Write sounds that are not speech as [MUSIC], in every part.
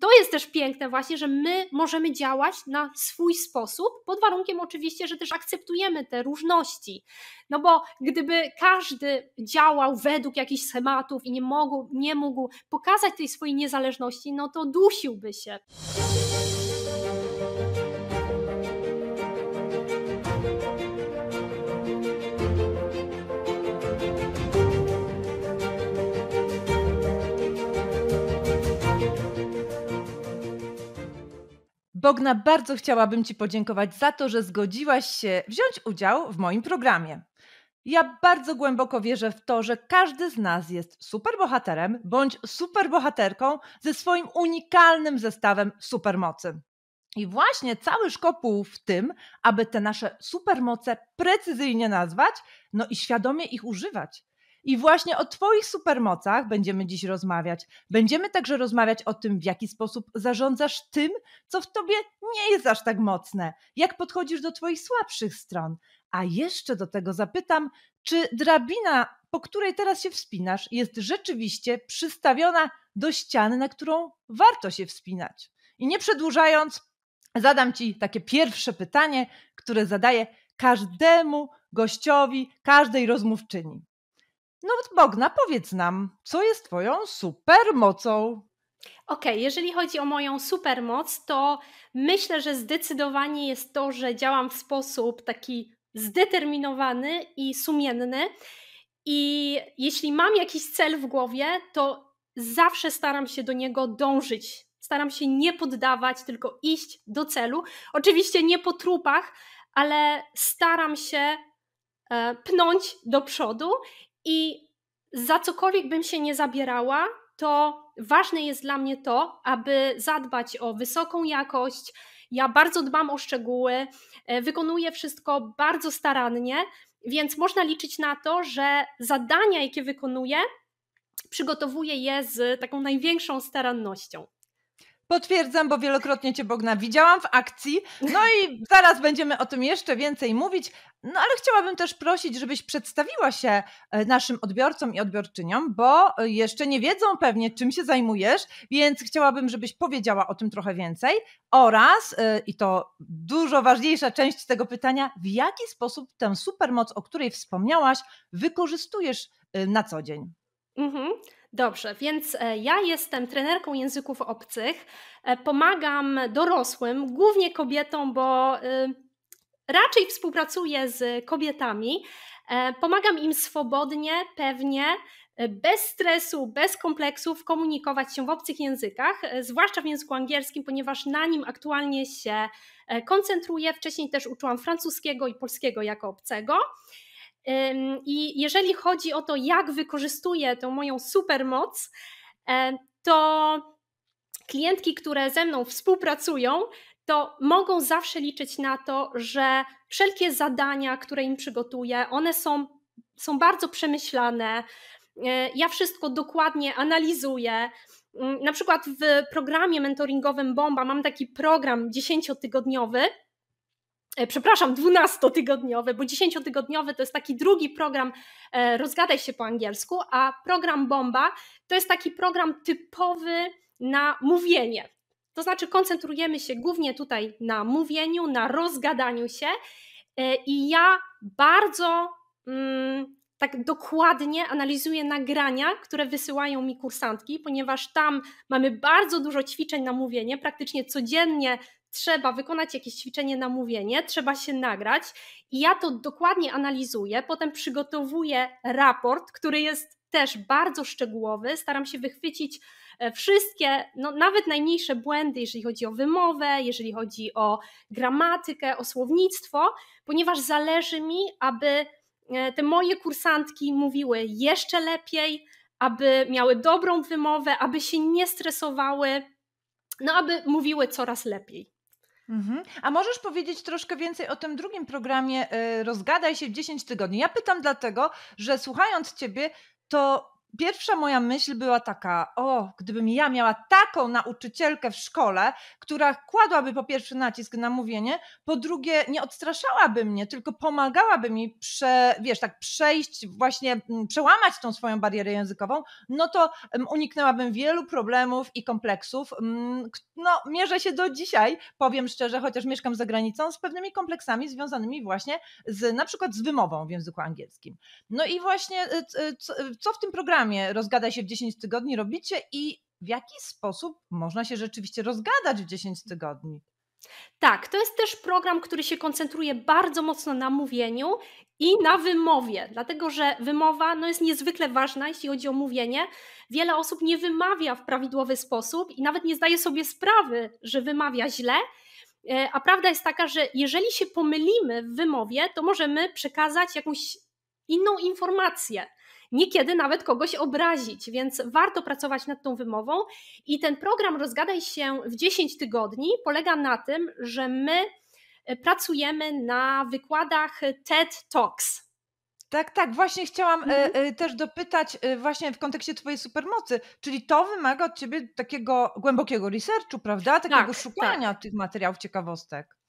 to jest też piękne właśnie, że my możemy działać na swój sposób, pod warunkiem oczywiście, że też akceptujemy te różności. No bo gdyby każdy działał według jakichś schematów i nie mógł, nie mógł pokazać tej swojej niezależności, no to dusiłby się. Bogna, bardzo chciałabym Ci podziękować za to, że zgodziłaś się wziąć udział w moim programie. Ja bardzo głęboko wierzę w to, że każdy z nas jest superbohaterem bądź superbohaterką ze swoim unikalnym zestawem supermocy. I właśnie cały szkopuł w tym, aby te nasze supermoce precyzyjnie nazwać, no i świadomie ich używać. I właśnie o Twoich supermocach będziemy dziś rozmawiać. Będziemy także rozmawiać o tym, w jaki sposób zarządzasz tym, co w Tobie nie jest aż tak mocne, jak podchodzisz do Twoich słabszych stron. A jeszcze do tego zapytam, czy drabina, po której teraz się wspinasz, jest rzeczywiście przystawiona do ściany, na którą warto się wspinać? I nie przedłużając, zadam Ci takie pierwsze pytanie, które zadaję każdemu gościowi, każdej rozmówczyni. No, Bogna, powiedz nam, co jest Twoją supermocą? Okej, okay, jeżeli chodzi o moją supermoc, to myślę, że zdecydowanie jest to, że działam w sposób taki zdeterminowany i sumienny. I jeśli mam jakiś cel w głowie, to zawsze staram się do niego dążyć. Staram się nie poddawać, tylko iść do celu. Oczywiście nie po trupach, ale staram się e, pnąć do przodu i za cokolwiek bym się nie zabierała, to ważne jest dla mnie to, aby zadbać o wysoką jakość. Ja bardzo dbam o szczegóły, e, wykonuję wszystko bardzo starannie, więc można liczyć na to, że zadania, jakie wykonuję, przygotowuję je z taką największą starannością. Potwierdzam, bo wielokrotnie Cię Bogna widziałam w akcji. No i zaraz będziemy o tym jeszcze więcej mówić. No ale chciałabym też prosić, żebyś przedstawiła się e, naszym odbiorcom i odbiorczyniom, bo e, jeszcze nie wiedzą pewnie, czym się zajmujesz, więc chciałabym, żebyś powiedziała o tym trochę więcej oraz, e, i to dużo ważniejsza część tego pytania, w jaki sposób tę supermoc, o której wspomniałaś, wykorzystujesz na co dzień? Mhm. Dobrze, więc e, ja jestem trenerką języków obcych. E, pomagam dorosłym, głównie kobietom, bo y, raczej współpracuję z kobietami. E, pomagam im swobodnie, pewnie, bez stresu, bez kompleksów komunikować się w obcych językach, zwłaszcza w języku angielskim, ponieważ na nim aktualnie się koncentruję. Wcześniej też uczyłam francuskiego i polskiego jako obcego. I jeżeli chodzi o to, jak wykorzystuję tą moją supermoc, e, to klientki, które ze mną współpracują, to mogą zawsze liczyć na to, że wszelkie zadania, które im przygotuję, one są, są bardzo przemyślane. E, ja wszystko dokładnie analizuję. Mm, na przykład w programie mentoringowym Bomba mam taki program dziesięciotygodniowy, tygodniowy E, przepraszam, 12-tygodniowy, bo 10-tygodniowy to jest taki drugi program e, Rozgadaj się po angielsku, a program Bomba to jest taki program typowy na mówienie. To znaczy koncentrujemy się głównie tutaj na mówieniu, na rozgadaniu się e, i ja bardzo mm, tak dokładnie analizuję nagrania, które wysyłają mi kursantki, ponieważ tam mamy bardzo dużo ćwiczeń na mówienie, praktycznie codziennie trzeba wykonać jakieś ćwiczenie na mówienie, trzeba się nagrać i ja to dokładnie analizuję, potem przygotowuję raport, który jest też bardzo szczegółowy, staram się wychwycić e, wszystkie, no, nawet najmniejsze błędy, jeżeli chodzi o wymowę, jeżeli chodzi o gramatykę, o słownictwo, ponieważ zależy mi, aby e, te moje kursantki mówiły jeszcze lepiej, aby miały dobrą wymowę, aby się nie stresowały, no aby mówiły coraz lepiej. Mhm. A możesz powiedzieć troszkę więcej o tym drugim programie y, Rozgadaj się w 10 tygodni. Ja pytam dlatego, że słuchając Ciebie, to pierwsza moja myśl była taka: o, gdybym ja miała taką nauczycielkę w szkole, która kładłaby po pierwsze nacisk na mówienie, po drugie nie odstraszałaby mnie, tylko pomagałaby mi prze, wiesz, tak przejść, właśnie mm, przełamać tą swoją barierę językową, no to mm, uniknęłabym wielu problemów i kompleksów. Mm, no, mierzę się do dzisiaj, powiem szczerze, chociaż mieszkam za granicą, z pewnymi kompleksami związanymi właśnie z na przykład z wymową w języku angielskim. No i właśnie y, y, co w tym programie? programie Rozgada się w 10 tygodni robicie i w jaki sposób można się rzeczywiście rozgadać w 10 tygodni? Tak, to jest też program, który się koncentruje bardzo mocno na mówieniu i na wymowie, dlatego że wymowa no, jest niezwykle ważna, jeśli chodzi o mówienie. Wiele osób nie wymawia w prawidłowy sposób i nawet nie zdaje sobie sprawy, że wymawia źle. E, a prawda jest taka, że jeżeli się pomylimy w wymowie, to możemy przekazać jakąś inną informację niekiedy nawet kogoś obrazić, więc warto pracować nad tą wymową. I ten program Rozgadaj się w 10 tygodni polega na tym, że my e, pracujemy na wykładach TED Talks. Tak, tak, właśnie chciałam e, mhm. e, e, też dopytać e, właśnie w kontekście twojej supermocy, czyli to wymaga od ciebie takiego głębokiego researchu, prawda? Takiego tak, szukania tak. tych materiałów, ciekawostek.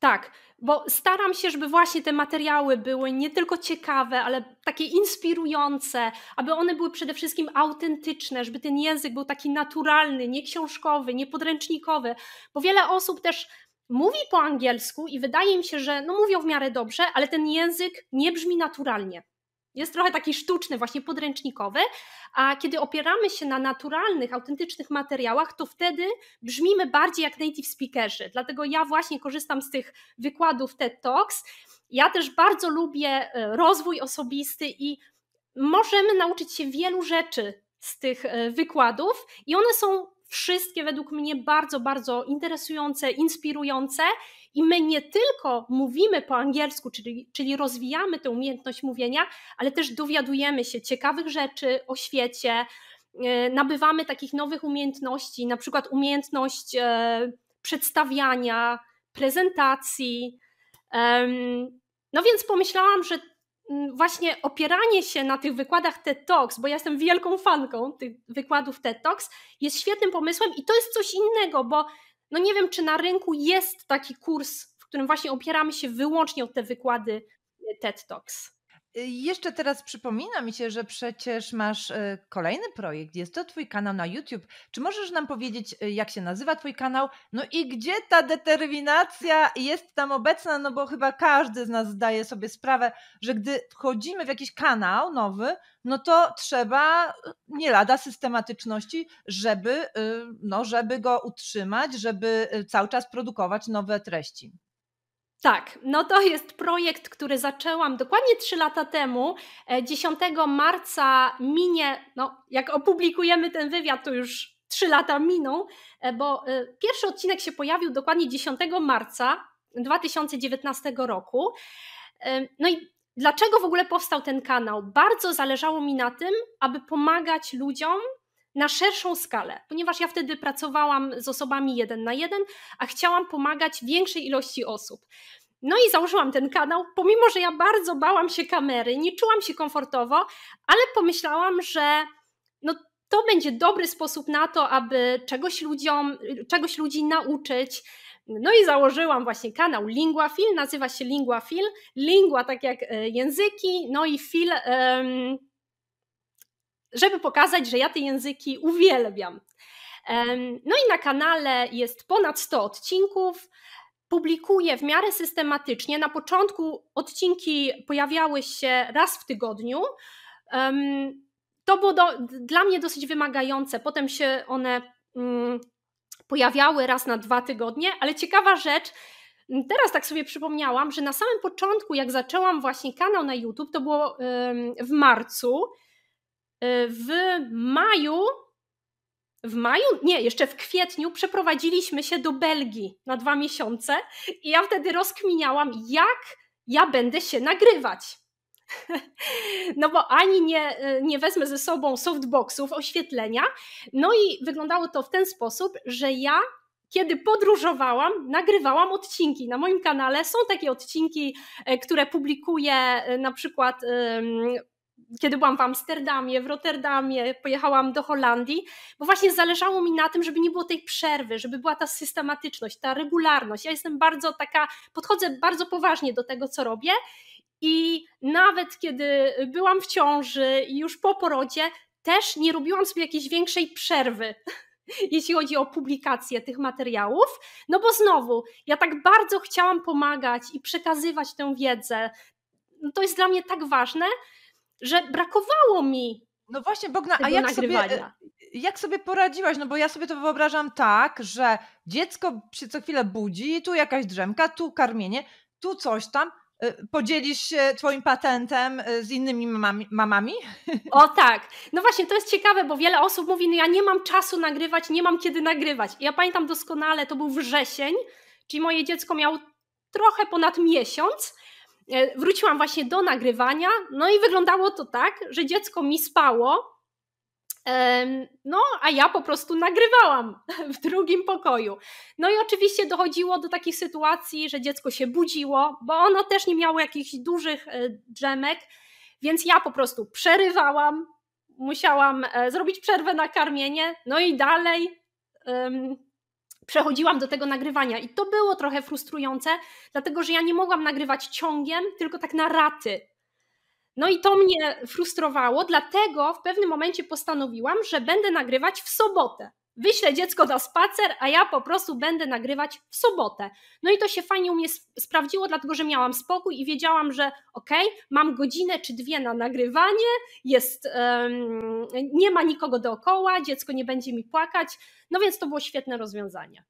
Tak, bo staram się, żeby właśnie te materiały były nie tylko ciekawe, ale takie inspirujące, aby one były przede wszystkim autentyczne, żeby ten język był taki naturalny, nie książkowy, nie podręcznikowy, bo wiele osób też mówi po angielsku i wydaje mi się, że no mówią w miarę dobrze, ale ten język nie brzmi naturalnie jest trochę taki sztuczny, właśnie podręcznikowy, a kiedy opieramy się na naturalnych, autentycznych materiałach, to wtedy brzmimy bardziej jak native speakerzy. Dlatego ja właśnie korzystam z tych wykładów TED Talks. Ja też bardzo lubię e, rozwój osobisty i możemy nauczyć się wielu rzeczy z tych e, wykładów, i one są wszystkie według mnie bardzo, bardzo interesujące, inspirujące i my nie tylko mówimy po angielsku, czyli, czyli rozwijamy tę umiejętność mówienia, ale też dowiadujemy się ciekawych rzeczy o świecie, e, nabywamy takich nowych umiejętności, na przykład umiejętność e, przedstawiania, prezentacji. No więc pomyślałam, że mm, właśnie opieranie się na tych wykładach TED Talks, bo ja jestem wielką fanką tych wykładów TED Talks, jest świetnym pomysłem i to jest coś innego, bo no nie wiem, czy na rynku jest taki kurs, w którym właśnie opieramy się wyłącznie o te wykłady e, TED Talks. Y, jeszcze teraz przypomina mi się, że przecież masz y, kolejny projekt. Jest to Twój kanał na YouTube. Czy możesz nam powiedzieć, y, jak się nazywa Twój kanał? No i gdzie ta determinacja jest tam obecna? No bo chyba każdy z nas zdaje sobie sprawę, że gdy wchodzimy w jakiś kanał nowy, no to trzeba nie lada systematyczności, żeby, no, żeby go utrzymać, żeby cały czas produkować nowe treści. Tak, no to jest projekt, który zaczęłam dokładnie 3 lata temu. 10 e, marca minie, no jak opublikujemy ten wywiad, to już 3 lata miną, e, bo e, pierwszy odcinek się pojawił dokładnie 10 marca 2019 roku. No i dlaczego w ogóle powstał ten kanał? Bardzo zależało mi na tym, aby pomagać ludziom, na szerszą skalę, ponieważ ja wtedy pracowałam z osobami jeden na jeden, a chciałam pomagać większej ilości osób. No i założyłam ten kanał, pomimo że ja bardzo bałam się kamery, nie czułam się komfortowo, ale pomyślałam, że no to będzie dobry sposób na to, aby czegoś, ludziom, czegoś ludzi nauczyć. No i założyłam właśnie kanał Lingua Film, nazywa się Lingua Film, Lingua tak jak e, języki, no i Fil żeby pokazać, że ja te języki uwielbiam. No i na kanale jest ponad 100 odcinków. Publikuję w miarę systematycznie. Na początku odcinki pojawiały się raz w tygodniu. To było do, dla mnie dosyć wymagające. Potem się one mm, pojawiały raz na dwa tygodnie, ale ciekawa rzecz, mm, teraz tak sobie przypomniałam, że na samym początku, jak zaczęłam właśnie kanał na YouTube, to było w marcu w maju, w maju? Nie, jeszcze w kwietniu przeprowadziliśmy się do Belgii na dwa miesiące i ja wtedy rozkminiałam, jak ja będę się nagrywać. [LAUGHS] No bo ani nie, nie wezmę ze sobą softboxów, oświetlenia. No i wyglądało to w ten sposób, że ja kiedy podróżowałam, nagrywałam odcinki. Na moim kanale są takie odcinki, e, które publikuję e, na przykład kiedy byłam w Amsterdamie, w Rotterdamie, pojechałam do Holandii, bo właśnie zależało mi na tym, żeby nie było tej przerwy, żeby była ta systematyczność, ta regularność. Ja jestem bardzo taka, podchodzę bardzo poważnie do tego, co robię. I nawet kiedy byłam w ciąży i już po porodzie, też nie robiłam sobie jakiejś większej przerwy [LAUGHS] jeśli chodzi o publikację tych materiałów. No bo znowu, ja tak bardzo chciałam pomagać i przekazywać tę wiedzę. No to jest dla mnie tak ważne, że brakowało mi. No właśnie, Bogna, a jak nagrywania. sobie, jak sobie poradziłaś? No bo ja sobie to wyobrażam tak, że dziecko się co chwilę budzi, tu jakaś drzemka, tu karmienie, tu coś tam. E, podzielisz się Twoim patentem e, z innymi mamami, mamami? [LAUGHS] O tak. No właśnie, to jest ciekawe, bo wiele osób mówi: no ja nie mam czasu nagrywać, nie mam kiedy nagrywać. ja pamiętam doskonale, to był wrzesień, czyli moje dziecko miało trochę ponad miesiąc E, wróciłam właśnie do nagrywania, no i wyglądało to tak, że dziecko mi spało, no, a ja po prostu nagrywałam [LAUGHS] w drugim pokoju. No i oczywiście dochodziło do takich sytuacji, że dziecko się budziło, bo ono też nie miało jakichś dużych e, drzemek, więc ja po prostu przerywałam, musiałam e, zrobić przerwę na karmienie, no i dalej przechodziłam do tego nagrywania i to było trochę frustrujące, dlatego że ja nie mogłam nagrywać ciągiem, tylko tak na raty. No i to mnie frustrowało, dlatego w pewnym momencie postanowiłam, że będę nagrywać w sobotę wyślę dziecko na spacer, a ja po prostu będę nagrywać w sobotę. No i to się fajnie u mnie sprawdziło, dlatego że miałam spokój i wiedziałam, że okej, okay, mam godzinę czy dwie na nagrywanie, jest, um, nie ma nikogo dookoła, dziecko nie będzie mi płakać, no więc to było świetne rozwiązanie.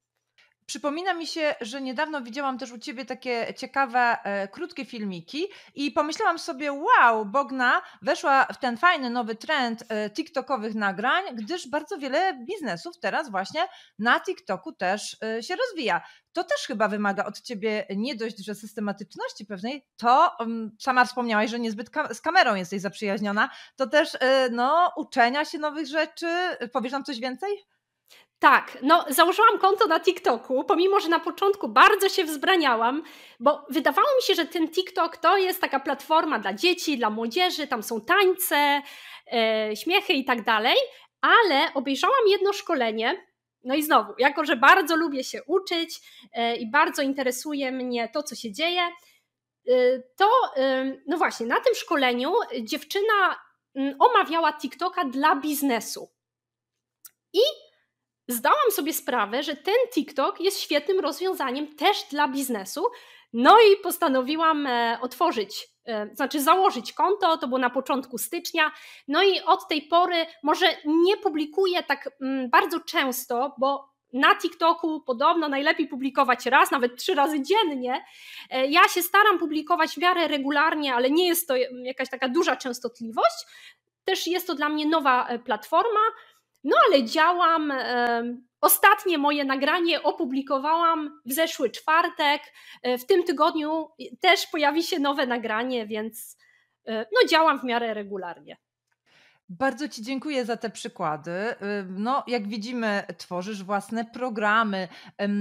Przypomina mi się, że niedawno widziałam też u ciebie takie ciekawe, e, krótkie filmiki i pomyślałam sobie, wow, Bogna weszła w ten fajny nowy trend e, TikTokowych nagrań, gdyż bardzo wiele biznesów teraz właśnie na TikToku też e, się rozwija. To też chyba wymaga od ciebie nie dość, że systematyczności pewnej, to um, sama wspomniałaś, że niezbyt ka z kamerą jesteś zaprzyjaźniona, to też e, no, uczenia się nowych rzeczy. Powiesz nam coś więcej? Tak, no założyłam konto na TikToku, pomimo że na początku bardzo się wzbraniałam, bo wydawało mi się, że ten TikTok to jest taka platforma dla dzieci, dla młodzieży, tam są tańce, e, śmiechy i tak dalej, ale obejrzałam jedno szkolenie. No i znowu, jako że bardzo lubię się uczyć e, i bardzo interesuje mnie to, co się dzieje, e, to no właśnie, na tym szkoleniu dziewczyna mm, omawiała TikToka dla biznesu. I zdałam sobie sprawę, że ten TikTok jest świetnym rozwiązaniem też dla biznesu. No i postanowiłam e, otworzyć, e, znaczy założyć konto, to było na początku stycznia. No i od tej pory może nie publikuję tak mm, bardzo często, bo na TikToku podobno najlepiej publikować raz, nawet trzy razy dziennie. E, ja się staram publikować w miarę regularnie, ale nie jest to jakaś taka duża częstotliwość. Też jest to dla mnie nowa platforma. No ale działam. Ostatnie moje nagranie opublikowałam w zeszły czwartek. E, w tym tygodniu też pojawi się nowe nagranie, więc e, no, działam w miarę regularnie. Bardzo Ci dziękuję za te przykłady. E, no, jak widzimy, tworzysz własne programy,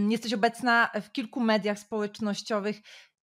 jesteś obecna w kilku mediach społecznościowych.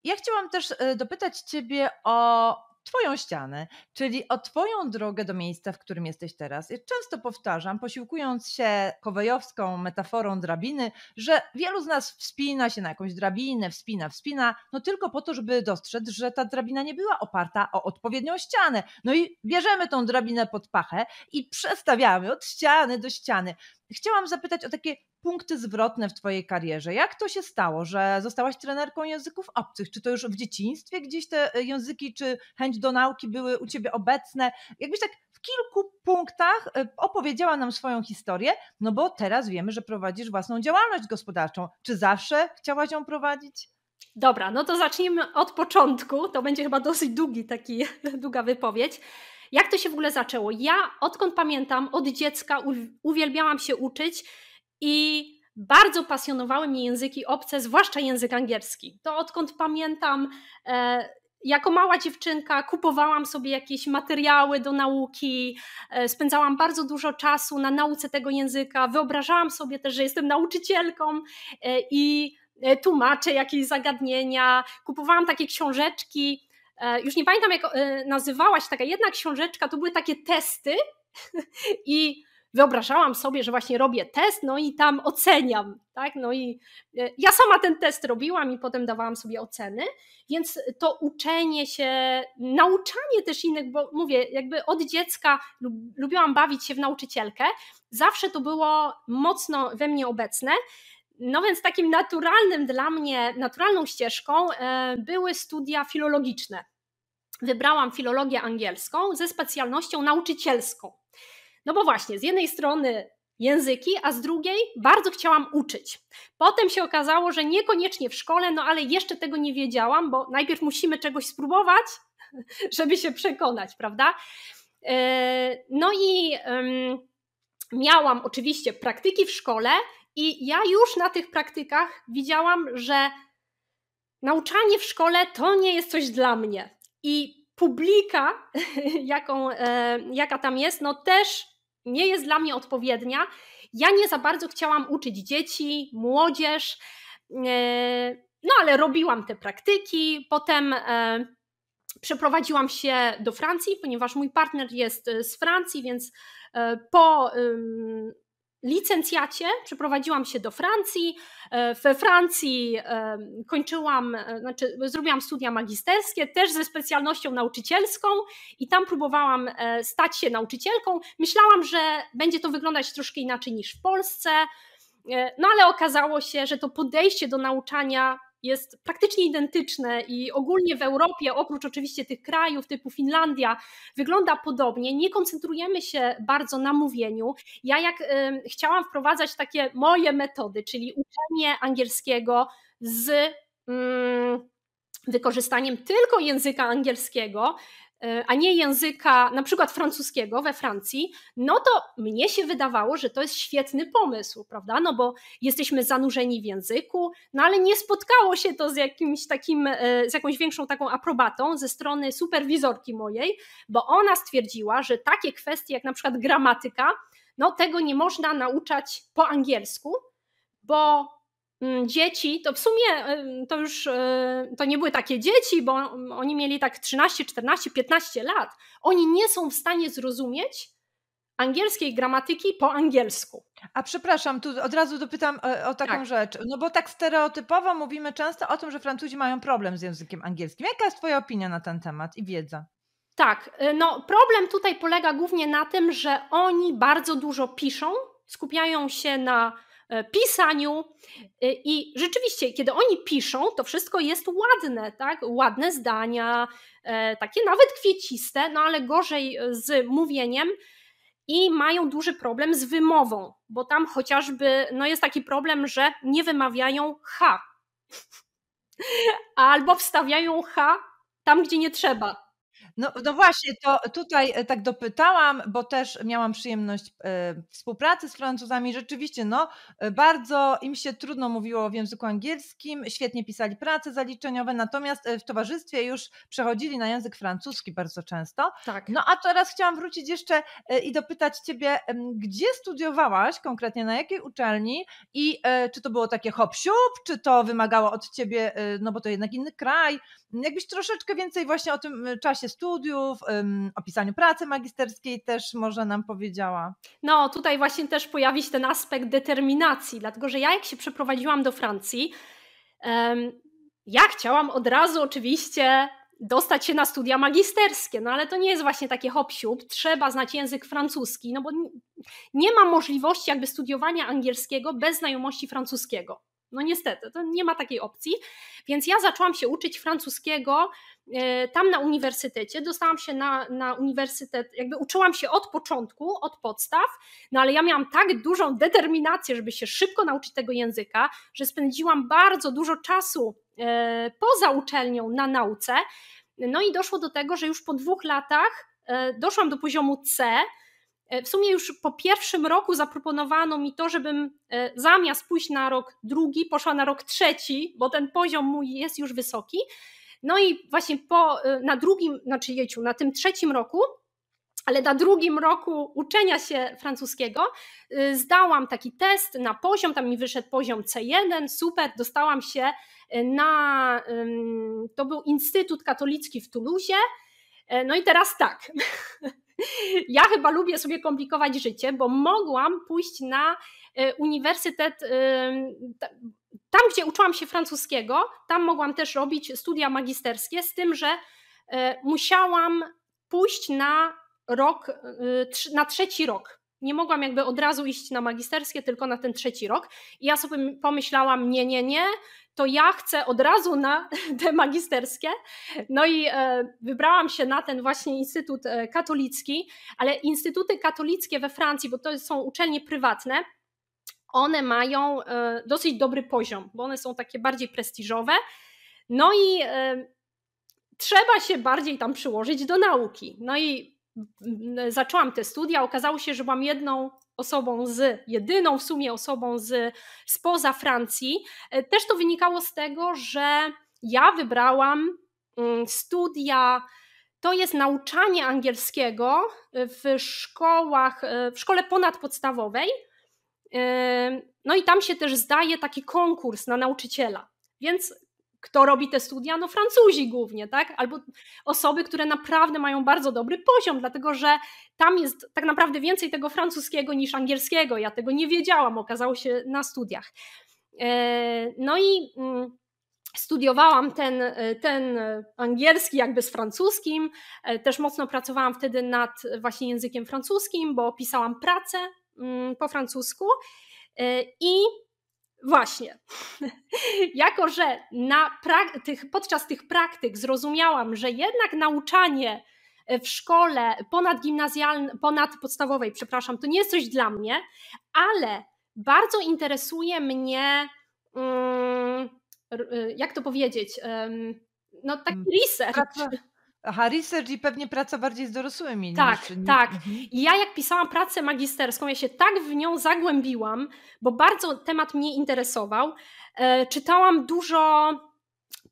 Ja chciałam też dopytać Ciebie o Twoją ścianę, czyli o Twoją drogę do miejsca, w którym jesteś teraz. Ja często powtarzam, posiłkując się kowejowską metaforą drabiny, że wielu z nas wspina się na jakąś drabinę, wspina, wspina, no tylko po to, żeby dostrzec, że ta drabina nie była oparta o odpowiednią ścianę. No i bierzemy tą drabinę pod pachę i przestawiamy od ściany do ściany. Chciałam zapytać o takie punkty zwrotne w Twojej karierze. Jak to się stało, że zostałaś trenerką języków obcych? Czy to już w dzieciństwie gdzieś te e, języki, czy chęć do nauki były u Ciebie obecne? Jakbyś tak w kilku punktach e, opowiedziała nam swoją historię, no bo teraz wiemy, że prowadzisz własną działalność gospodarczą. Czy zawsze chciałaś ją prowadzić? Dobra, no to zacznijmy od początku. To będzie chyba dosyć długi taki, [LAUGHS] długa wypowiedź. Jak to się w ogóle zaczęło? Ja odkąd pamiętam, od dziecka uwielbiałam się uczyć i bardzo pasjonowały mnie języki obce, zwłaszcza język angielski. To odkąd pamiętam, e, jako mała dziewczynka kupowałam sobie jakieś materiały do nauki, e, spędzałam bardzo dużo czasu na nauce tego języka, wyobrażałam sobie też, że jestem nauczycielką e, i tłumaczę jakieś zagadnienia, kupowałam takie książeczki E, już nie pamiętam, jak e, nazywała się taka jedna książeczka, to były takie testy [LAUGHS] i wyobrażałam sobie, że właśnie robię test, no i tam oceniam, tak? No i e, ja sama ten test robiłam i potem dawałam sobie oceny, więc to uczenie się, nauczanie też innych, bo mówię, jakby od dziecka lubiłam bawić się w nauczycielkę, zawsze to było mocno we mnie obecne. No więc takim naturalnym dla mnie, naturalną ścieżką e, były studia filologiczne. Wybrałam filologię angielską ze specjalnością nauczycielską. No bo właśnie, z jednej strony języki, a z drugiej bardzo chciałam uczyć. Potem się okazało, że niekoniecznie w szkole, no ale jeszcze tego nie wiedziałam, bo najpierw musimy czegoś spróbować, [LAUGHS] żeby się przekonać, prawda? E, no i miałam oczywiście praktyki w szkole i ja już na tych praktykach widziałam, że nauczanie w szkole to nie jest coś dla mnie. I publika, [LAUGHS] jaką, e, jaka tam jest, no też nie jest dla mnie odpowiednia. Ja nie za bardzo chciałam uczyć dzieci, młodzież, e, no ale robiłam te praktyki. Potem e, przeprowadziłam się do Francji, ponieważ mój partner jest e, z Francji, więc e, po licencjacie przeprowadziłam się do Francji. E, we Francji e, kończyłam, e, znaczy zrobiłam studia magisterskie, też ze specjalnością nauczycielską i tam próbowałam stać się nauczycielką. Myślałam, że będzie to wyglądać troszkę inaczej niż w Polsce. No ale okazało się, że to podejście do nauczania jest praktycznie identyczne i ogólnie w Europie, oprócz oczywiście tych krajów typu Finlandia, wygląda podobnie. Nie koncentrujemy się bardzo na mówieniu. Ja jak y, chciałam wprowadzać takie moje metody, czyli uczenie angielskiego z. Y, wykorzystaniem tylko języka angielskiego, E, a nie języka na przykład francuskiego we Francji, no to mnie się wydawało, że to jest świetny pomysł, prawda? No bo jesteśmy zanurzeni w języku, no ale nie spotkało się to z jakimś takim, e, z jakąś większą taką aprobatą ze strony superwizorki mojej, bo ona stwierdziła, że takie kwestie jak na przykład gramatyka, no tego nie można nauczać po angielsku, bo Mm, dzieci, to w sumie to już e, to nie były takie dzieci, bo oni mieli tak 13, 14, 15 lat. Oni nie są w stanie zrozumieć angielskiej gramatyki po angielsku. A przepraszam, tu od razu dopytam o, e, o taką tak. rzecz. No bo tak stereotypowo mówimy często o tym, że Francuzi mają problem z językiem angielskim. Jaka jest Twoja opinia na ten temat i wiedza? Tak, e, no problem tutaj polega głównie na tym, że oni bardzo dużo piszą, skupiają się na E, pisaniu. E, I rzeczywiście, kiedy oni piszą, to wszystko jest ładne, tak? Ładne zdania, e, takie nawet kwieciste, no ale gorzej z mówieniem. I mają duży problem z wymową, bo tam chociażby no jest taki problem, że nie wymawiają H [LAUGHS] albo wstawiają H tam, gdzie nie trzeba. No, no właśnie, to tutaj e, tak dopytałam, bo też miałam przyjemność e, współpracy z Francuzami. Rzeczywiście, no, e, bardzo im się trudno mówiło w języku angielskim, świetnie pisali prace zaliczeniowe, natomiast w towarzystwie już przechodzili na język francuski bardzo często. Tak. No a teraz chciałam wrócić jeszcze i dopytać Ciebie, gdzie studiowałaś konkretnie, na jakiej uczelni i czy to było takie hop czy to wymagało od Ciebie, no bo to jednak inny kraj, Jakbyś troszeczkę więcej właśnie o tym y, czasie studiów, o pisaniu pracy magisterskiej też może nam powiedziała. No, tutaj właśnie też pojawi się ten aspekt determinacji, dlatego że ja jak się przeprowadziłam do Francji, ja chciałam od razu oczywiście dostać się na studia magisterskie, no ale to nie jest właśnie takie hop -siup. trzeba znać język francuski, no bo nie ma możliwości jakby studiowania angielskiego bez znajomości francuskiego. No niestety, to nie ma takiej opcji. Więc ja zaczęłam się uczyć francuskiego e, tam na uniwersytecie. Dostałam się na, na uniwersytet, jakby uczyłam się od początku, od podstaw, no ale ja miałam tak dużą determinację, żeby się szybko nauczyć tego języka, że spędziłam bardzo dużo czasu e, poza uczelnią na nauce. No i doszło do tego, że już po dwóch latach e, doszłam do poziomu C, E, w sumie już po pierwszym roku zaproponowano mi to, żebym e, zamiast pójść na rok drugi, poszła na rok trzeci, bo ten poziom mój jest już wysoki. No i właśnie po, e, na drugim, znaczy jeciu, na tym trzecim roku, ale na drugim roku uczenia się francuskiego zdałam taki test na poziom, tam mi wyszedł poziom C1, super, dostałam się na, to był Instytut Katolicki w Toulouse, no i teraz tak, [LAUGHS] ja chyba lubię sobie komplikować życie, bo mogłam pójść na e, uniwersytet e, tam, gdzie uczyłam się francuskiego, tam mogłam też robić studia magisterskie, z tym, że e, musiałam pójść na rok, na trzeci rok. Nie mogłam jakby od razu iść na magisterskie, tylko na ten trzeci rok. I ja sobie pomyślałam, nie, nie, nie, to ja chcę od razu na [LAUGHS] te magisterskie. No i e, wybrałam się na ten właśnie Instytut e, Katolicki, ale instytuty katolickie we Francji, bo to są uczelnie prywatne, one mają e, dosyć dobry poziom, bo one są takie bardziej prestiżowe. No i trzeba się bardziej tam przyłożyć do nauki. No i zaczęłam te studia. Okazało się, że byłam jedną osobą z, jedyną w sumie osobą z, spoza Francji. E, też to wynikało z tego, że ja wybrałam mm, studia, to jest nauczanie angielskiego w szkołach, e, w szkole ponadpodstawowej. E, no i tam się też zdaje taki konkurs na nauczyciela. Więc kto robi te studia? No Francuzi głównie, tak? Albo osoby, które naprawdę mają bardzo dobry poziom, dlatego że tam jest tak naprawdę więcej tego francuskiego niż angielskiego. Ja tego nie wiedziałam, okazało się na studiach. E, no i mm, studiowałam ten, e, ten angielski jakby z francuskim. E, też mocno pracowałam wtedy nad właśnie językiem francuskim, bo pisałam pracę mm, po francusku. I Właśnie. [LAUGHS] jako, że tych, podczas tych praktyk zrozumiałam, że jednak nauczanie e, w szkole ponadgimnazjalnej, ponadpodstawowej, przepraszam, to nie jest coś dla mnie, ale bardzo interesuje mnie, mm, e, jak to powiedzieć, no taki mm. research. Aha, research i pewnie praca bardziej z dorosłymi. Tak, niż, tak. tak. Mhm. I ja jak pisałam pracę magisterską, ja się tak w nią zagłębiłam, bo bardzo temat mnie interesował. E, czytałam dużo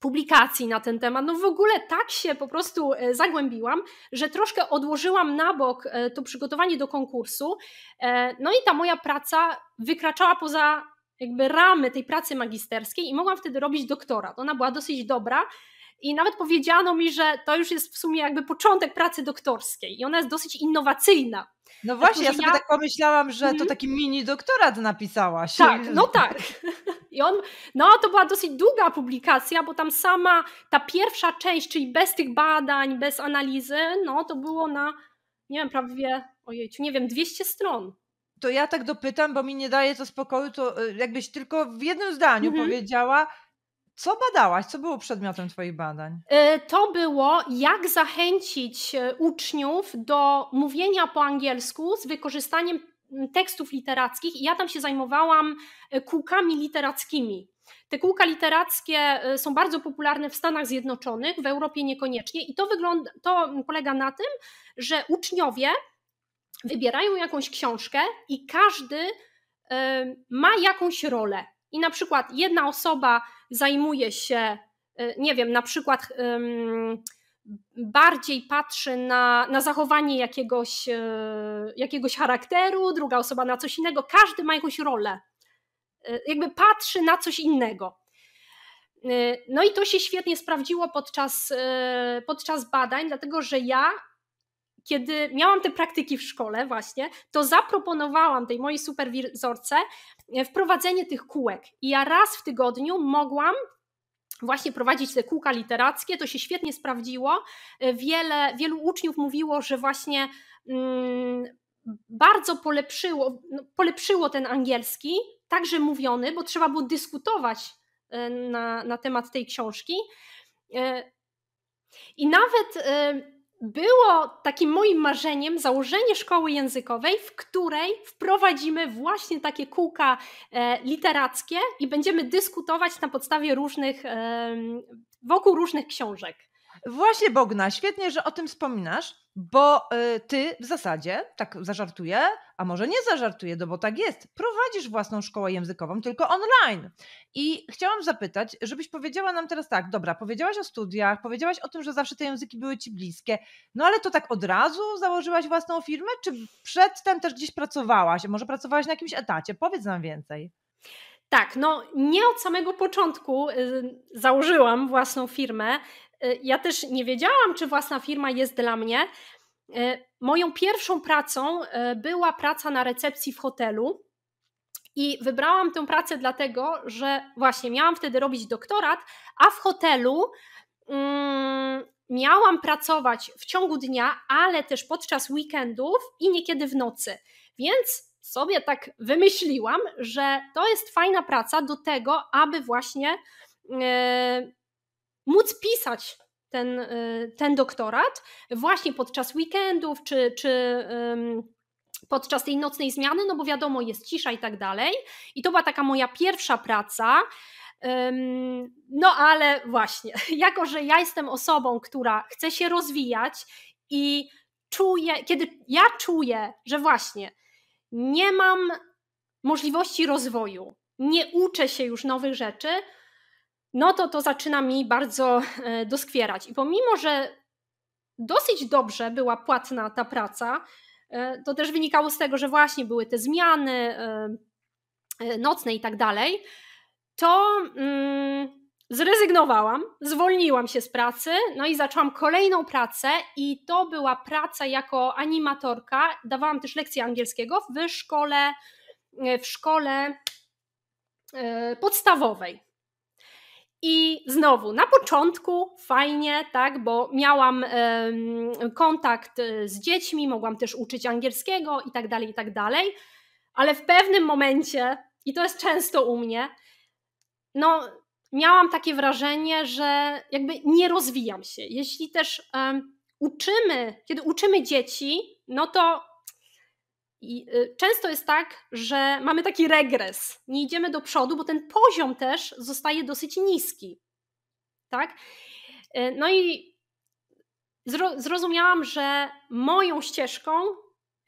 publikacji na ten temat. No w ogóle tak się po prostu e, zagłębiłam, że troszkę odłożyłam na bok e, to przygotowanie do konkursu. E, no i ta moja praca wykraczała poza jakby ramy tej pracy magisterskiej i mogłam wtedy robić doktorat. Ona była dosyć dobra i nawet powiedziano mi, że to już jest w sumie jakby początek pracy doktorskiej i ona jest dosyć innowacyjna. No właśnie, ja sobie ja... tak pomyślałam, że to mhm. taki mini doktorat napisałaś. Tak, no tak. I on, no to była dosyć długa publikacja, bo tam sama ta pierwsza część, czyli bez tych badań, bez analizy, no to było na, nie wiem, prawie, ojejciu, nie wiem, 200 stron to ja tak dopytam, bo mi nie daje to spokoju, to e, jakbyś tylko w jednym zdaniu mm -hmm. powiedziała, co badałaś? Co było przedmiotem Twoich badań? E, to było, jak zachęcić e, uczniów do mówienia po angielsku z wykorzystaniem tekstów literackich. I ja tam się zajmowałam e, kółkami literackimi. Te kółka literackie są bardzo popularne w Stanach Zjednoczonych, w Europie niekoniecznie, i to, wygląda, to polega na tym, że uczniowie wybierają jakąś książkę i każdy ma jakąś rolę i na przykład jedna osoba zajmuje się, y, nie wiem, na przykład bardziej patrzy na, na zachowanie jakiegoś, y, jakiegoś charakteru, druga osoba na coś innego, każdy ma jakąś rolę. Y, jakby patrzy na coś innego. No i to się świetnie sprawdziło podczas, podczas badań, dlatego że ja kiedy miałam te praktyki w szkole właśnie, to zaproponowałam tej mojej superwizorce e, wprowadzenie tych kółek. I ja raz w tygodniu mogłam właśnie prowadzić te kółka literackie, to się świetnie sprawdziło. E, wiele, wielu uczniów mówiło, że właśnie mm, bardzo polepszyło, no, polepszyło ten angielski, także mówiony, bo trzeba było dyskutować e, na, na temat tej książki. I nawet było takim moim marzeniem założenie szkoły językowej, w której wprowadzimy właśnie takie kółka e, literackie i będziemy dyskutować na podstawie różnych, wokół różnych książek. Właśnie Bogna, świetnie, że o tym wspominasz, bo y, ty w zasadzie, tak zażartuję, a może nie zażartuję, no bo tak jest, prowadzisz własną szkołę językową, tylko online. I chciałam zapytać, żebyś powiedziała nam teraz tak, dobra, powiedziałaś o studiach, powiedziałaś o tym, że zawsze te języki były ci bliskie, no ale to tak od razu założyłaś własną firmę, czy przedtem też gdzieś pracowałaś, może pracowałaś na jakimś etacie? Powiedz nam więcej. Tak, no nie od samego początku y, założyłam własną firmę. Y, ja też nie wiedziałam, czy własna firma jest dla mnie. Y, moją pierwszą pracą y, była praca na recepcji w hotelu. I wybrałam tę pracę dlatego, że właśnie miałam wtedy robić doktorat, a w hotelu mm, miałam pracować w ciągu dnia, ale też podczas weekendów i niekiedy w nocy. Więc sobie tak wymyśliłam, że to jest fajna praca do tego, aby właśnie. Yy, móc pisać ten, y, ten doktorat właśnie podczas weekendów czy, czy podczas tej nocnej zmiany, no bo wiadomo, jest cisza i tak dalej. I to była taka moja pierwsza praca. No ale właśnie, [LAUGHS] jako że ja jestem osobą, która chce się rozwijać i czuję, kiedy ja czuję, że właśnie nie mam możliwości rozwoju, nie uczę się już nowych rzeczy, no to to zaczyna mi bardzo e, doskwierać. I pomimo, że dosyć dobrze była płatna ta praca, e, to też wynikało z tego, że właśnie były te zmiany e, nocne i tak dalej, to mm, zrezygnowałam, zwolniłam się z pracy, no i zaczęłam kolejną pracę i to była praca jako animatorka. Dawałam też lekcje angielskiego w szkole, w szkole podstawowej. I znowu, na początku fajnie, tak, bo miałam kontakt e, z dziećmi, mogłam też uczyć angielskiego i tak dalej, i tak dalej, ale w pewnym momencie, i to jest często u mnie, no, miałam takie wrażenie, że jakby nie rozwijam się. Jeśli też um, uczymy, kiedy uczymy dzieci, no to i y, często jest tak, że mamy taki regres, nie idziemy do przodu, bo ten poziom też zostaje dosyć niski. Tak? Y, no i zrozumiałam, że moją ścieżką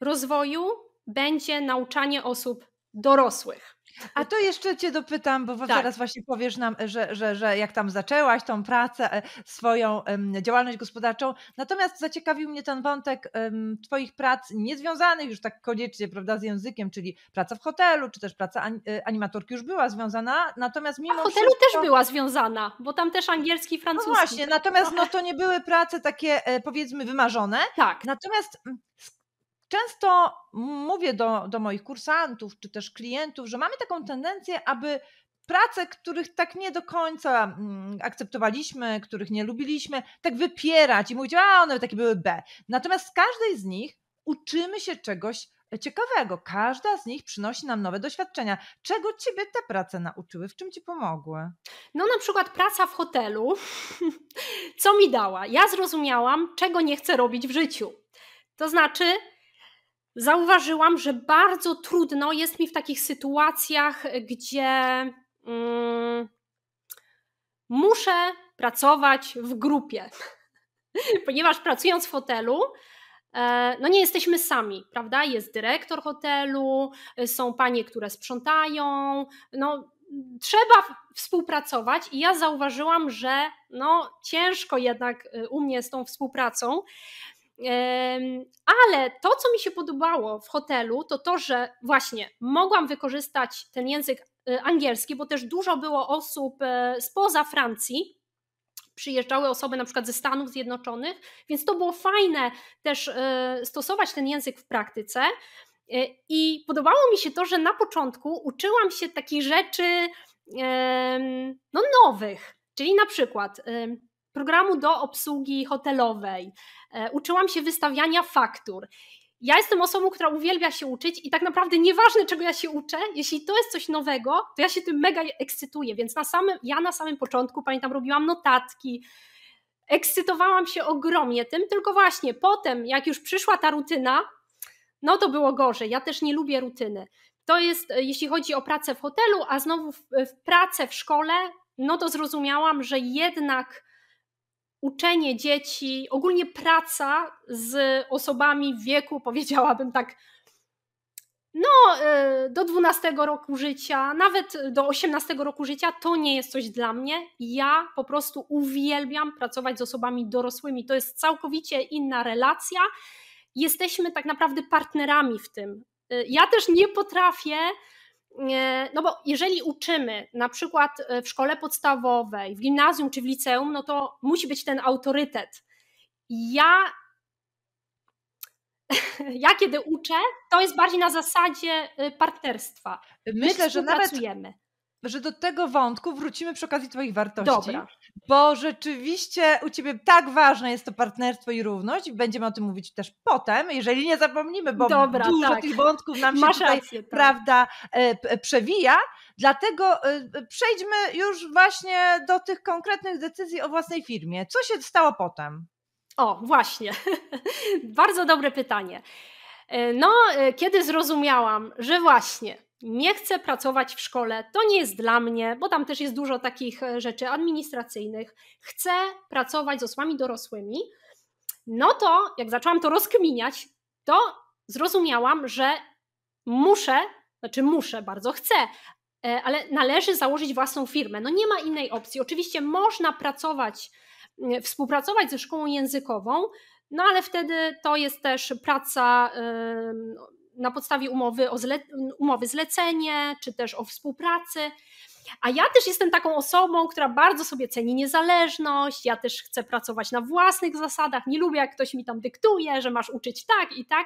rozwoju będzie nauczanie osób dorosłych. A to jeszcze Cię dopytam, bo tak. teraz właśnie powiesz nam, że, że, że jak tam zaczęłaś tą pracę, e, swoją działalność gospodarczą. Natomiast zaciekawił mnie ten wątek Twoich prac niezwiązanych już tak koniecznie prawda, z językiem, czyli praca w hotelu, czy też praca e, animatorki już była związana, natomiast mimo A w hotelu wszystko... też była związana, bo tam też angielski, no francuski. No właśnie, natomiast no, to nie były prace takie e, powiedzmy wymarzone. Tak. Natomiast mm, Często mówię do, do moich kursantów czy też klientów, że mamy taką tendencję, aby prace, których tak nie do końca mm, akceptowaliśmy, których nie lubiliśmy, tak wypierać i mówić, a one takie były B. Natomiast z każdej z nich uczymy się czegoś e, ciekawego. Każda z nich przynosi nam nowe doświadczenia. Czego ciebie te prace nauczyły? W czym ci pomogły? No na przykład praca w hotelu. [LAUGHS] Co mi dała? Ja zrozumiałam, czego nie chcę robić w życiu. To znaczy, zauważyłam, że bardzo trudno jest mi w takich sytuacjach, gdzie mm, muszę pracować w grupie, [LAUGHS] ponieważ pracując w hotelu, e, no nie jesteśmy sami, prawda? Jest dyrektor hotelu, są panie, które sprzątają, no trzeba współpracować i ja zauważyłam, że no ciężko jednak e, u mnie z tą współpracą. Ale to, co mi się podobało w hotelu, to to, że właśnie mogłam wykorzystać ten język e, angielski, bo też dużo było osób e, spoza Francji, przyjeżdżały osoby na przykład ze Stanów Zjednoczonych, więc to było fajne też e, stosować ten język w praktyce. I podobało mi się to, że na początku uczyłam się takich rzeczy no, nowych, czyli na przykład programu do obsługi hotelowej, e, uczyłam się wystawiania faktur. Ja jestem osobą, która uwielbia się uczyć i tak naprawdę nieważne czego ja się uczę, jeśli to jest coś nowego, to ja się tym mega ekscytuję, więc na samym, ja na samym początku, pamiętam, robiłam notatki, ekscytowałam się ogromnie tym, tylko właśnie potem, jak już przyszła ta rutyna, no to było gorzej. Ja też nie lubię rutyny. To jest, e, jeśli chodzi o pracę w hotelu, a znowu w, w pracę w szkole, no to zrozumiałam, że jednak uczenie dzieci, ogólnie praca z osobami w wieku, powiedziałabym tak, no e, do 12 roku życia, nawet do 18 roku życia, to nie jest coś dla mnie. Ja po prostu uwielbiam pracować z osobami dorosłymi. To jest całkowicie inna relacja. Jesteśmy tak naprawdę partnerami w tym. E, ja też nie potrafię no bo jeżeli uczymy na przykład e, w szkole podstawowej, w gimnazjum czy w liceum, no to musi być ten autorytet. Ja, [LAUGHS] ja kiedy uczę, to jest bardziej na zasadzie y, partnerstwa. Myślę, że nawet że do tego wątku wrócimy przy okazji Twoich wartości. Dobra. Bo rzeczywiście u Ciebie tak ważne jest to partnerstwo i równość. Będziemy o tym mówić też potem, jeżeli nie zapomnimy, bo Dobra, dużo tak. tych wątków nam Masz się tutaj, rację, tak. prawda, e, e, przewija. Dlatego e, przejdźmy już właśnie do tych konkretnych decyzji o własnej firmie. Co się stało potem? O, właśnie. [LAUGHS] Bardzo dobre pytanie. No, kiedy zrozumiałam, że właśnie nie chcę pracować w szkole, to nie jest dla mnie, bo tam też jest dużo takich e, rzeczy administracyjnych, chcę pracować z osłami dorosłymi, no to jak zaczęłam to rozkminiać, to zrozumiałam, że muszę, znaczy muszę, bardzo chcę, e, ale należy założyć własną firmę. No nie ma innej opcji. Oczywiście można pracować, współpracować ze szkołą językową, no ale wtedy to jest też praca. Yy, na podstawie umowy, o zle, umowy zlecenie, czy też o współpracy. A ja też jestem taką osobą, która bardzo sobie ceni niezależność. Ja też chcę pracować na własnych zasadach. Nie lubię, jak ktoś mi tam dyktuje, że masz uczyć tak i tak.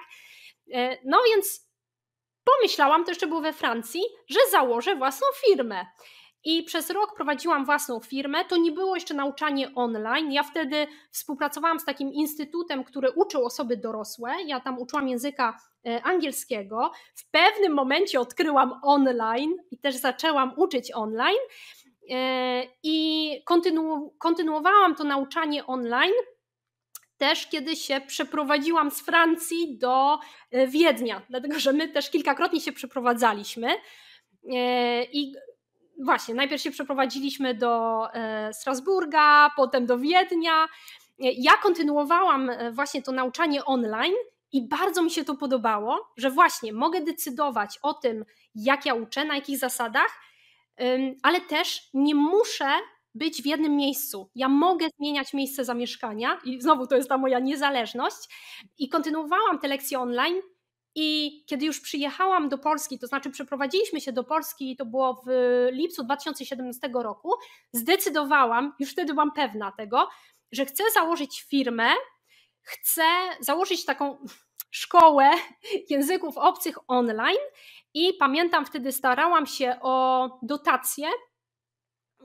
E, no więc pomyślałam, to jeszcze było we Francji, że założę własną firmę. I przez rok prowadziłam własną firmę. To nie było jeszcze nauczanie online. Ja wtedy współpracowałam z takim instytutem, który uczył osoby dorosłe. Ja tam uczyłam języka e, angielskiego. W pewnym momencie odkryłam online i też zaczęłam uczyć online. E, I kontynu kontynuowałam to nauczanie online też kiedy się przeprowadziłam z Francji do e, Wiednia, dlatego że my też kilkakrotnie się przeprowadzaliśmy. I właśnie, najpierw się przeprowadziliśmy do e, Strasburga, potem do Wiednia. Ja kontynuowałam e, właśnie to nauczanie online i bardzo mi się to podobało, że właśnie mogę decydować o tym, jak ja uczę, na jakich zasadach, ale też nie muszę być w jednym miejscu. Ja mogę zmieniać miejsce zamieszkania i znowu to jest ta moja niezależność. I kontynuowałam te lekcje online i kiedy już przyjechałam do Polski, to znaczy przeprowadziliśmy się do Polski, to było w lipcu 2017 roku, zdecydowałam, już wtedy byłam pewna tego, że chcę założyć firmę, chcę założyć taką szkołę języków obcych online i pamiętam wtedy starałam się o dotację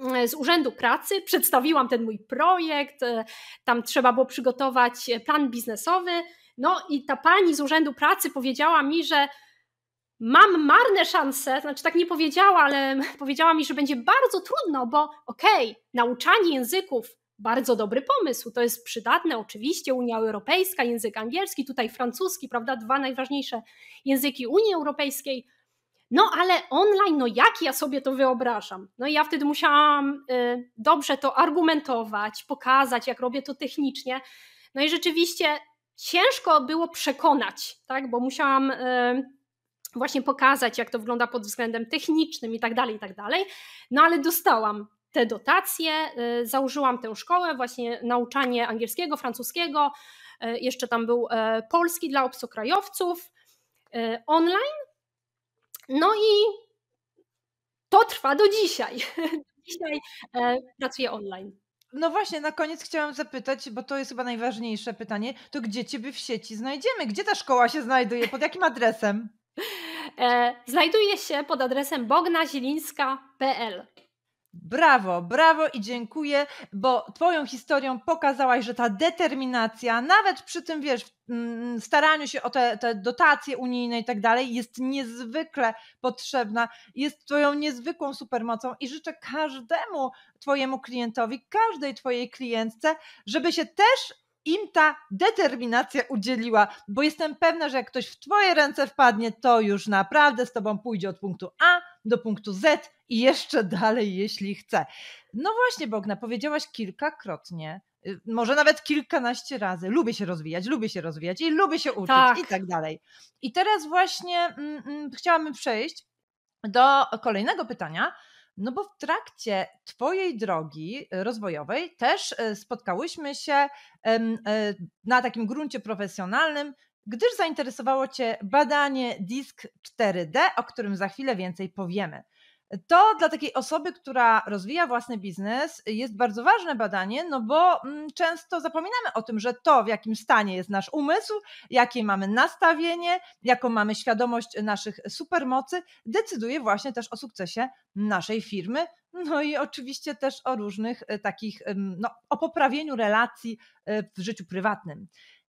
mm, z Urzędu Pracy, przedstawiłam ten mój projekt, e, tam trzeba było przygotować plan biznesowy no i ta pani z Urzędu Pracy powiedziała mi, że mam marne szanse, znaczy tak nie powiedziała, ale [LAUGHS] powiedziała mi, że będzie bardzo trudno, bo okej, okay, nauczanie języków bardzo dobry pomysł, to jest przydatne oczywiście, Unia Europejska, język angielski, tutaj francuski, prawda, dwa najważniejsze języki Unii Europejskiej, no ale online, no jak ja sobie to wyobrażam? No i ja wtedy musiałam y, dobrze to argumentować, pokazać, jak robię to technicznie. No i rzeczywiście ciężko było przekonać, tak? bo musiałam e, właśnie pokazać, jak to wygląda pod względem technicznym i tak dalej, i tak dalej. No ale dostałam te dotacje, e, założyłam tę szkołę, właśnie nauczanie angielskiego, francuskiego, e, jeszcze tam był polski dla obcokrajowców online. No i to trwa do dzisiaj. [LAUGHS] Dzisiaj pracuję online. No właśnie, na koniec chciałam zapytać, bo to jest chyba najważniejsze pytanie, to gdzie Ciebie w sieci znajdziemy? Gdzie ta szkoła się znajduje? Pod jakim adresem? E, znajduje się pod adresem bognazilińska.pl Brawo, brawo i dziękuję, bo Twoją historią pokazałaś, że ta determinacja, nawet przy tym, wiesz, mm, staraniu się o te, te dotacje unijne i tak dalej, jest niezwykle potrzebna, jest Twoją niezwykłą supermocą i życzę każdemu Twojemu klientowi, każdej Twojej klientce, żeby się też im ta determinacja udzieliła, bo jestem pewna, że jak ktoś w Twoje ręce wpadnie, to już naprawdę z Tobą pójdzie od punktu A do punktu Z i jeszcze dalej, jeśli chce. No właśnie, Bogna, powiedziałaś kilkakrotnie, y, może nawet kilkanaście razy. Lubię się rozwijać, lubię się rozwijać i lubię się uczyć tak. i tak dalej. I teraz właśnie mm, mm, chciałabym przejść do kolejnego pytania. No bo w trakcie Twojej drogi y, rozwojowej też y, spotkałyśmy się na takim gruncie profesjonalnym gdyż zainteresowało Cię badanie Disk 4D, o którym za chwilę więcej powiemy. To dla takiej osoby, która rozwija własny biznes, jest bardzo ważne badanie, no bo mm, często zapominamy o tym, że to, w jakim stanie jest nasz umysł, jakie mamy nastawienie, jaką mamy świadomość naszych supermocy, decyduje właśnie też o sukcesie naszej firmy, no i oczywiście też o różnych e, takich, no, o poprawieniu relacji e, w życiu prywatnym.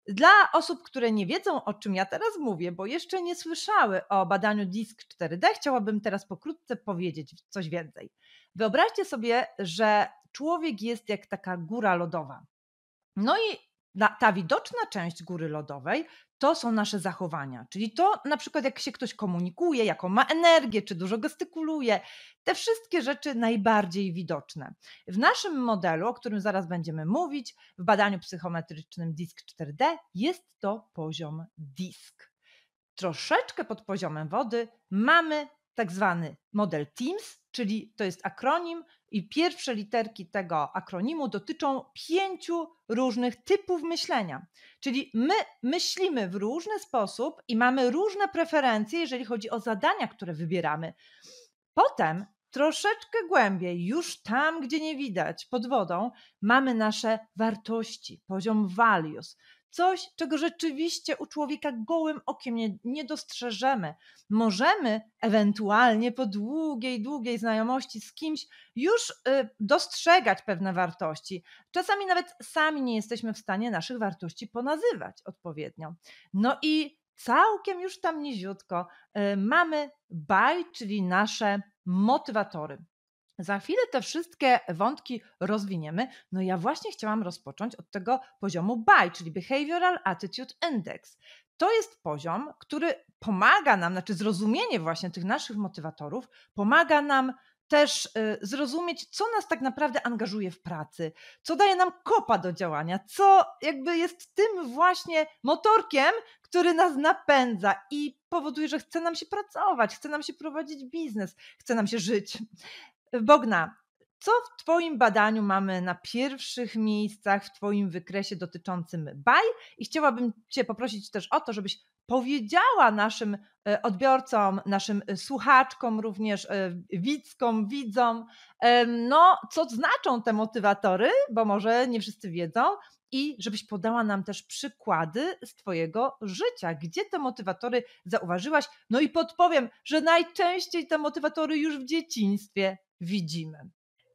Dla osób, które nie wiedzą, o czym ja teraz mówię, bo jeszcze nie słyszały o badaniu DISK 4D, chciałabym teraz pokrótce powiedzieć coś więcej. Wyobraźcie sobie, że człowiek jest jak taka góra lodowa. No i ta widoczna część góry lodowej to są nasze zachowania. Czyli to na przykład, jak się ktoś komunikuje, jaką ma energię, czy dużo gestykuluje, te wszystkie rzeczy najbardziej widoczne. W naszym modelu, o którym zaraz będziemy mówić, w badaniu psychometrycznym DISK 4D, jest to poziom DISK. Troszeczkę pod poziomem wody mamy tak zwany model Teams, czyli to jest akronim i pierwsze literki tego akronimu dotyczą pięciu różnych typów myślenia. Czyli my myślimy w różny sposób i mamy różne preferencje, jeżeli chodzi o zadania, które wybieramy. Potem troszeczkę głębiej, już tam, gdzie nie widać, pod wodą, mamy nasze wartości, poziom values coś, czego rzeczywiście u człowieka gołym okiem nie, nie dostrzeżemy. Możemy ewentualnie po długiej, długiej znajomości z kimś już y, dostrzegać pewne wartości. Czasami nawet sami nie jesteśmy w stanie naszych wartości ponazywać odpowiednio. No i całkiem już tam niziutko y, mamy BAJ, czyli nasze motywatory. Za chwilę te wszystkie wątki rozwiniemy. No ja właśnie chciałam rozpocząć od tego poziomu BAI, czyli Behavioral Attitude Index. To jest poziom, który pomaga nam, znaczy zrozumienie właśnie tych naszych motywatorów, pomaga nam też y, zrozumieć, co nas tak naprawdę angażuje w pracy, co daje nam kopa do działania, co jakby jest tym właśnie motorkiem, który nas napędza i powoduje, że chce nam się pracować, chce nam się prowadzić biznes, chce nam się żyć. Bogna, co w Twoim badaniu mamy na pierwszych miejscach w Twoim wykresie dotyczącym baj? I chciałabym Cię poprosić też o to, żebyś powiedziała naszym e, odbiorcom, naszym e, słuchaczkom, również e, widzkom, widzom, no, co znaczą te motywatory, bo może nie wszyscy wiedzą, i żebyś podała nam też przykłady z Twojego życia, gdzie te motywatory zauważyłaś. No i podpowiem, że najczęściej te motywatory już w dzieciństwie widzimy.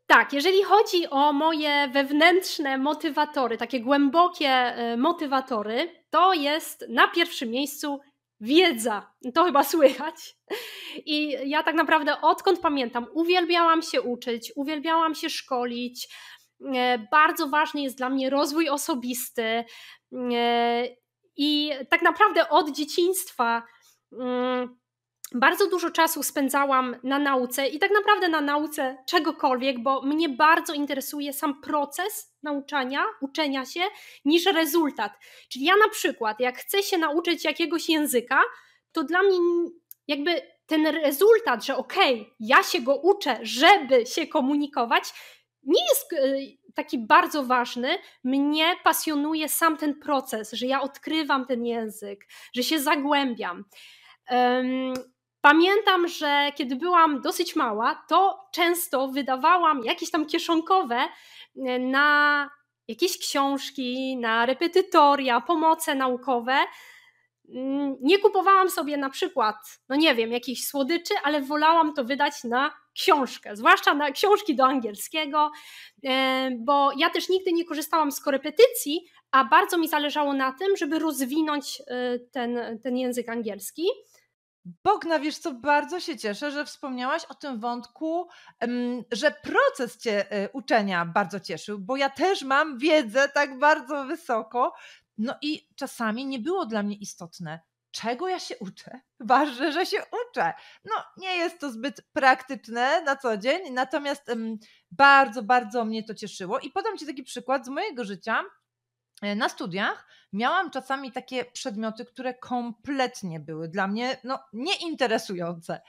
Tak, jeżeli chodzi o moje wewnętrzne motywatory, takie głębokie e, motywatory, to jest na pierwszym miejscu wiedza. To chyba słychać. I ja tak naprawdę odkąd pamiętam, uwielbiałam się uczyć, uwielbiałam się szkolić. E, bardzo ważny jest dla mnie rozwój osobisty. E, I tak naprawdę od dzieciństwa mm, bardzo dużo czasu spędzałam na nauce i tak naprawdę na nauce czegokolwiek, bo mnie bardzo interesuje sam proces nauczania, uczenia się, niż rezultat. Czyli ja na przykład, jak chcę się nauczyć jakiegoś języka, to dla mnie jakby ten rezultat, że okej, okay, ja się go uczę, żeby się komunikować, nie jest e, taki bardzo ważny. Mnie pasjonuje sam ten proces, że ja odkrywam ten język, że się zagłębiam. Pamiętam, że kiedy byłam dosyć mała, to często wydawałam jakieś tam kieszonkowe e, na jakieś książki, na repetytoria, pomoce naukowe. Mm, nie kupowałam sobie na przykład, no nie wiem, jakichś słodyczy, ale wolałam to wydać na książkę, zwłaszcza na książki do angielskiego, e, bo ja też nigdy nie korzystałam z korepetycji, a bardzo mi zależało na tym, żeby rozwinąć e, ten, ten język angielski. Bogna, wiesz co, bardzo się cieszę, że wspomniałaś o tym wątku, że proces cię e, uczenia bardzo cieszył, bo ja też mam wiedzę tak bardzo wysoko. No i czasami nie było dla mnie istotne, czego ja się uczę. [LAUGHS] Ważne, że się uczę. No, nie jest to zbyt praktyczne na co dzień, natomiast bardzo, bardzo mnie to cieszyło. I podam Ci taki przykład z mojego życia, E, na studiach miałam czasami takie przedmioty, które kompletnie były dla mnie no, nieinteresujące.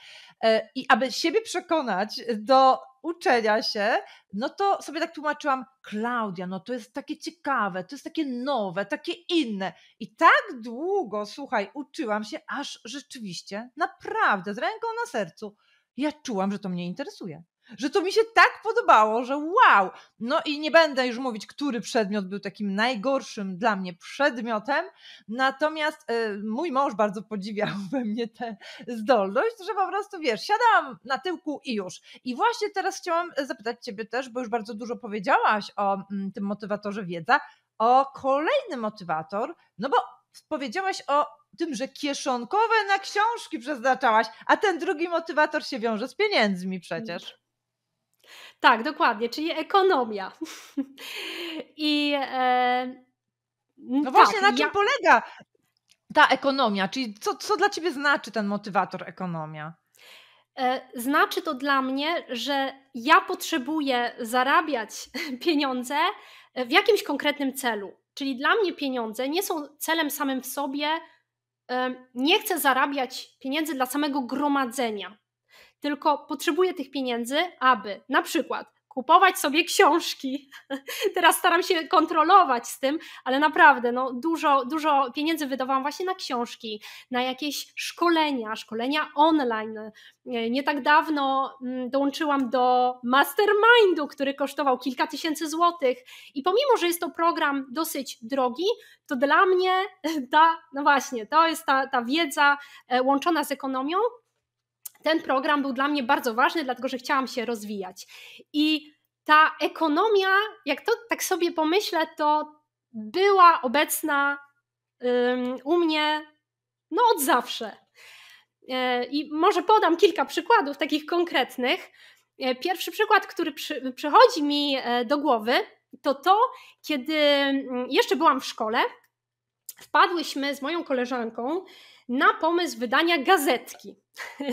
E, I aby siebie przekonać do uczenia się, no to sobie tak tłumaczyłam, Klaudia, no to jest takie ciekawe, to jest takie nowe, takie inne. I tak długo, słuchaj, uczyłam się, aż rzeczywiście, naprawdę, z ręką na sercu, ja czułam, że to mnie interesuje że to mi się tak podobało, że wow. No i nie będę już mówić, który przedmiot był takim najgorszym dla mnie przedmiotem, natomiast y, mój mąż bardzo podziwiał [LAUGHS] we mnie tę zdolność, że po prostu wiesz, siadałam na tyłku i już. I właśnie teraz chciałam zapytać Ciebie też, bo już bardzo dużo powiedziałaś o m, mm, tym motywatorze wiedza, o kolejny motywator, no bo powiedziałaś o tym, że kieszonkowe na książki przeznaczałaś, a ten drugi motywator się wiąże z pieniędzmi przecież. Mm. Tak, dokładnie, czyli ekonomia. [LAUGHS] I. E, no właśnie, tak, na czym ja... polega ta ekonomia? Czyli co, co dla ciebie znaczy ten motywator ekonomia? E, znaczy to dla mnie, że ja potrzebuję zarabiać [LAUGHS] pieniądze e, w jakimś konkretnym celu. Czyli dla mnie pieniądze nie są celem samym w sobie. E, nie chcę zarabiać pieniędzy dla samego gromadzenia tylko potrzebuję tych pieniędzy, aby na przykład kupować sobie książki. [LAUGHS] Teraz staram się kontrolować z tym, ale naprawdę no, dużo, dużo pieniędzy wydawałam właśnie na książki, na jakieś szkolenia, szkolenia online. Nie tak dawno mm, dołączyłam do mastermindu, który kosztował kilka tysięcy złotych i pomimo, że jest to program dosyć drogi, to dla mnie ta, no właśnie, to jest ta, ta wiedza e, łączona z ekonomią, ten program był dla mnie bardzo ważny, dlatego że chciałam się rozwijać. I ta ekonomia, jak to tak sobie pomyślę, to była obecna um, u mnie no od zawsze. E, I może podam kilka przykładów takich konkretnych. E, pierwszy przykład, który przy, przychodzi mi e, do głowy, to to, kiedy mm, jeszcze byłam w szkole, wpadłyśmy z moją koleżanką na pomysł wydania gazetki.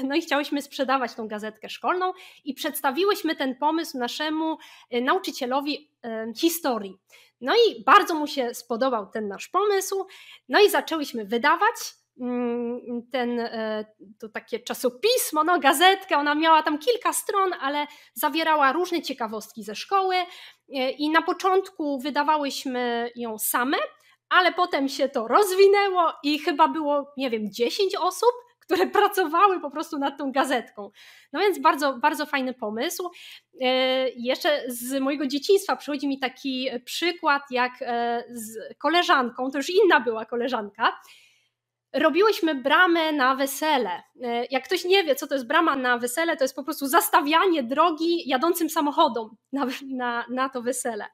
No i chciałyśmy sprzedawać tą gazetkę szkolną i przedstawiłyśmy ten pomysł naszemu e, nauczycielowi e, historii. No i bardzo mu się spodobał ten nasz pomysł. No i zaczęłyśmy wydawać mm, ten, e, to takie czasopismo, no gazetkę. ona miała tam kilka stron, ale zawierała różne ciekawostki ze szkoły i na początku wydawałyśmy ją same, ale potem się to rozwinęło i chyba było, nie wiem, 10 osób, które [LAUGHS] pracowały po prostu nad tą gazetką. No więc bardzo, bardzo fajny pomysł. E, jeszcze z mojego dzieciństwa przychodzi mi taki przykład, jak e, z koleżanką, to już inna była koleżanka, robiłyśmy bramę na wesele. E, jak ktoś nie wie, co to jest brama na wesele, to jest po prostu zastawianie drogi jadącym samochodom na, na, na to wesele.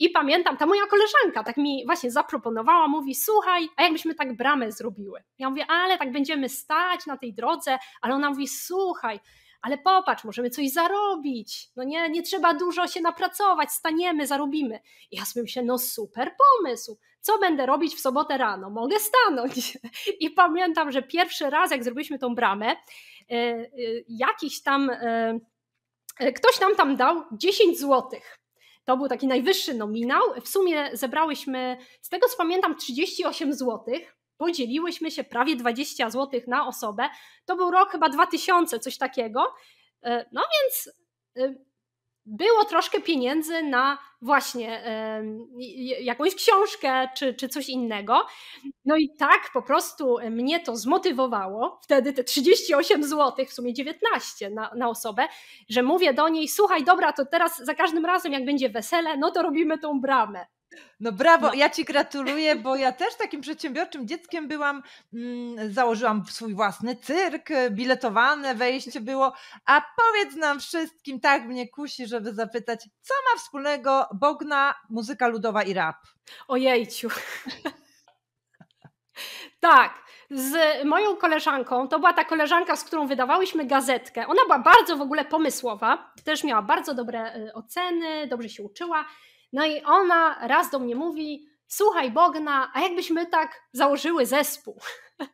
I pamiętam, ta moja koleżanka tak mi właśnie zaproponowała, mówi: Słuchaj, a jakbyśmy tak bramę zrobiły? Ja mówię: Ale tak będziemy stać na tej drodze, ale ona mówi: Słuchaj, ale popatrz, możemy coś zarobić. No nie, nie trzeba dużo się napracować, staniemy, zarobimy. I ja sobie myślę, no super pomysł. Co będę robić w sobotę rano? Mogę stanąć. [LAUGHS] I pamiętam, że pierwszy raz, jak zrobiliśmy tą bramę, e, e, jakiś tam e, ktoś nam tam dał 10 złotych. To był taki najwyższy nominał. W sumie zebrałyśmy, z tego co pamiętam, 38 złotych podzieliłyśmy się prawie 20 zł na osobę. To był rok chyba 2000, coś takiego. E, no więc e, było troszkę pieniędzy na właśnie y, jakąś książkę czy, czy coś innego. No i tak po prostu mnie to zmotywowało, wtedy te 38 zł, w sumie 19 na, na osobę, że mówię do niej, słuchaj, dobra, to teraz za każdym razem jak będzie wesele, no to robimy tą bramę. No brawo, no. ja Ci gratuluję, bo ja też takim przedsiębiorczym dzieckiem byłam, mm, założyłam swój własny cyrk, biletowane wejście było, a powiedz nam wszystkim, tak mnie kusi, żeby zapytać, co ma wspólnego Bogna, muzyka ludowa i rap? Ojejciu. [LAUGHS] tak, z moją koleżanką, to była ta koleżanka, z którą wydawałyśmy gazetkę. Ona była bardzo w ogóle pomysłowa, też miała bardzo dobre y, oceny, dobrze się uczyła no i ona raz do mnie mówi: Słuchaj, Bogna, a jakbyśmy tak założyły zespół? [LAUGHS]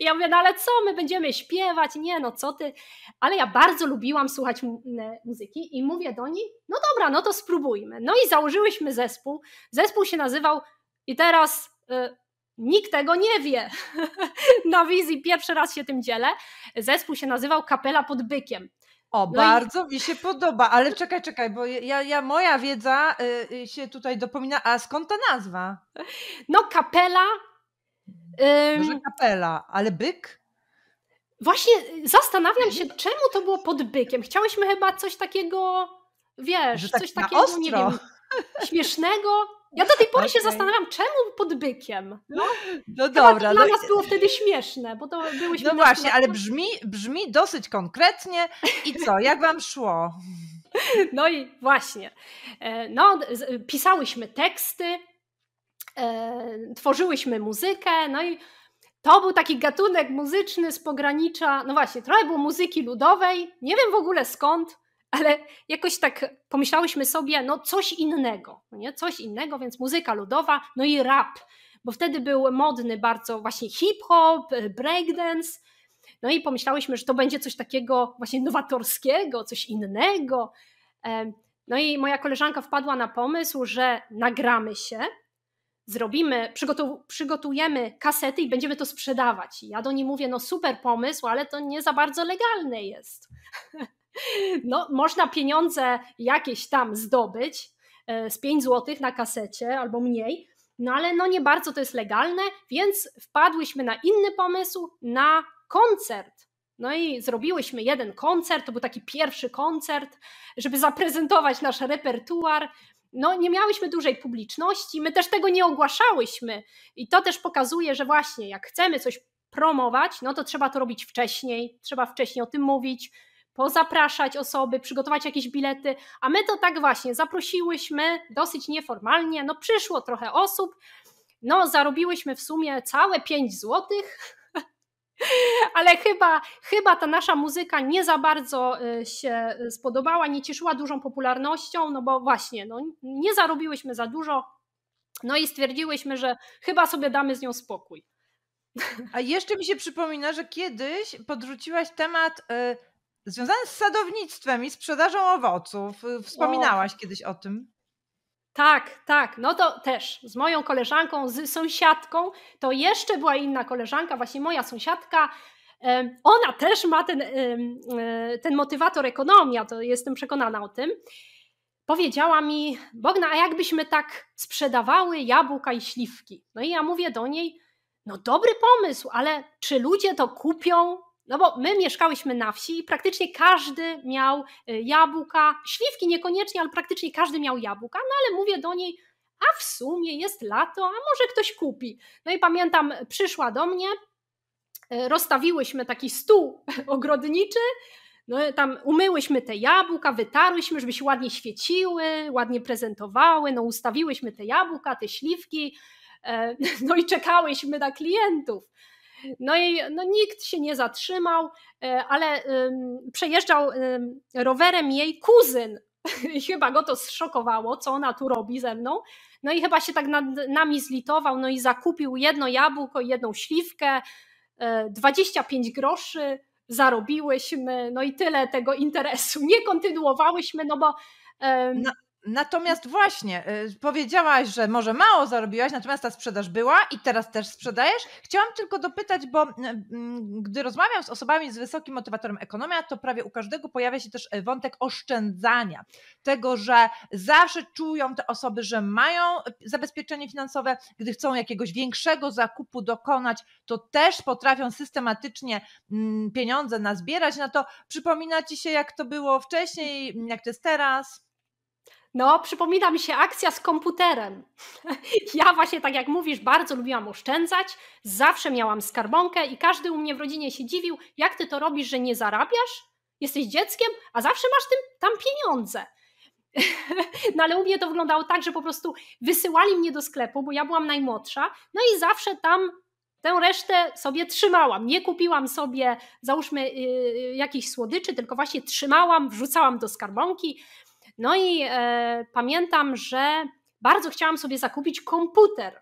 I ja mówię, no ale co, my będziemy śpiewać, nie no co ty, ale ja bardzo lubiłam słuchać mu muzyki i mówię do niej, no dobra, no to spróbujmy. No i założyłyśmy zespół, zespół się nazywał i teraz y, nikt tego nie wie, [LAUGHS] na wizji pierwszy raz się tym dzielę, zespół się nazywał Kapela pod Bykiem. O, no bardzo i... mi się podoba, ale czekaj, czekaj, bo ja, ja moja wiedza y, y, się tutaj dopomina. A skąd ta nazwa? No, kapela. Ym... Może kapela, ale byk? Właśnie y, zastanawiam się, czemu to było pod bykiem. Chciałyśmy chyba coś takiego, wiesz, tak coś takiego, ostro. nie wiem, śmiesznego, ja do tej pory okay. się zastanawiam, czemu pod bykiem? No, no, no dobra. Dla no... było wtedy śmieszne, bo to byłyśmy... No właśnie, ale brzmi, brzmi dosyć konkretnie. I co, jak wam szło? [LAUGHS] No i właśnie. E, no, pisałyśmy teksty, e, tworzyłyśmy muzykę, no i to był taki gatunek muzyczny z pogranicza, no właśnie, trochę było muzyki ludowej, nie wiem w ogóle skąd, ale jakoś tak pomyślałyśmy sobie, no coś innego, no nie? coś innego, więc muzyka ludowa, no i rap, bo wtedy był modny bardzo właśnie hip-hop, e, breakdance, no i pomyślałyśmy, że to będzie coś takiego właśnie nowatorskiego, coś innego. No i moja koleżanka wpadła na pomysł, że nagramy się, zrobimy, przygotujemy kasety i będziemy to sprzedawać. Ja do niej mówię, no super pomysł, ale to nie za bardzo legalne jest. [LAUGHS] No, można pieniądze jakieś tam zdobyć e, z 5 zł na kasecie albo mniej, no ale no nie bardzo to jest legalne, więc wpadłyśmy na inny pomysł, na koncert. No i zrobiłyśmy jeden koncert, to był taki pierwszy koncert, żeby zaprezentować nasz repertuar. No, nie miałyśmy dużej publiczności, my też tego nie ogłaszałyśmy. I to też pokazuje, że właśnie jak chcemy coś promować, no to trzeba to robić wcześniej, trzeba wcześniej o tym mówić, pozapraszać osoby, przygotować jakieś bilety, a my to tak właśnie zaprosiłyśmy dosyć nieformalnie, no przyszło trochę osób, no zarobiłyśmy w sumie całe 5 złotych, [LAUGHS] ale chyba, chyba ta nasza muzyka nie za bardzo y, się y, spodobała, nie cieszyła dużą popularnością, no bo właśnie, no, nie zarobiłyśmy za dużo, no i stwierdziłyśmy, że chyba sobie damy z nią spokój. A jeszcze mi się przypomina, że kiedyś podrzuciłaś temat... Y związane z sadownictwem i sprzedażą owoców. Y, wspominałaś o. kiedyś o tym. Tak, tak. No to też z moją koleżanką, z sąsiadką, to jeszcze była inna koleżanka, właśnie moja sąsiadka. Ona też ma ten, e, ten motywator ekonomia, to jestem przekonana o tym. Powiedziała mi, Bogna, a jakbyśmy tak sprzedawały jabłka i śliwki? No i ja mówię do niej, no dobry pomysł, ale czy ludzie to kupią? No bo my mieszkałyśmy na wsi i praktycznie każdy miał y, jabłka, śliwki niekoniecznie, ale praktycznie każdy miał jabłka, no ale mówię do niej, a w sumie jest lato, a może ktoś kupi. No i pamiętam, przyszła do mnie, y, rozstawiłyśmy taki stół [LAUGHS] ogrodniczy, no tam umyłyśmy te jabłka, wytarłyśmy, żeby się ładnie świeciły, ładnie prezentowały, no ustawiłyśmy te jabłka, te śliwki, e, [LAUGHS] no i czekałyśmy na klientów. No i no, nikt się nie zatrzymał, e, ale przejeżdżał rowerem jej kuzyn. [LAUGHS] I chyba go to zszokowało, co ona tu robi ze mną. No i chyba się tak nad nami zlitował, no i zakupił jedno jabłko, jedną śliwkę, 25 e, groszy zarobiłyśmy, no i tyle tego interesu. Nie kontynuowałyśmy, no bo. No, Natomiast właśnie, y, powiedziałaś, że może mało zarobiłaś, natomiast ta sprzedaż była i teraz też sprzedajesz. Chciałam tylko dopytać, bo y, y, gdy rozmawiam z osobami z wysokim motywatorem ekonomia, to prawie u każdego pojawia się też y, wątek oszczędzania. Tego, że zawsze czują te osoby, że mają zabezpieczenie finansowe, gdy chcą jakiegoś większego zakupu dokonać, to też potrafią systematycznie mm, pieniądze nazbierać na to. Przypomina ci się, jak to było wcześniej, jak to jest teraz? No, przypomina mi się akcja z komputerem. [LAUGHS] Ja właśnie, tak jak mówisz, bardzo lubiłam oszczędzać, zawsze miałam skarbonkę i każdy u mnie w rodzinie się dziwił, jak ty to robisz, że nie zarabiasz? Jesteś dzieckiem, a zawsze masz tym, tam pieniądze. [LAUGHS] No ale u mnie to wyglądało tak, że po prostu wysyłali mnie do sklepu, bo ja byłam najmłodsza, no i zawsze tam tę resztę sobie trzymałam. Nie kupiłam sobie, załóżmy, yy, jakichś słodyczy, tylko właśnie trzymałam, wrzucałam do skarbonki, no i e, pamiętam, że bardzo chciałam sobie zakupić komputer.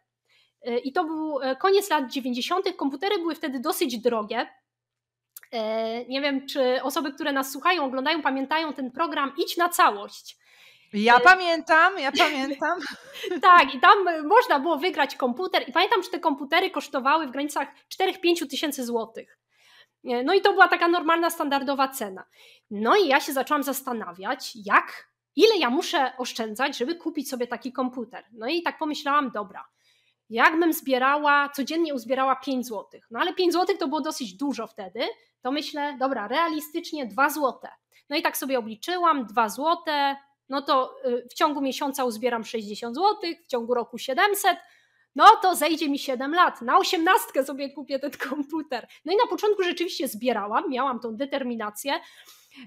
E, I to był e, koniec lat 90. Komputery były wtedy dosyć drogie. E, nie wiem, czy osoby, które nas słuchają, oglądają, pamiętają ten program Idź na całość. Ja e, pamiętam, ja pamiętam. [LAUGHS] tak, i tam można było wygrać komputer. I pamiętam, że te komputery kosztowały w granicach 4-5 tysięcy złotych. E, no i to była taka normalna, standardowa cena. No i ja się zaczęłam zastanawiać, jak ile ja muszę oszczędzać, żeby kupić sobie taki komputer. No i tak pomyślałam, dobra, jakbym zbierała, codziennie uzbierała 5 zł, no ale 5 zł to było dosyć dużo wtedy, to myślę, dobra, realistycznie 2 zł. No i tak sobie obliczyłam, 2 zł, no to y, w ciągu miesiąca uzbieram 60 zł, w ciągu roku 700, no to zejdzie mi 7 lat, na osiemnastkę sobie kupię ten komputer. No i na początku rzeczywiście zbierałam, miałam tą determinację,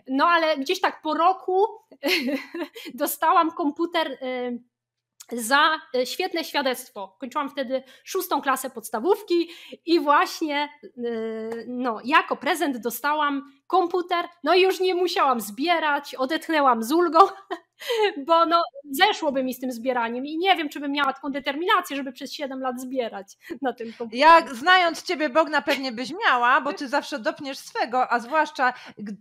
no ale gdzieś tak po roku [LAUGHS] dostałam komputer y, za y, świetne świadectwo. Kończyłam wtedy szóstą klasę podstawówki i właśnie y, no, jako prezent dostałam komputer, no i już nie musiałam zbierać, odetchnęłam z ulgą. [LAUGHS] [LAUGHS] bo no, zeszłoby mi z tym zbieraniem i nie wiem, czy bym miała taką determinację, żeby przez 7 lat zbierać na tym komputerze. Ja znając Ciebie, Bogna, pewnie byś miała, bo Ty zawsze dopniesz swego, a zwłaszcza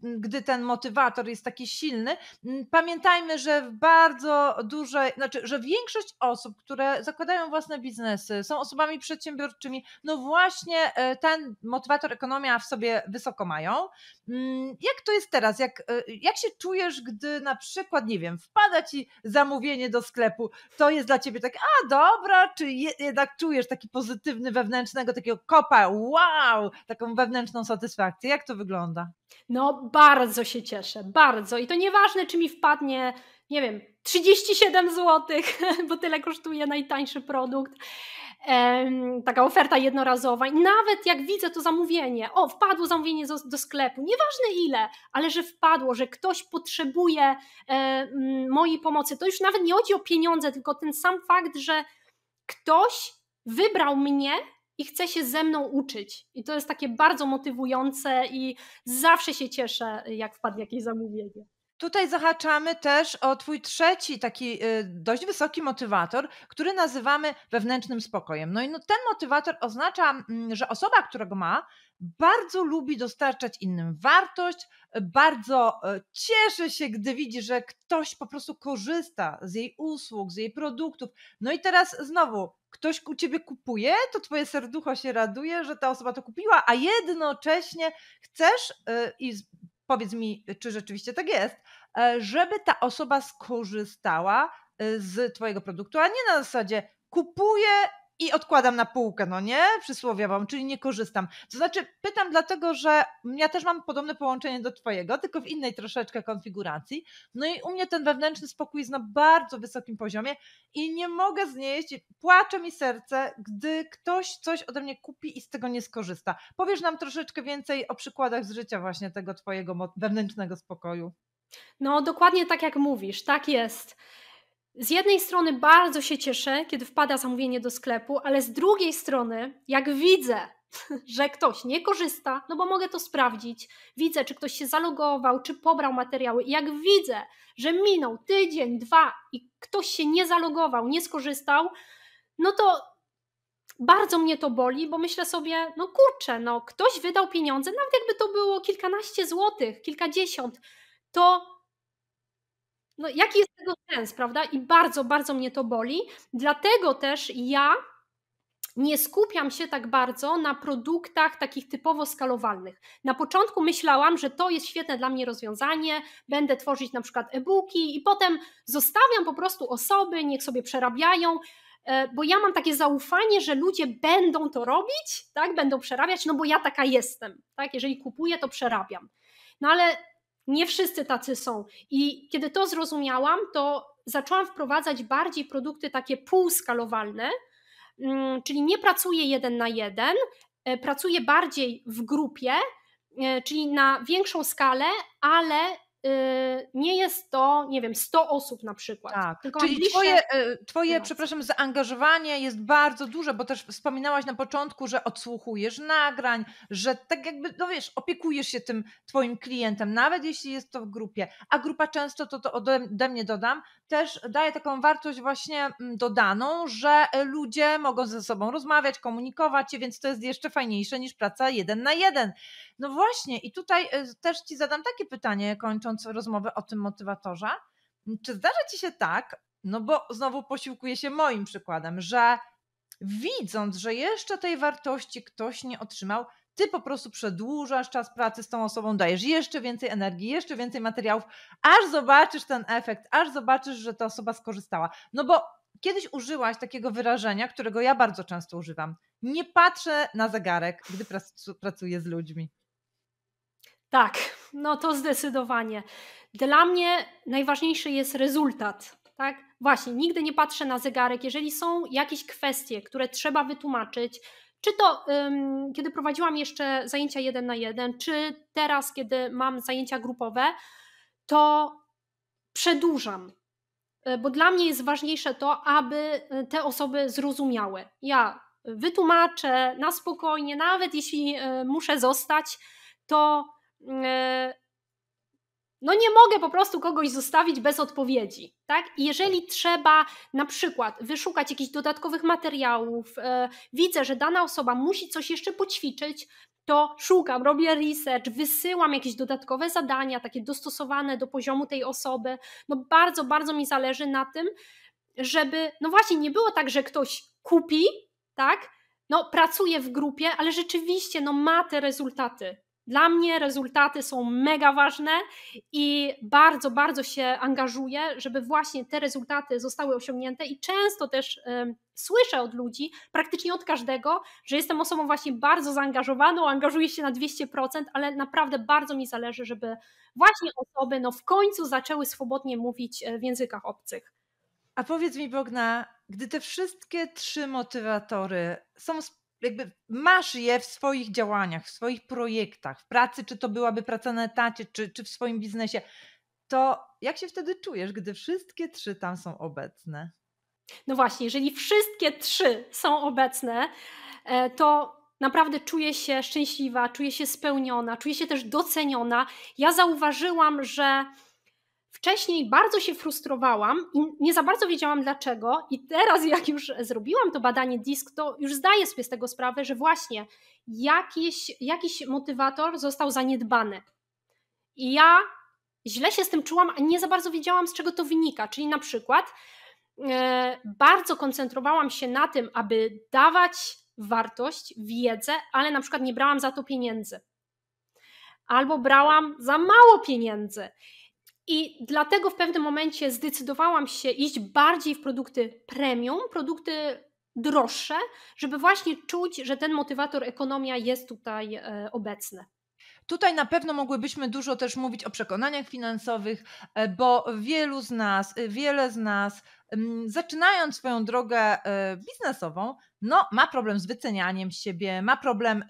gdy ten motywator jest taki silny. Mm, pamiętajmy, że w bardzo dużej, znaczy, że większość osób, które zakładają własne biznesy, są osobami przedsiębiorczymi, no właśnie e, ten motywator ekonomia w sobie wysoko mają. Mm, jak to jest teraz? Jak, e, jak się czujesz, gdy na przykład, nie wiem, w wpada ci zamówienie do sklepu, to jest dla ciebie tak, a dobra, czy jednak czujesz taki pozytywny wewnętrznego takiego kopa, wow, taką wewnętrzną satysfakcję. Jak to wygląda? No, bardzo się cieszę, bardzo. I to nieważne, czy mi wpadnie nie wiem, 37 zł, [LAUGHS] bo tyle kosztuje najtańszy produkt. Taka oferta jednorazowa. I nawet jak widzę to zamówienie, o, wpadło zamówienie do, do sklepu, nieważne ile, ale że wpadło, że ktoś potrzebuje e, mojej pomocy, to już nawet nie chodzi o pieniądze, tylko ten sam fakt, że ktoś wybrał mnie i chce się ze mną uczyć. I to jest takie bardzo motywujące i zawsze się cieszę, jak wpadnie jakieś zamówienie. Tutaj zahaczamy też o Twój trzeci taki y, dość wysoki motywator, który nazywamy wewnętrznym spokojem. No i no, ten motywator oznacza, mm, że osoba, którego go ma, bardzo lubi dostarczać innym wartość, bardzo y, cieszy się, gdy widzi, że ktoś po prostu korzysta z jej usług, z jej produktów. No i teraz znowu, ktoś u ciebie kupuje, to twoje serducho się raduje, że ta osoba to kupiła, a jednocześnie chcesz y, i powiedz mi, czy rzeczywiście tak jest, e, żeby ta osoba skorzystała e, z Twojego produktu, a nie na zasadzie kupuję i odkładam na półkę, no nie? Przysłowia czyli nie korzystam. To znaczy, pytam dlatego, że ja też mam podobne połączenie do Twojego, tylko w innej troszeczkę konfiguracji. No i u mnie ten wewnętrzny spokój jest na bardzo wysokim poziomie i nie mogę znieść, płacze mi serce, gdy ktoś coś ode mnie kupi i z tego nie skorzysta. Powiesz nam troszeczkę więcej o przykładach z życia właśnie tego Twojego wewnętrznego spokoju. No, dokładnie tak jak mówisz, tak jest z jednej strony bardzo się cieszę, kiedy wpada zamówienie do sklepu, ale z drugiej strony, jak widzę, [LAUGHS] że ktoś nie korzysta, no bo mogę to sprawdzić, widzę, czy ktoś się zalogował, czy pobrał materiały, i jak widzę, że minął tydzień, dwa i ktoś się nie zalogował, nie skorzystał, no to bardzo mnie to boli, bo myślę sobie, no kurczę, no ktoś wydał pieniądze, nawet jakby to było kilkanaście złotych, kilkadziesiąt, to no, jaki jest tego sens, prawda? I bardzo, bardzo mnie to boli. Dlatego też ja nie skupiam się tak bardzo na produktach takich typowo skalowalnych. Na początku myślałam, że to jest świetne dla mnie rozwiązanie, będę tworzyć na przykład e-booki i potem zostawiam po prostu osoby, niech sobie przerabiają, e, bo ja mam takie zaufanie, że ludzie będą to robić, tak, będą przerabiać, no bo ja taka jestem, tak, jeżeli kupuję, to przerabiam. No ale nie wszyscy tacy są. I kiedy to zrozumiałam, to zaczęłam wprowadzać bardziej produkty takie półskalowalne, mm, czyli nie pracuję jeden na jeden, e, pracuję bardziej w grupie, e, czyli na większą skalę, ale Y, nie jest to, nie wiem, 100 osób na przykład. Tak. Tylko Czyli bliższe... twoje, y, twoje no. przepraszam, zaangażowanie jest bardzo duże, bo też wspominałaś na początku, że odsłuchujesz nagrań, że tak jakby, no wiesz, opiekujesz się tym twoim klientem, nawet jeśli jest to w grupie. A grupa często, to, to ode mnie dodam, też daje taką wartość właśnie mm, dodaną, że ludzie mogą ze sobą rozmawiać, komunikować się, więc to jest jeszcze fajniejsze niż praca jeden na jeden. No właśnie i tutaj y, też Ci zadam takie pytanie kończąc prowadząc rozmowę o tym motywatorze. Czy zdarza ci się tak, no bo znowu posiłkuję się moim przykładem, że widząc, że jeszcze tej wartości ktoś nie otrzymał, ty po prostu przedłużasz czas pracy z tą osobą, dajesz jeszcze więcej energii, jeszcze więcej materiałów, aż zobaczysz ten efekt, aż zobaczysz, że ta osoba skorzystała. No bo kiedyś użyłaś takiego wyrażenia, którego ja bardzo często używam. Nie patrzę na zegarek, gdy pracuję z ludźmi. Tak, no to zdecydowanie. Dla mnie najważniejszy jest rezultat, tak? Właśnie, nigdy nie patrzę na zegarek. Jeżeli są jakieś kwestie, które trzeba wytłumaczyć, czy to um, kiedy prowadziłam jeszcze zajęcia jeden na jeden, czy teraz, kiedy mam zajęcia grupowe, to przedłużam, y, bo dla mnie jest ważniejsze to, aby y, te osoby zrozumiały. Ja wytłumaczę na spokojnie, nawet jeśli y, muszę zostać, to Mm, e, no nie mogę po prostu kogoś zostawić bez odpowiedzi, tak? I jeżeli trzeba na przykład wyszukać jakichś dodatkowych materiałów, e, widzę, że dana osoba musi coś jeszcze poćwiczyć, to szukam, robię research, wysyłam jakieś dodatkowe zadania, takie dostosowane do poziomu tej osoby. No bardzo, bardzo mi zależy na tym, żeby, no właśnie, nie było tak, że ktoś kupi, tak? No pracuje w grupie, ale rzeczywiście no ma te rezultaty, dla mnie rezultaty są mega ważne i bardzo, bardzo się angażuję, żeby właśnie te rezultaty zostały osiągnięte i często też słyszę od ludzi, praktycznie od każdego, że jestem osobą właśnie bardzo zaangażowaną, angażuję się na 200%, ale naprawdę bardzo mi zależy, żeby właśnie osoby no, w końcu zaczęły swobodnie mówić e, w językach obcych. A powiedz mi, Bogna, gdy te wszystkie trzy motywatory są jakby masz je w swoich działaniach, w swoich projektach, w pracy, czy to byłaby praca na etacie, czy, czy w swoim biznesie, to jak się wtedy czujesz, gdy wszystkie trzy tam są obecne? No właśnie, jeżeli wszystkie trzy są obecne, e, to naprawdę czuję się szczęśliwa, czuję się spełniona, czuję się też doceniona. Ja zauważyłam, że Wcześniej bardzo się frustrowałam i nie za bardzo wiedziałam dlaczego, i teraz, jak już zrobiłam to badanie DISK, to już zdaję sobie z tego sprawę, że właśnie jakiś, jakiś motywator został zaniedbany. I ja źle się z tym czułam, a nie za bardzo wiedziałam, z czego to wynika. Czyli na przykład e, bardzo koncentrowałam się na tym, aby dawać wartość, wiedzę, ale na przykład nie brałam za to pieniędzy. Albo brałam za mało pieniędzy. I dlatego w pewnym momencie zdecydowałam się iść bardziej w produkty premium, produkty droższe, żeby właśnie czuć, że ten motywator ekonomia jest tutaj e, obecny. Tutaj na pewno mogłybyśmy dużo też mówić o przekonaniach finansowych, e, bo wielu z nas, e, wiele z nas, mm, zaczynając swoją drogę biznesową, no, ma problem z wycenianiem siebie, ma problem.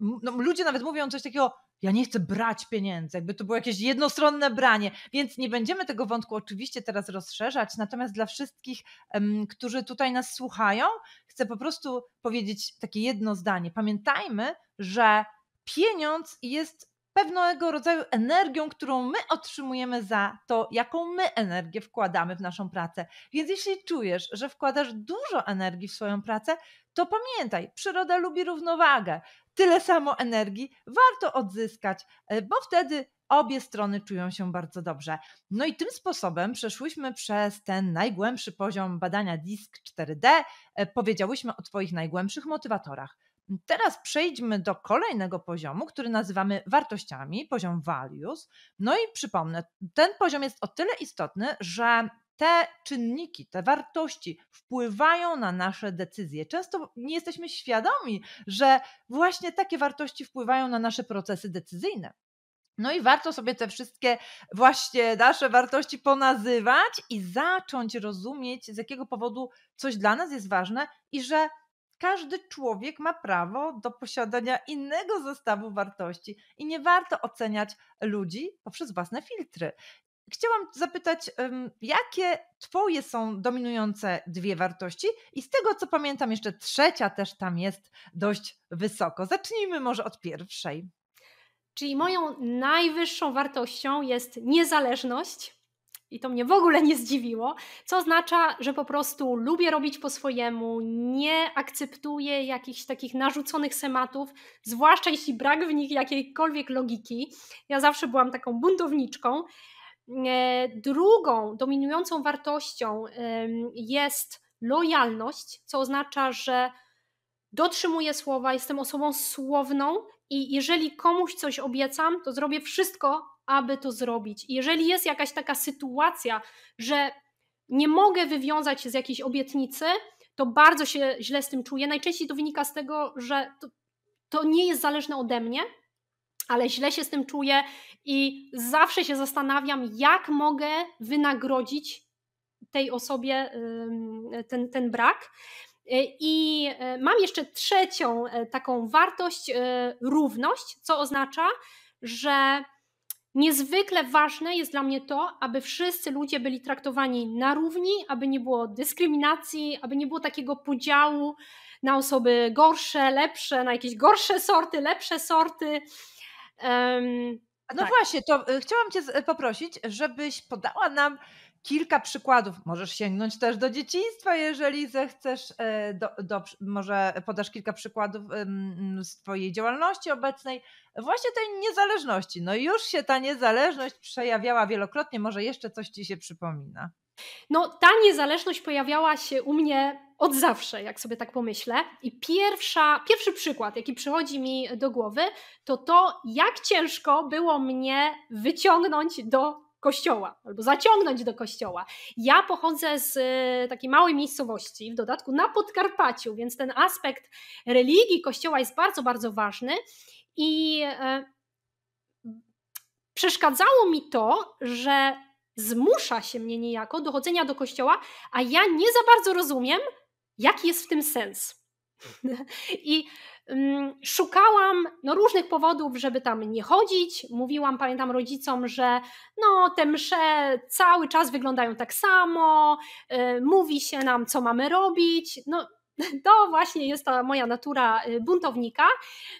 No, ludzie nawet mówią coś takiego, ja nie chcę brać pieniędzy, jakby to było jakieś jednostronne branie, więc nie będziemy tego wątku oczywiście teraz rozszerzać. Natomiast dla wszystkich, którzy tutaj nas słuchają, chcę po prostu powiedzieć takie jedno zdanie. Pamiętajmy, że pieniądz jest pewnego rodzaju energią, którą my otrzymujemy za to, jaką my energię wkładamy w naszą pracę. Więc jeśli czujesz, że wkładasz dużo energii w swoją pracę, to pamiętaj, przyroda lubi równowagę tyle samo energii warto odzyskać, e, bo wtedy obie strony czują się bardzo dobrze. No i tym sposobem przeszłyśmy przez ten najgłębszy poziom badania DISK 4D, e, powiedziałyśmy o Twoich najgłębszych motywatorach. Teraz przejdźmy do kolejnego poziomu, który nazywamy wartościami, poziom values. No i przypomnę, ten poziom jest o tyle istotny, że te czynniki, te wartości wpływają na nasze decyzje. Często nie jesteśmy świadomi, że właśnie takie wartości wpływają na nasze procesy decyzyjne. No i warto sobie te wszystkie właśnie nasze wartości ponazywać i zacząć rozumieć, z jakiego powodu coś dla nas jest ważne i że każdy człowiek ma prawo do posiadania innego zestawu wartości i nie warto oceniać ludzi poprzez własne filtry chciałam zapytać, jakie Twoje są dominujące dwie wartości? I z tego co pamiętam, jeszcze trzecia też tam jest dość wysoko. Zacznijmy może od pierwszej. Czyli moją najwyższą wartością jest niezależność. I to mnie w ogóle nie zdziwiło, co oznacza, że po prostu lubię robić po swojemu, nie akceptuję jakichś takich narzuconych schematów, zwłaszcza jeśli brak w nich jakiejkolwiek logiki. Ja zawsze byłam taką buntowniczką E, drugą dominującą wartością jest lojalność, co oznacza, że dotrzymuję słowa, jestem osobą słowną i jeżeli komuś coś obiecam, to zrobię wszystko, aby to zrobić. jeżeli jest jakaś taka sytuacja, że nie mogę wywiązać się z jakiejś obietnicy, to bardzo się źle z tym czuję. Najczęściej to wynika z tego, że to, to nie jest zależne ode mnie, ale źle się z tym czuję i zawsze się zastanawiam, jak mogę wynagrodzić tej osobie ten, ten brak. Y, I y, mam jeszcze trzecią y, taką wartość, równość, co oznacza, że niezwykle ważne jest dla mnie to, aby wszyscy ludzie byli traktowani na równi, aby nie było dyskryminacji, aby nie było takiego podziału na osoby gorsze, lepsze, na jakieś gorsze sorty, lepsze sorty Um, no tak. właśnie, to y, chciałam Cię y, poprosić, żebyś podała nam kilka przykładów. Możesz sięgnąć też do dzieciństwa, jeżeli zechcesz. E, do, do, może podasz kilka przykładów z Twojej działalności obecnej, właśnie tej niezależności. No już się ta niezależność przejawiała wielokrotnie, może jeszcze coś Ci się przypomina. No, ta niezależność pojawiała się u mnie od zawsze, jak sobie tak pomyślę. I pierwsza, pierwszy przykład, jaki przychodzi mi do głowy, to to, jak ciężko było mnie wyciągnąć do kościoła albo zaciągnąć do kościoła. Ja pochodzę z e, takiej małej miejscowości, w dodatku na Podkarpaciu, więc ten aspekt religii kościoła jest bardzo, bardzo ważny i e, przeszkadzało mi to, że zmusza się mnie niejako do chodzenia do kościoła, a ja nie za bardzo rozumiem, jaki jest w tym sens. [LAUGHS] I Szukałam no, różnych powodów, żeby tam nie chodzić. Mówiłam, pamiętam rodzicom, że no, te msze cały czas wyglądają tak samo, y, mówi się nam, co mamy robić. No, [LAUGHS] to właśnie jest ta moja natura y, buntownika.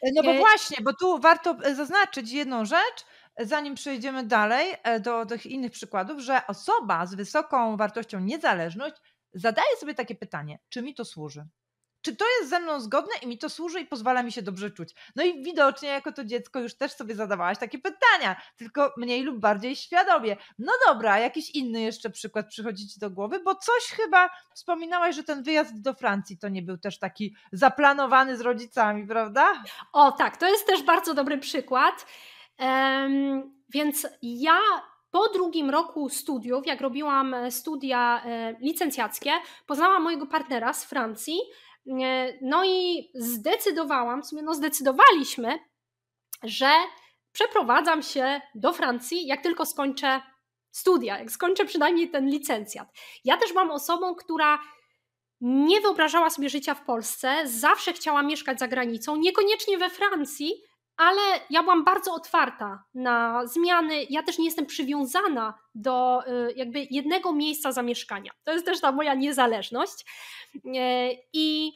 E, no bo y, właśnie, bo tu warto e, zaznaczyć jedną rzecz, e, zanim przejdziemy dalej do tych innych przykładów, że osoba z wysoką wartością niezależność zadaje sobie takie pytanie, czy mi to służy? czy to jest ze mną zgodne i mi to służy i pozwala mi się dobrze czuć. No i widocznie jako to dziecko już też sobie zadawałaś takie pytania, tylko mniej lub bardziej świadomie. No dobra, jakiś inny jeszcze przykład przychodzi ci do głowy, bo coś chyba wspominałaś, że ten wyjazd do Francji to nie był też taki zaplanowany z rodzicami, prawda? O tak, to jest też bardzo dobry przykład. Um, więc ja po drugim roku studiów, jak robiłam e, studia e, licencjackie, poznałam mojego partnera z Francji, E, no i zdecydowałam, w sumie no zdecydowaliśmy, że przeprowadzam się do Francji, jak tylko skończę studia, jak skończę przynajmniej ten licencjat. Ja też byłam osobą, która nie wyobrażała sobie życia w Polsce, zawsze chciała mieszkać za granicą, niekoniecznie we Francji, ale ja byłam bardzo otwarta na zmiany. Ja też nie jestem przywiązana do y, jakby jednego miejsca zamieszkania. To jest też ta moja niezależność. E, I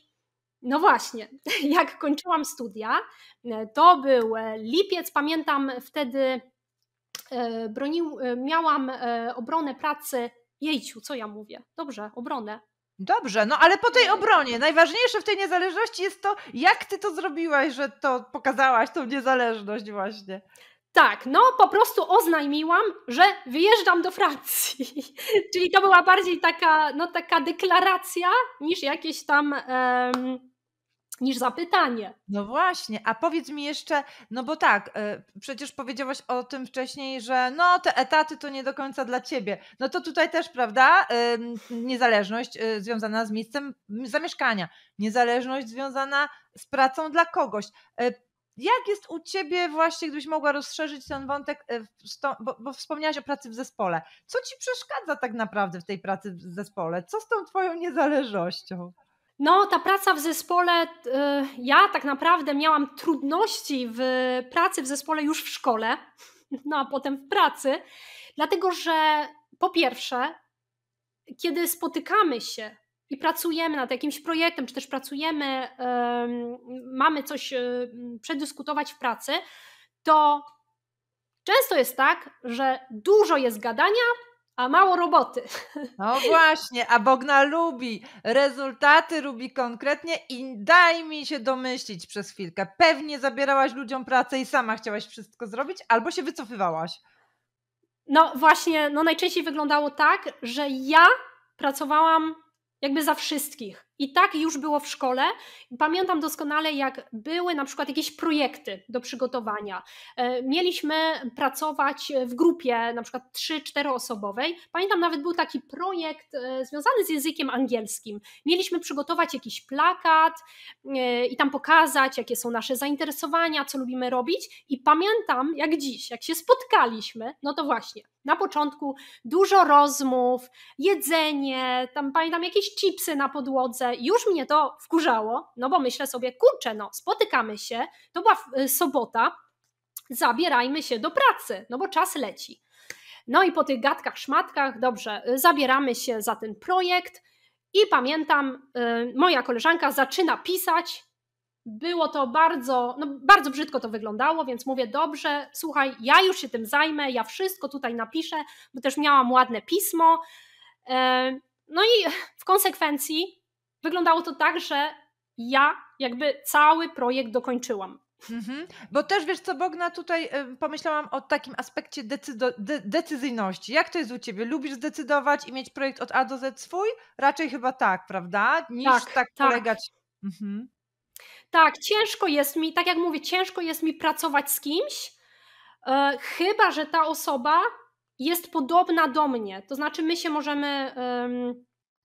no właśnie, [LAUGHS] jak kończyłam studia, e, to był e, lipiec, pamiętam wtedy miałam obronę pracy. Jejciu, co ja mówię? Dobrze, obronę. Dobrze, no ale po tej obronie najważniejsze w tej niezależności jest to, jak ty to zrobiłaś, że to pokazałaś tą niezależność właśnie. Tak, no po prostu oznajmiłam, że wyjeżdżam do Francji. [LAUGHS] Czyli to była bardziej taka, no, taka deklaracja niż jakieś tam. Um niż zapytanie. No właśnie, a powiedz mi jeszcze, no bo tak, e, przecież powiedziałaś o tym wcześniej, że no te etaty to nie do końca dla ciebie. No to tutaj też, prawda, niezależność e, związana z miejscem zamieszkania, niezależność związana z pracą dla kogoś. E, jak jest u Ciebie właśnie, gdybyś mogła rozszerzyć ten wątek, bo, wspomniałaś o pracy w zespole. Co Ci przeszkadza tak naprawdę w tej pracy w zespole? Co z tą Twoją niezależnością? No, ta praca w zespole, y, ja tak naprawdę miałam trudności w pracy w zespole już w szkole, [LAUGHS] no a potem w pracy, dlatego że po pierwsze, kiedy spotykamy się i pracujemy nad jakimś projektem, czy też pracujemy, mamy coś y, przedyskutować w pracy, to często jest tak, że dużo jest gadania, a mało roboty. [LAUGHS] No właśnie, a Bogna lubi rezultaty, lubi konkretnie i daj mi się domyślić przez chwilkę. Pewnie zabierałaś ludziom pracę i sama chciałaś wszystko zrobić, albo się wycofywałaś. No właśnie, no najczęściej wyglądało tak, że ja pracowałam jakby za wszystkich. I tak już było w szkole. Pamiętam doskonale, jak były na przykład jakieś projekty do przygotowania. E, mieliśmy pracować w grupie na przykład 3-4 osobowej. Pamiętam nawet był taki projekt e, związany z językiem angielskim. Mieliśmy przygotować jakiś plakat e, i tam pokazać, jakie są nasze zainteresowania, co lubimy robić. I pamiętam, jak dziś, jak się spotkaliśmy, no to właśnie na początku dużo rozmów, jedzenie, tam pamiętam jakieś chipsy na podłodze. Już mnie to wkurzało, no bo myślę sobie, kurczę, no spotykamy się, to była e, sobota, zabierajmy się do pracy, no bo czas leci. No i po tych gadkach, szmatkach, dobrze, e, zabieramy się za ten projekt. I pamiętam, e, moja koleżanka zaczyna pisać, było to bardzo, no bardzo brzydko to wyglądało, więc mówię, dobrze, słuchaj, ja już się tym zajmę, ja wszystko tutaj napiszę, bo też miałam ładne pismo. E, no i w konsekwencji wyglądało to tak, że ja jakby cały projekt dokończyłam. Mhm. Bo też wiesz co, Bogna, tutaj e, pomyślałam o takim aspekcie de- decyzyjności. Jak to jest u Ciebie? Lubisz zdecydować i mieć projekt od A do Z swój? Raczej chyba tak, prawda? Niż tak, tak, tak. polegać. Mhm. Tak, ciężko jest mi, tak jak mówię, ciężko jest mi pracować z kimś, e, chyba że ta osoba jest podobna do mnie. To znaczy, my się możemy. E,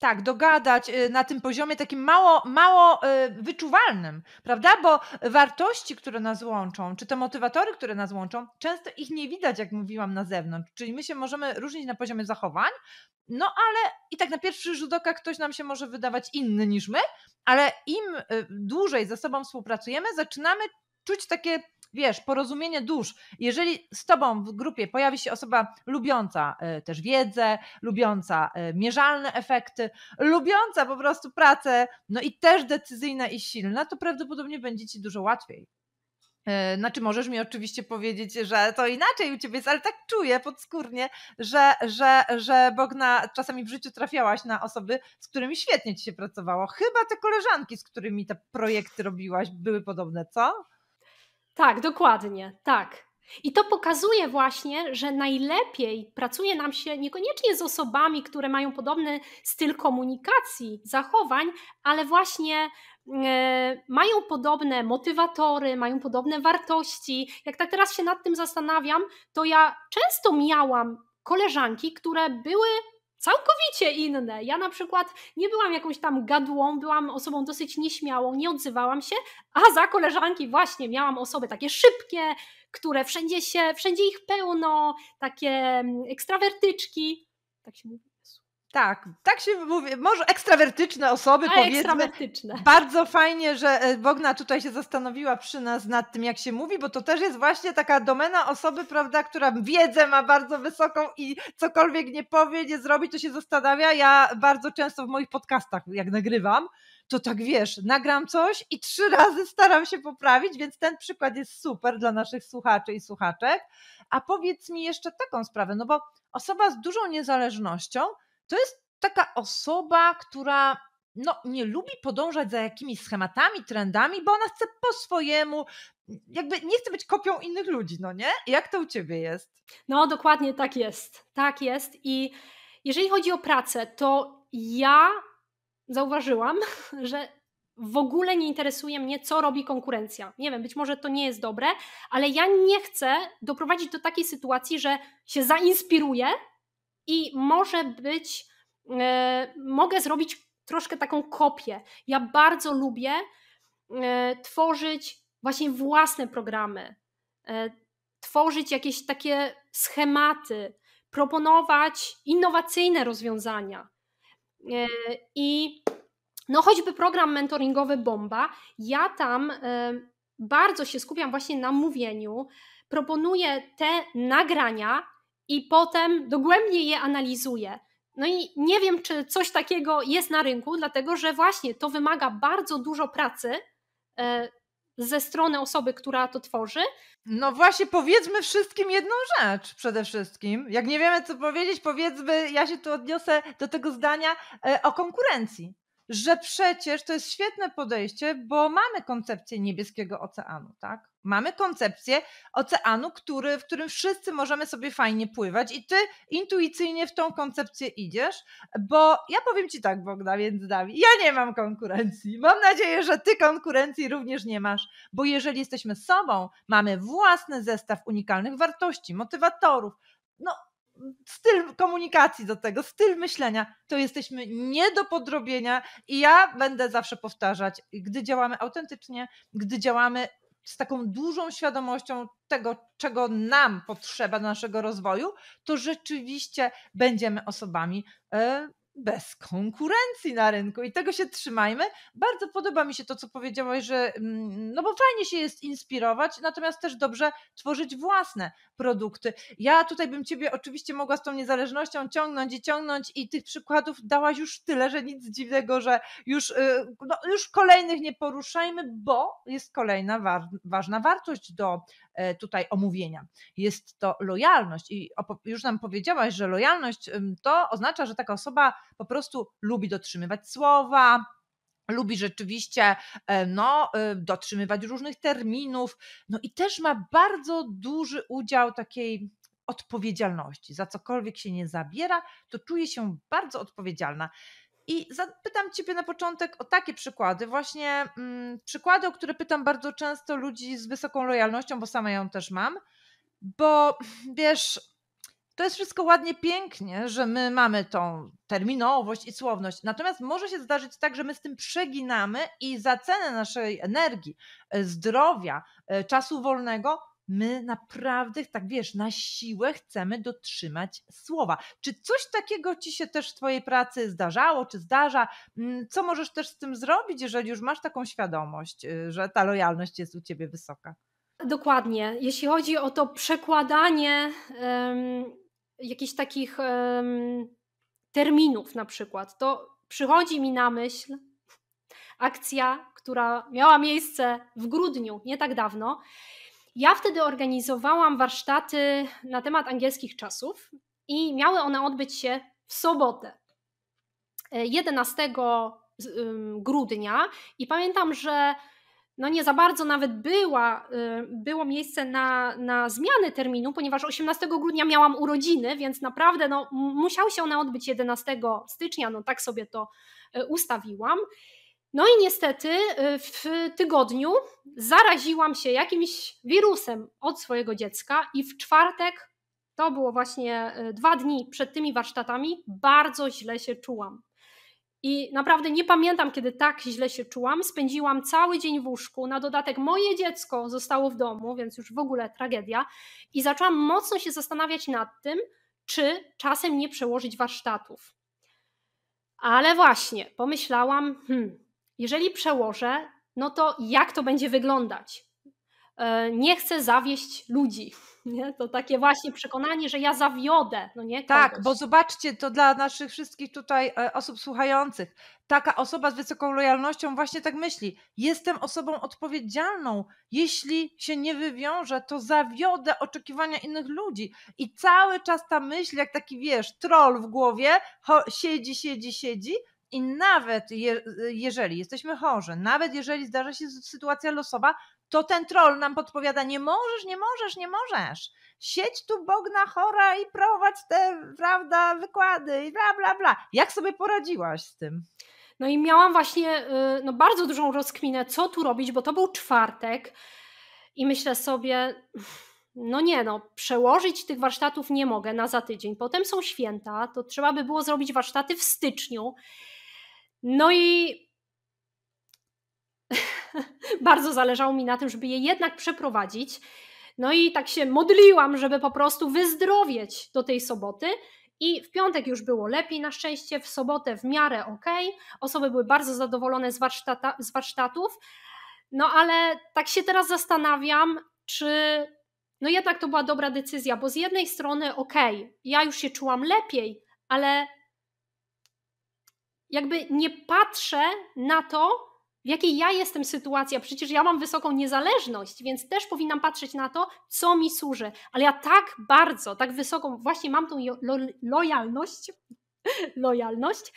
tak, dogadać y, na tym poziomie takim mało, mało y, wyczuwalnym, prawda? Bo wartości, które nas łączą, czy te motywatory, które nas łączą, często ich nie widać, jak mówiłam, na zewnątrz. Czyli my się możemy różnić na poziomie zachowań, no ale i tak na pierwszy rzut oka ktoś nam się może wydawać inny niż my, ale im y, dłużej ze sobą współpracujemy, zaczynamy czuć takie wiesz, porozumienie dusz. Jeżeli z tobą w grupie pojawi się osoba lubiąca e, też wiedzę, lubiąca e, mierzalne efekty, lubiąca po prostu pracę, no i też decyzyjna i silna, to prawdopodobnie będzie ci dużo łatwiej. E, znaczy, możesz mi oczywiście powiedzieć, że to inaczej u ciebie jest, ale tak czuję podskórnie, że, że, że Bogna czasami w życiu trafiałaś na osoby, z którymi świetnie ci się pracowało. Chyba te koleżanki, z którymi te projekty robiłaś, były podobne, co? Tak, dokładnie, tak. I to pokazuje właśnie, że najlepiej pracuje nam się niekoniecznie z osobami, które mają podobny styl komunikacji, zachowań, ale właśnie e, mają podobne motywatory, mają podobne wartości. Jak tak teraz się nad tym zastanawiam, to ja często miałam koleżanki, które były całkowicie inne. Ja na przykład nie byłam jakąś tam gadłą, byłam osobą dosyć nieśmiałą, nie odzywałam się, a za koleżanki właśnie miałam osoby takie szybkie, które wszędzie się, wszędzie ich pełno, takie mm, ekstrawertyczki, tak się mówi. Tak, tak się mówi. Może ekstrawertyczne osoby, A, powiedzmy. Ekstrawertyczne. Bardzo fajnie, że e, Bogna tutaj się zastanowiła przy nas nad tym, jak się mówi, bo to też jest właśnie taka domena osoby, prawda, która wiedzę ma bardzo wysoką i cokolwiek nie powie, nie zrobi, to się zastanawia. Ja bardzo często w moich podcastach, jak nagrywam, to tak wiesz, nagram coś i trzy [LAUGHS] razy staram się poprawić, więc ten przykład jest super dla naszych słuchaczy i słuchaczek. A powiedz mi jeszcze taką sprawę, no bo osoba z dużą niezależnością to jest taka osoba, która no, nie lubi podążać za jakimiś schematami, trendami, bo ona chce po swojemu, jakby nie chce być kopią innych ludzi, no nie? Jak to u ciebie jest? No, dokładnie tak jest. Tak jest. I jeżeli chodzi o pracę, to ja zauważyłam, [LAUGHS] że w ogóle nie interesuje mnie, co robi konkurencja. Nie wiem, być może to nie jest dobre, ale ja nie chcę doprowadzić do takiej sytuacji, że się zainspiruję i może być, e, mogę zrobić troszkę taką kopię. Ja bardzo lubię e, tworzyć właśnie własne programy, e, tworzyć jakieś takie schematy, proponować innowacyjne rozwiązania. I no choćby program mentoringowy Bomba, ja tam bardzo się skupiam właśnie na mówieniu, proponuję te nagrania, i potem dogłębnie je analizuje. No i nie wiem, czy coś takiego jest na rynku, dlatego że właśnie to wymaga bardzo dużo pracy e, ze strony osoby, która to tworzy. No właśnie, powiedzmy wszystkim jedną rzecz przede wszystkim. Jak nie wiemy, co powiedzieć, powiedzmy, ja się tu odniosę do tego zdania e, o konkurencji. Że przecież to jest świetne podejście, bo mamy koncepcję niebieskiego oceanu, tak? mamy koncepcję oceanu, który, w którym wszyscy możemy sobie fajnie pływać i ty intuicyjnie w tą koncepcję idziesz, bo ja powiem ci tak Bogna, więc Dawid, ja nie mam konkurencji. Mam nadzieję, że ty konkurencji również nie masz, bo jeżeli jesteśmy sobą, mamy własny zestaw unikalnych wartości, motywatorów, no styl komunikacji do tego, styl myślenia, to jesteśmy nie do podrobienia i ja będę zawsze powtarzać, gdy działamy autentycznie, gdy działamy z taką dużą świadomością tego, czego nam potrzeba do naszego rozwoju, to rzeczywiście będziemy osobami e, bez konkurencji na rynku i tego się trzymajmy. Bardzo podoba mi się to, co powiedziałaś, że mm, no bo fajnie się jest inspirować, natomiast też dobrze tworzyć własne produkty. Ja tutaj bym Ciebie oczywiście mogła z tą niezależnością ciągnąć i ciągnąć i tych przykładów dałaś już tyle, że nic dziwnego, że już, y, no, już kolejnych nie poruszajmy, bo jest kolejna wa ważna wartość do E, tutaj omówienia. Jest to lojalność i już nam powiedziałaś, że lojalność to oznacza, że taka osoba po prostu lubi dotrzymywać słowa, lubi rzeczywiście e, no, y, dotrzymywać różnych terminów, no i też ma bardzo duży udział takiej odpowiedzialności. Za cokolwiek się nie zabiera, to czuje się bardzo odpowiedzialna. I zapytam Ciebie na początek o takie przykłady, właśnie mm, przykłady, o które pytam bardzo często ludzi z wysoką lojalnością, bo sama ją też mam, bo [LAUGHS] wiesz, to jest wszystko ładnie, pięknie, że my mamy tą terminowość i słowność. Natomiast może się zdarzyć tak, że my z tym przeginamy i za cenę naszej energii, e, zdrowia, e, czasu wolnego my naprawdę, tak wiesz, na siłę chcemy dotrzymać słowa. Czy coś takiego ci się też w Twojej pracy zdarzało, czy zdarza? Mm, co możesz też z tym zrobić, jeżeli już masz taką świadomość, y, że ta lojalność jest u Ciebie wysoka? Dokładnie. Jeśli chodzi o to przekładanie um, jakichś takich um, terminów, na przykład, to przychodzi mi na myśl akcja, która miała miejsce w grudniu, nie tak dawno, ja wtedy organizowałam warsztaty na temat angielskich czasów i miały one odbyć się w sobotę 11 e, grudnia i pamiętam, że no nie za bardzo nawet była, y, było miejsce na, na zmianę terminu, ponieważ 18 grudnia miałam urodziny, więc naprawdę no, musiały się one odbyć 11 stycznia, no tak sobie to y, ustawiłam. No i niestety y, w tygodniu zaraziłam się jakimś wirusem od swojego dziecka i w czwartek, to było właśnie y, dwa dni przed tymi warsztatami, bardzo źle się czułam. I naprawdę nie pamiętam, kiedy tak źle się czułam. Spędziłam cały dzień w łóżku. Na dodatek moje dziecko zostało w domu, więc już w ogóle tragedia. I zaczęłam mocno się zastanawiać nad tym, czy czasem nie przełożyć warsztatów. Ale właśnie, pomyślałam, hmm, jeżeli przełożę, no to jak to będzie wyglądać? E, nie chcę zawieść ludzi. [LAUGHS] Nie? To takie właśnie przekonanie, że ja zawiodę. No nie? Tak, bo zobaczcie, to dla naszych wszystkich tutaj e, osób słuchających, taka osoba z wysoką lojalnością właśnie tak myśli. Jestem osobą odpowiedzialną. Jeśli się nie wywiążę, to zawiodę oczekiwania innych ludzi. I cały czas ta myśl, jak taki wiesz, troll w głowie, siedzi, siedzi, siedzi, i nawet je, jeżeli jesteśmy chorzy, nawet jeżeli zdarza się sytuacja losowa, to ten troll nam podpowiada: nie możesz, nie możesz, nie możesz. Siedź tu Bogna chora i prowadź te, prawda, wykłady i bla, bla, bla. Jak sobie poradziłaś z tym? No i miałam właśnie y, no, bardzo dużą rozkminę, co tu robić, bo to był czwartek i myślę sobie, no nie no, przełożyć tych warsztatów nie mogę na za tydzień. Potem są święta, to trzeba by było zrobić warsztaty w styczniu. No i [LAUGHS] bardzo zależało mi na tym, żeby je jednak przeprowadzić. No i tak się modliłam, żeby po prostu wyzdrowieć do tej soboty. I w piątek już było lepiej, na szczęście, w sobotę w miarę ok. Osoby były bardzo zadowolone z, warsztata, z warsztatów. No ale tak się teraz zastanawiam, czy no jednak to była dobra decyzja, bo z jednej strony ok, ja już się czułam lepiej, ale jakby nie patrzę na to, w jakiej ja jestem sytuacji, a przecież ja mam wysoką niezależność, więc też powinnam patrzeć na to, co mi służy. Ale ja tak bardzo, tak wysoką, właśnie mam tą lo lojalność, [LAUGHS] lojalność,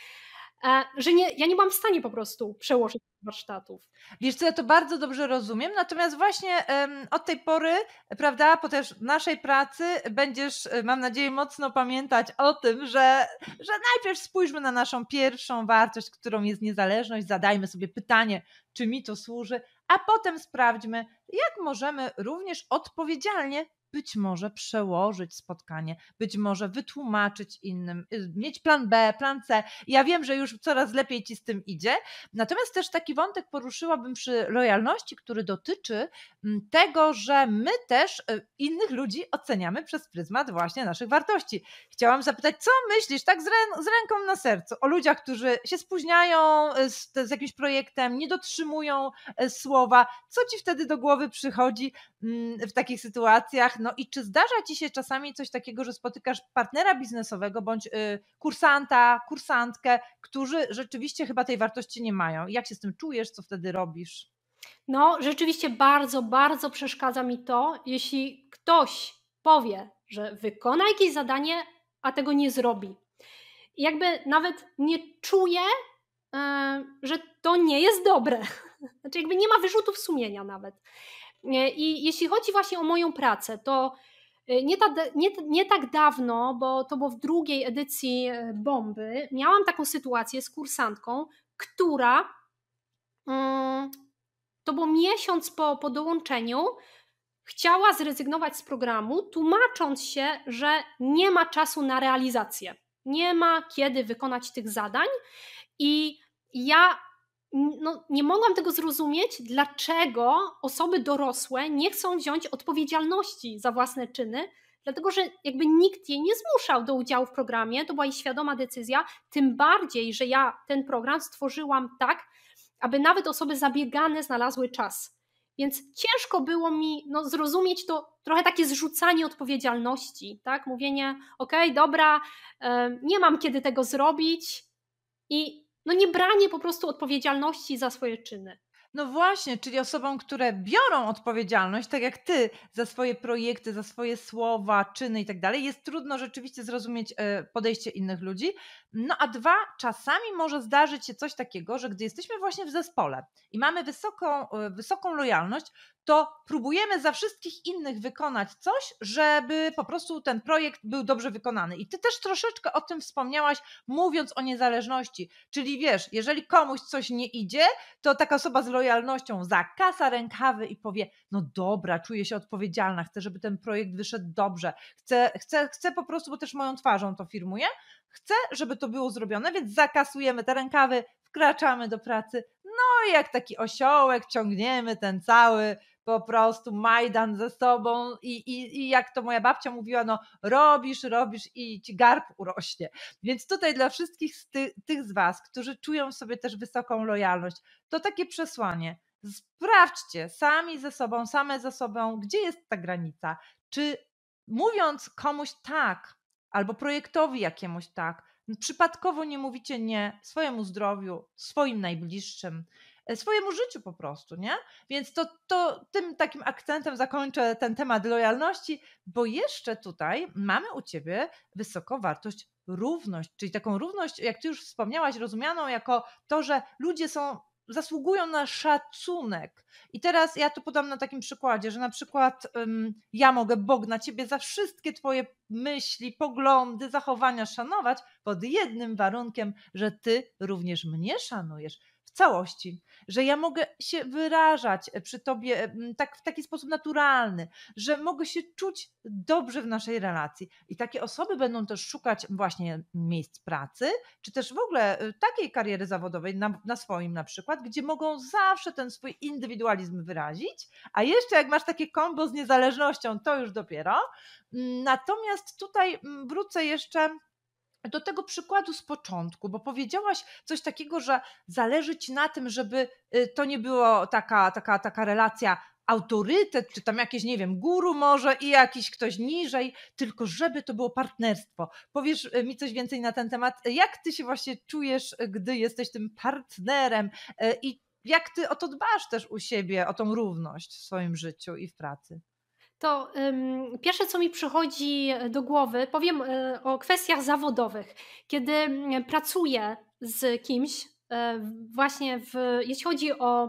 E, że nie, ja nie byłam w stanie po prostu przełożyć warsztatów. Wiesz co, ja to bardzo dobrze rozumiem, natomiast właśnie um, od tej pory, prawda, po też naszej pracy będziesz, e, mam nadzieję, mocno pamiętać o tym, że, że najpierw spójrzmy na naszą pierwszą wartość, którą jest niezależność, zadajmy sobie pytanie, czy mi to służy, a potem sprawdźmy, jak możemy również odpowiedzialnie być może przełożyć spotkanie, być może wytłumaczyć innym, y, mieć plan B, plan C. Ja wiem, że już coraz lepiej ci z tym idzie. Natomiast też taki wątek poruszyłabym przy lojalności, który dotyczy mm, tego, że my też y, innych ludzi oceniamy przez pryzmat właśnie naszych wartości. Chciałam zapytać, co myślisz tak z, ręką na sercu o ludziach, którzy się spóźniają y, z, z jakimś projektem, nie dotrzymują słowa? Co ci wtedy do głowy przychodzi mm, w takich sytuacjach? No i czy zdarza ci się czasami coś takiego, że spotykasz partnera biznesowego bądź y, kursanta, kursantkę, którzy rzeczywiście chyba tej wartości nie mają? Jak się z tym czujesz, co wtedy robisz? No, rzeczywiście bardzo, bardzo przeszkadza mi to, jeśli ktoś powie, że wykona jakieś zadanie, a tego nie zrobi. I jakby nawet nie czuję, y, że to nie jest dobre. [LAUGHS] Znaczy, jakby nie ma wyrzutów sumienia nawet. I jeśli chodzi właśnie o moją pracę, to e, nie, ta, nie, nie tak dawno, bo to było w drugiej edycji e, bomby, miałam taką sytuację z kursantką, która mm, to było miesiąc po, po dołączeniu, chciała zrezygnować z programu, tłumacząc się, że nie ma czasu na realizację. Nie ma kiedy wykonać tych zadań, i ja no, nie mogłam tego zrozumieć, dlaczego osoby dorosłe nie chcą wziąć odpowiedzialności za własne czyny, dlatego że jakby nikt jej nie zmuszał do udziału w programie, to była jej świadoma decyzja, tym bardziej, że ja ten program stworzyłam tak, aby nawet osoby zabiegane znalazły czas. Więc ciężko było mi no, zrozumieć to trochę takie zrzucanie odpowiedzialności, tak? Mówienie, okej, okay, dobra, nie mam kiedy tego zrobić i no niebranie po prostu odpowiedzialności za swoje czyny. No właśnie, czyli osobom, które biorą odpowiedzialność, tak jak ty, za swoje projekty, za swoje słowa, czyny i tak dalej, jest trudno rzeczywiście zrozumieć e, podejście innych ludzi. No a dwa, czasami może zdarzyć się coś takiego, że gdy jesteśmy właśnie w zespole i mamy wysoką, e, wysoką lojalność, to próbujemy za wszystkich innych wykonać coś, żeby po prostu ten projekt był dobrze wykonany. I ty też troszeczkę o tym wspomniałaś, mówiąc o niezależności. Czyli wiesz, jeżeli komuś coś nie idzie, to taka osoba z lojalnością, lojalnością zakasa rękawy i powie: No dobra, czuję się odpowiedzialna, chcę, żeby ten projekt wyszedł dobrze, chcę, chcę, chcę po prostu, bo też moją twarzą to firmuje. chcę, żeby to było zrobione, więc zakasujemy te rękawy, wkraczamy do pracy. No i jak taki osiołek, ciągniemy ten cały po prostu Majdan ze sobą i, i, i jak to moja babcia mówiła, no robisz, robisz i ci garb urośnie. Więc tutaj dla wszystkich z ty, tych z Was, którzy czują sobie też wysoką lojalność, to takie przesłanie. Sprawdźcie sami ze sobą, same ze sobą, gdzie jest ta granica. Czy mówiąc komuś tak, albo projektowi jakiemuś tak, przypadkowo nie mówicie nie swojemu zdrowiu, swoim najbliższym, E, swojemu życiu po prostu, nie? Więc to, to tym takim akcentem zakończę ten temat lojalności, bo jeszcze tutaj mamy u Ciebie wysoką wartość równość, czyli taką równość, jak Ty już wspomniałaś, rozumianą jako to, że ludzie są zasługują na szacunek. I teraz ja to podam na takim przykładzie, że na przykład um, ja mogę Bog na ciebie za wszystkie twoje myśli, poglądy, zachowania szanować pod jednym warunkiem, że ty również mnie szanujesz całości, że ja mogę się wyrażać e, przy tobie e, tak, w taki sposób naturalny, że mogę się czuć dobrze w naszej relacji. I takie osoby będą też szukać właśnie miejsc pracy, czy też w ogóle e, takiej kariery zawodowej, na, na swoim na przykład, gdzie mogą zawsze ten swój indywidualizm wyrazić, a jeszcze jak masz takie kombo z niezależnością, to już dopiero. Mm, natomiast tutaj wrócę jeszcze do tego przykładu z początku, bo powiedziałaś coś takiego, że zależy ci na tym, żeby y, to nie było taka, taka, taka relacja autorytet, czy tam jakieś, nie wiem, guru może i jakiś ktoś niżej, tylko żeby to było partnerstwo. Powiesz y, mi coś więcej na ten temat. Jak ty się właśnie czujesz, y, gdy jesteś tym partnerem i jak ty o to dbasz też u siebie, o tą równość w swoim życiu i w pracy? to um, pierwsze, co mi przychodzi do głowy, powiem um, o kwestiach zawodowych. Kiedy mm, pracuję z kimś, um, właśnie w, jeśli chodzi o y,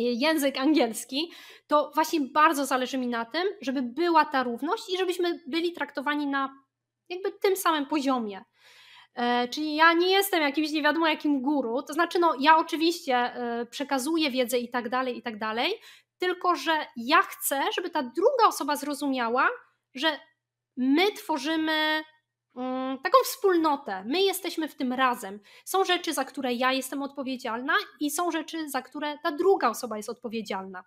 język angielski, to właśnie bardzo zależy mi na tym, żeby była ta równość i żebyśmy byli traktowani na jakby tym samym poziomie. E, czyli ja nie jestem jakimś nie wiadomo jakim guru, to znaczy no ja oczywiście przekazuję wiedzę i tak dalej, i tak dalej, tylko że ja chcę, żeby ta druga osoba zrozumiała, że my tworzymy mm, taką wspólnotę. My jesteśmy w tym razem. Są rzeczy, za które ja jestem odpowiedzialna, i są rzeczy, za które ta druga osoba jest odpowiedzialna.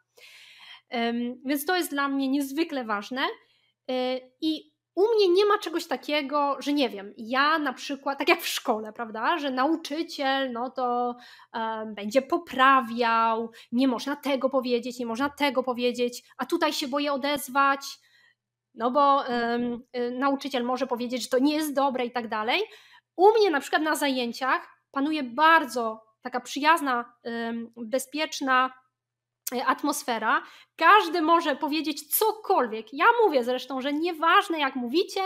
Więc to jest dla mnie niezwykle ważne. Y, I u mnie nie ma czegoś takiego, że nie wiem, ja na przykład, tak jak w szkole, prawda, że nauczyciel, no to um, będzie poprawiał, nie można tego powiedzieć, nie można tego powiedzieć, a tutaj się boję odezwać, no bo um, nauczyciel może powiedzieć, że to nie jest dobre i tak dalej. U mnie na przykład na zajęciach panuje bardzo taka przyjazna, um, bezpieczna Y, atmosfera. Każdy może powiedzieć cokolwiek. Ja mówię zresztą, że nieważne jak mówicie,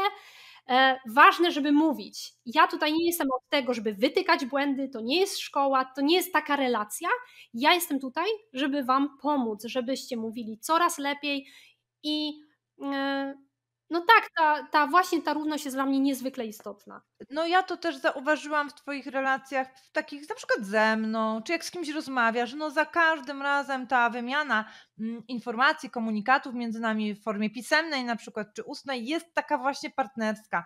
e, ważne, żeby mówić. Ja tutaj nie jestem od tego, żeby wytykać błędy, to nie jest szkoła, to nie jest taka relacja. Ja jestem tutaj, żeby Wam pomóc, żebyście mówili coraz lepiej i y, no tak, ta, ta właśnie ta równość jest dla mnie niezwykle istotna. No ja to też zauważyłam w twoich relacjach, w takich na przykład ze mną, czy jak z kimś rozmawiasz, no za każdym razem ta wymiana mm, informacji, komunikatów między nami w formie pisemnej na przykład, czy ustnej jest taka właśnie partnerska.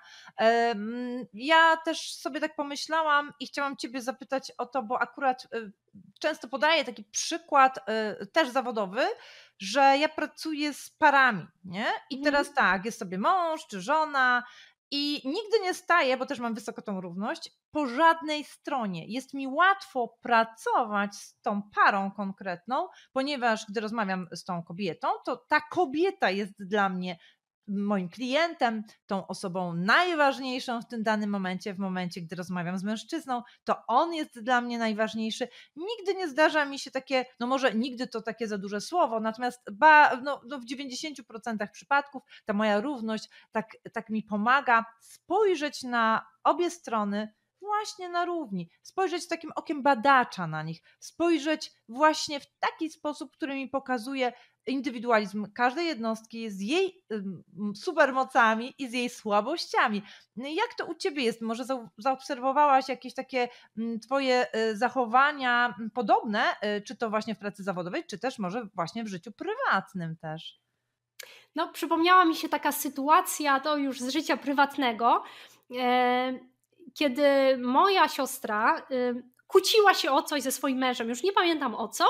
Ja też sobie tak pomyślałam i chciałam ciebie zapytać o to, bo akurat y, często podaję taki przykład y, też zawodowy, że ja pracuję z parami, nie? I mhm. teraz tak, jest sobie mąż czy żona, i nigdy nie staję, bo też mam wysoką tą równość, po żadnej stronie. Jest mi łatwo pracować z tą parą konkretną, ponieważ gdy rozmawiam z tą kobietą, to ta kobieta jest dla mnie moim klientem, tą osobą najważniejszą w tym danym momencie, w momencie, gdy rozmawiam z mężczyzną, to on jest dla mnie najważniejszy. Nigdy nie zdarza mi się takie, no może nigdy to takie za duże słowo, natomiast ba, no, no w 90% przypadków ta moja równość tak, tak mi pomaga spojrzeć na obie strony właśnie na równi, spojrzeć z takim okiem badacza na nich, spojrzeć właśnie w taki sposób, który mi pokazuje indywidualizm każdej jednostki z jej supermocami i z jej słabościami. No jak to u ciebie jest? Może zaobserwowałaś jakieś takie twoje e, zachowania podobne, e, czy to właśnie w pracy zawodowej, czy też może właśnie w życiu prywatnym też? No, przypomniała mi się taka sytuacja, to już z życia prywatnego. E, kiedy moja siostra y, kłóciła się o coś ze swoim mężem, już nie pamiętam o co,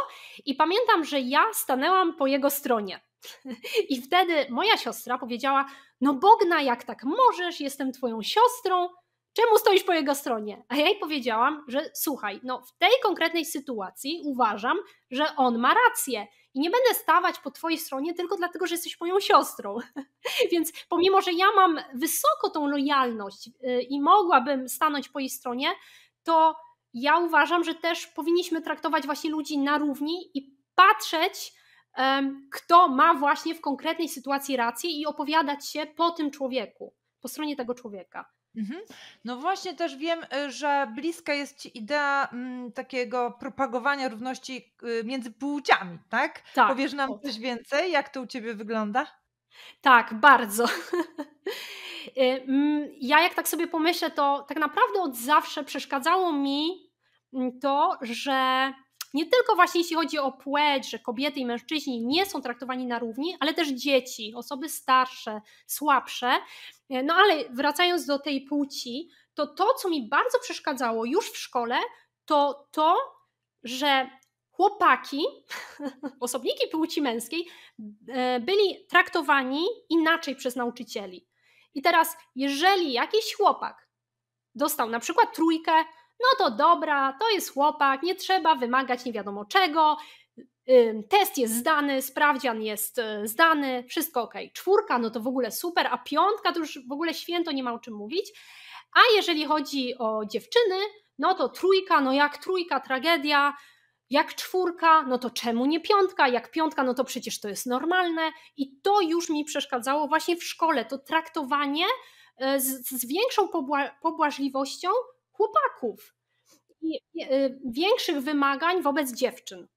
i pamiętam, że ja stanęłam po jego stronie. [LAUGHS] I wtedy moja siostra powiedziała: No, Bogna, jak tak możesz, jestem twoją siostrą, czemu stoisz po jego stronie? A ja jej powiedziałam, że słuchaj, no w tej konkretnej sytuacji uważam, że on ma rację i nie będę stawać po Twojej stronie tylko dlatego, że jesteś moją siostrą. [LAUGHS] Więc pomimo, że ja mam wysoko tą lojalność y, i mogłabym stanąć po jej stronie, to ja uważam, że też powinniśmy traktować właśnie ludzi na równi i patrzeć, kto ma właśnie w konkretnej sytuacji rację i opowiadać się po tym człowieku, po stronie tego człowieka. Mhm. No właśnie też wiem, y, że bliska jest Ci idea m, mm, takiego propagowania równości y, między płciami, tak? tak? Powiesz nam tak. coś więcej, jak to u Ciebie wygląda? Tak, bardzo. [LAUGHS] Y, mm, ja jak tak sobie pomyślę, to tak naprawdę od zawsze przeszkadzało mi mm, to, że nie tylko właśnie jeśli chodzi o płeć, że kobiety i mężczyźni nie są traktowani na równi, ale też dzieci, osoby starsze, słabsze. E, no ale wracając do tej płci, to to, co mi bardzo przeszkadzało już w szkole, to to, że chłopaki, [LAUGHS] osobniki płci męskiej, e, byli traktowani inaczej przez nauczycieli. I teraz, jeżeli jakiś chłopak dostał na przykład trójkę no to dobra, to jest chłopak, nie trzeba wymagać nie wiadomo czego, test jest zdany, sprawdzian jest y, zdany, wszystko ok. Czwórka, no to w ogóle super, a piątka to już w ogóle święto, nie ma o czym mówić. A jeżeli chodzi o dziewczyny, no to trójka, no jak trójka, tragedia, jak czwórka, no to czemu nie piątka, jak piątka, no to przecież to jest normalne. I to już mi przeszkadzało właśnie w szkole, to traktowanie y, z, z większą pobła pobłażliwością chłopaków i y, większych wymagań wobec dziewczyn.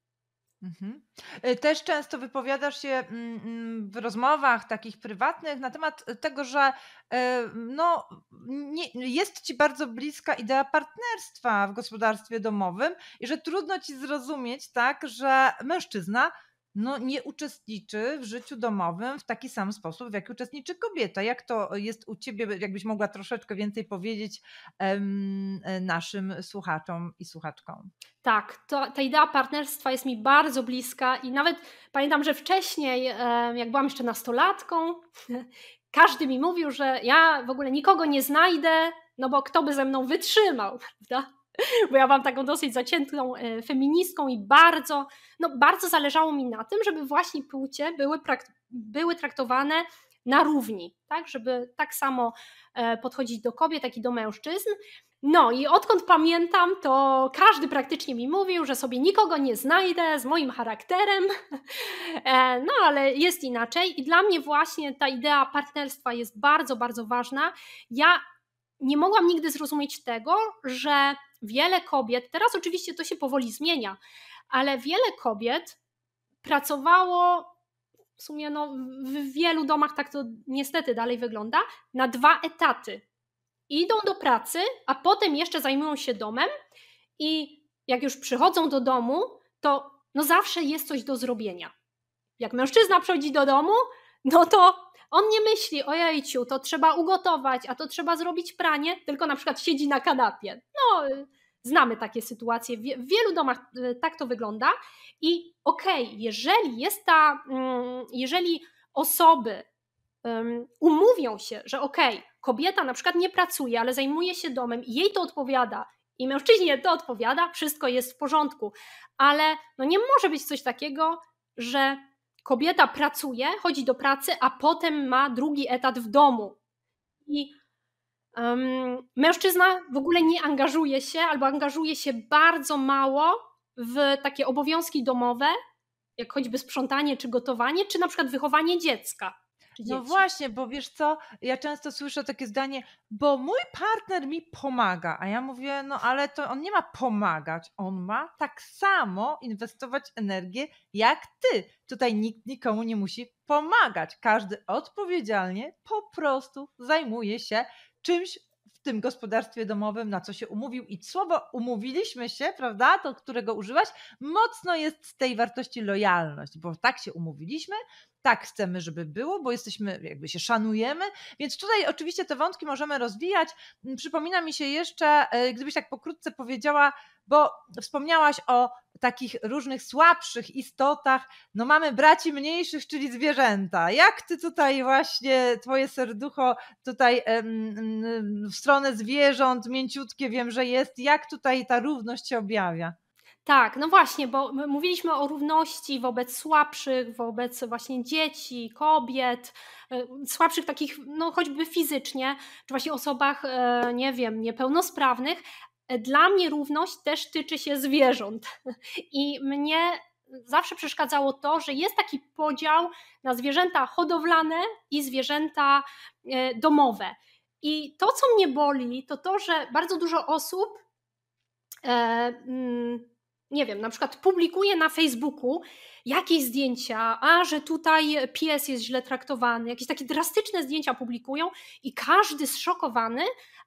Mhm. Y, też często wypowiadasz się mm, mm, w rozmowach takich prywatnych na temat tego, że y, no, nie, jest ci bardzo bliska idea partnerstwa w gospodarstwie domowym i że trudno ci zrozumieć, tak, że mężczyzna no, nie uczestniczy w życiu domowym w taki sam sposób, w jaki uczestniczy kobieta. Jak to jest u ciebie, jakbyś mogła troszeczkę więcej powiedzieć em, naszym słuchaczom i słuchaczkom? Tak, to, ta idea partnerstwa jest mi bardzo bliska i nawet pamiętam, że wcześniej, jak byłam jeszcze nastolatką, [LAUGHS] każdy mi mówił, że ja w ogóle nikogo nie znajdę, no bo kto by ze mną wytrzymał, [LAUGHS] prawda? [LAUGHS] bo ja mam taką dosyć zaciętą e, feministką i bardzo, no bardzo zależało mi na tym, żeby właśnie płcie były, były traktowane na równi, tak, żeby tak samo e, podchodzić do kobiet, jak i do mężczyzn. No i odkąd pamiętam, to każdy praktycznie mi mówił, że sobie nikogo nie znajdę z moim charakterem, [LAUGHS] e, no ale jest inaczej i dla mnie właśnie ta idea partnerstwa jest bardzo, bardzo ważna. Ja nie mogłam nigdy zrozumieć tego, że wiele kobiet, teraz oczywiście to się powoli zmienia, ale wiele kobiet pracowało w sumie no, w wielu domach tak to niestety dalej wygląda, na dwa etaty. Idą do pracy, a potem jeszcze zajmują się domem i jak już przychodzą do domu, to no zawsze jest coś do zrobienia. Jak mężczyzna przychodzi do domu, no to on nie myśli o jajciu, to trzeba ugotować, a to trzeba zrobić pranie, tylko na przykład siedzi na kanapie. No, znamy takie sytuacje. W wielu domach e, tak to wygląda. I okej, okay, jeżeli jest ta, mm, jeżeli osoby umówią się, że okej, okay, kobieta na przykład nie pracuje, ale zajmuje się domem i jej to odpowiada, i mężczyźnie to odpowiada, wszystko jest w porządku. Ale no nie może być coś takiego, że kobieta pracuje, chodzi do pracy, a potem ma drugi etat w domu. I um, mężczyzna w ogóle nie angażuje się albo angażuje się bardzo mało w takie obowiązki domowe, jak choćby sprzątanie czy gotowanie, czy na przykład wychowanie dziecka. No dzieci. No właśnie, bo wiesz co, ja często słyszę takie zdanie, bo mój partner mi pomaga, a ja mówię, no ale to on nie ma pomagać, on ma tak samo inwestować energię jak ty. Tutaj nikt nikomu nie musi pomagać. Każdy odpowiedzialnie po prostu zajmuje się czymś, w tym gospodarstwie domowym, na co się umówił. I słowo umówiliśmy się, prawda, to którego użyłaś, mocno jest z tej wartości lojalność, bo tak się umówiliśmy, tak chcemy, żeby było, bo jesteśmy, jakby się szanujemy. Więc tutaj oczywiście te wątki możemy rozwijać. Przypomina mi się jeszcze, e, gdybyś tak pokrótce powiedziała, bo wspomniałaś o takich różnych słabszych istotach. No mamy braci mniejszych, czyli zwierzęta. Jak ty tutaj właśnie, twoje serducho tutaj w stronę zwierząt, mięciutkie wiem, że jest. Jak tutaj ta równość się objawia? Tak, no właśnie, bo mówiliśmy o równości wobec słabszych, wobec właśnie dzieci, kobiet, e, słabszych takich, no choćby fizycznie, czy właśnie osobach, e, nie wiem, niepełnosprawnych, dla mnie równość też tyczy się zwierząt i mnie zawsze przeszkadzało to, że jest taki podział na zwierzęta hodowlane i zwierzęta e, domowe. I to, co mnie boli, to to, że bardzo dużo osób, e, mm, nie wiem, na przykład publikuje na Facebooku jakieś zdjęcia, a że tutaj pies jest źle traktowany, jakieś takie drastyczne zdjęcia publikują i każdy zszokowany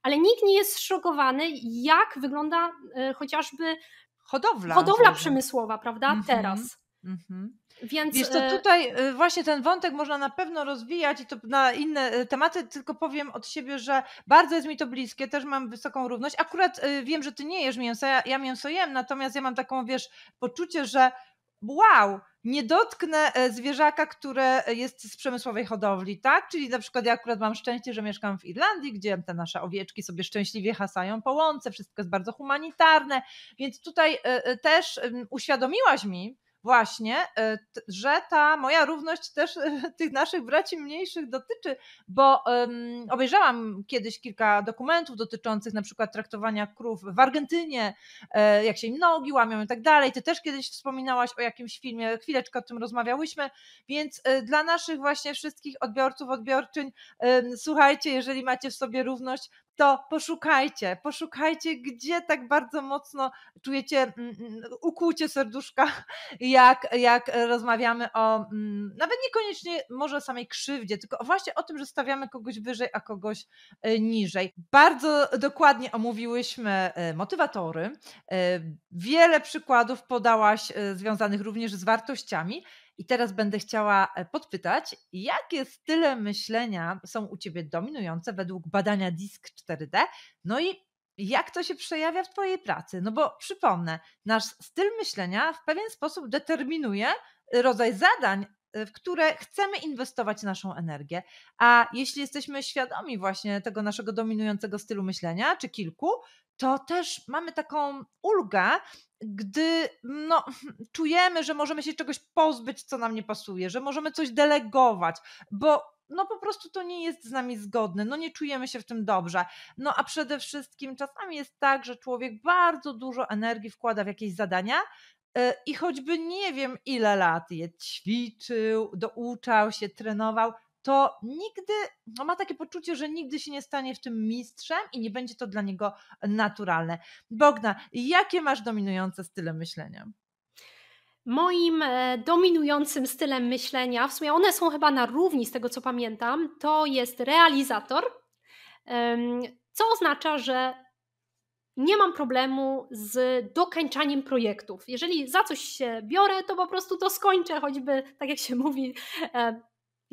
ale nikt nie jest szokowany, jak wygląda e, chociażby hodowla, hodowla przemysłowa, prawda, mm -hmm. teraz. Mm -hmm. Więc Wiesz, to e, tutaj e, właśnie ten wątek można na pewno rozwijać i to na inne tematy, tylko powiem od siebie, że bardzo jest mi to bliskie, też mam wysoką równość. Akurat wiem, że ty nie jesz mięsa, ja, ja mięso jem, natomiast ja mam taką, wiesz, poczucie, że wow, nie dotknę e, zwierzaka, które jest z przemysłowej hodowli, tak? Czyli na przykład ja akurat mam szczęście, że mieszkam w Irlandii, gdzie te nasze owieczki sobie szczęśliwie hasają po łące, wszystko jest bardzo humanitarne, więc tutaj e, e, też uświadomiłaś mi, właśnie, e, że ta moja równość też e, [LAUGHS] tych naszych braci mniejszych dotyczy, bo obejrzałam kiedyś kilka dokumentów dotyczących na przykład traktowania krów w Argentynie, e, jak się im nogi łamią i tak dalej. Ty też kiedyś wspominałaś o jakimś filmie, chwileczkę o tym rozmawiałyśmy, więc dla naszych właśnie wszystkich odbiorców, odbiorczyń, słuchajcie, jeżeli macie w sobie równość, to poszukajcie, poszukajcie, gdzie tak bardzo mocno czujecie, mm, mm, ukłucie serduszka, [LAUGHS] jak, jak rozmawiamy o mm, nawet niekoniecznie może samej krzywdzie, tylko właśnie o tym, że stawiamy kogoś wyżej, a kogoś e, niżej. Bardzo dokładnie omówiłyśmy e, motywatory. E, wiele przykładów podałaś związanych również z wartościami. I teraz będę chciała e, podpytać, jakie style myślenia są u Ciebie dominujące według badania DISK 4D, no i jak to się przejawia w Twojej pracy? No bo przypomnę, nasz styl myślenia w pewien sposób determinuje y, rodzaj zadań, y, w które chcemy inwestować naszą energię. A jeśli jesteśmy świadomi właśnie tego naszego dominującego stylu myślenia, czy kilku, to też mamy taką ulgę, gdy no, [LAUGHS] czujemy, że możemy się czegoś pozbyć, co nam nie pasuje, że możemy coś delegować, bo no po prostu to nie jest z nami zgodne, no nie czujemy się w tym dobrze. No a przede wszystkim czasami jest tak, że człowiek bardzo dużo energii wkłada w jakieś zadania, e, i choćby nie wiem ile lat je ćwiczył, douczał się, trenował, to nigdy, no ma takie poczucie, że nigdy się nie stanie w tym mistrzem i nie będzie to dla niego naturalne. Bogna, jakie masz dominujące style myślenia? Moim e, dominującym stylem myślenia, w sumie one są chyba na równi z tego co pamiętam, to jest realizator, co oznacza, że nie mam problemu z dokańczaniem projektów. Jeżeli za coś się biorę, to po prostu to skończę, choćby tak jak się mówi, e,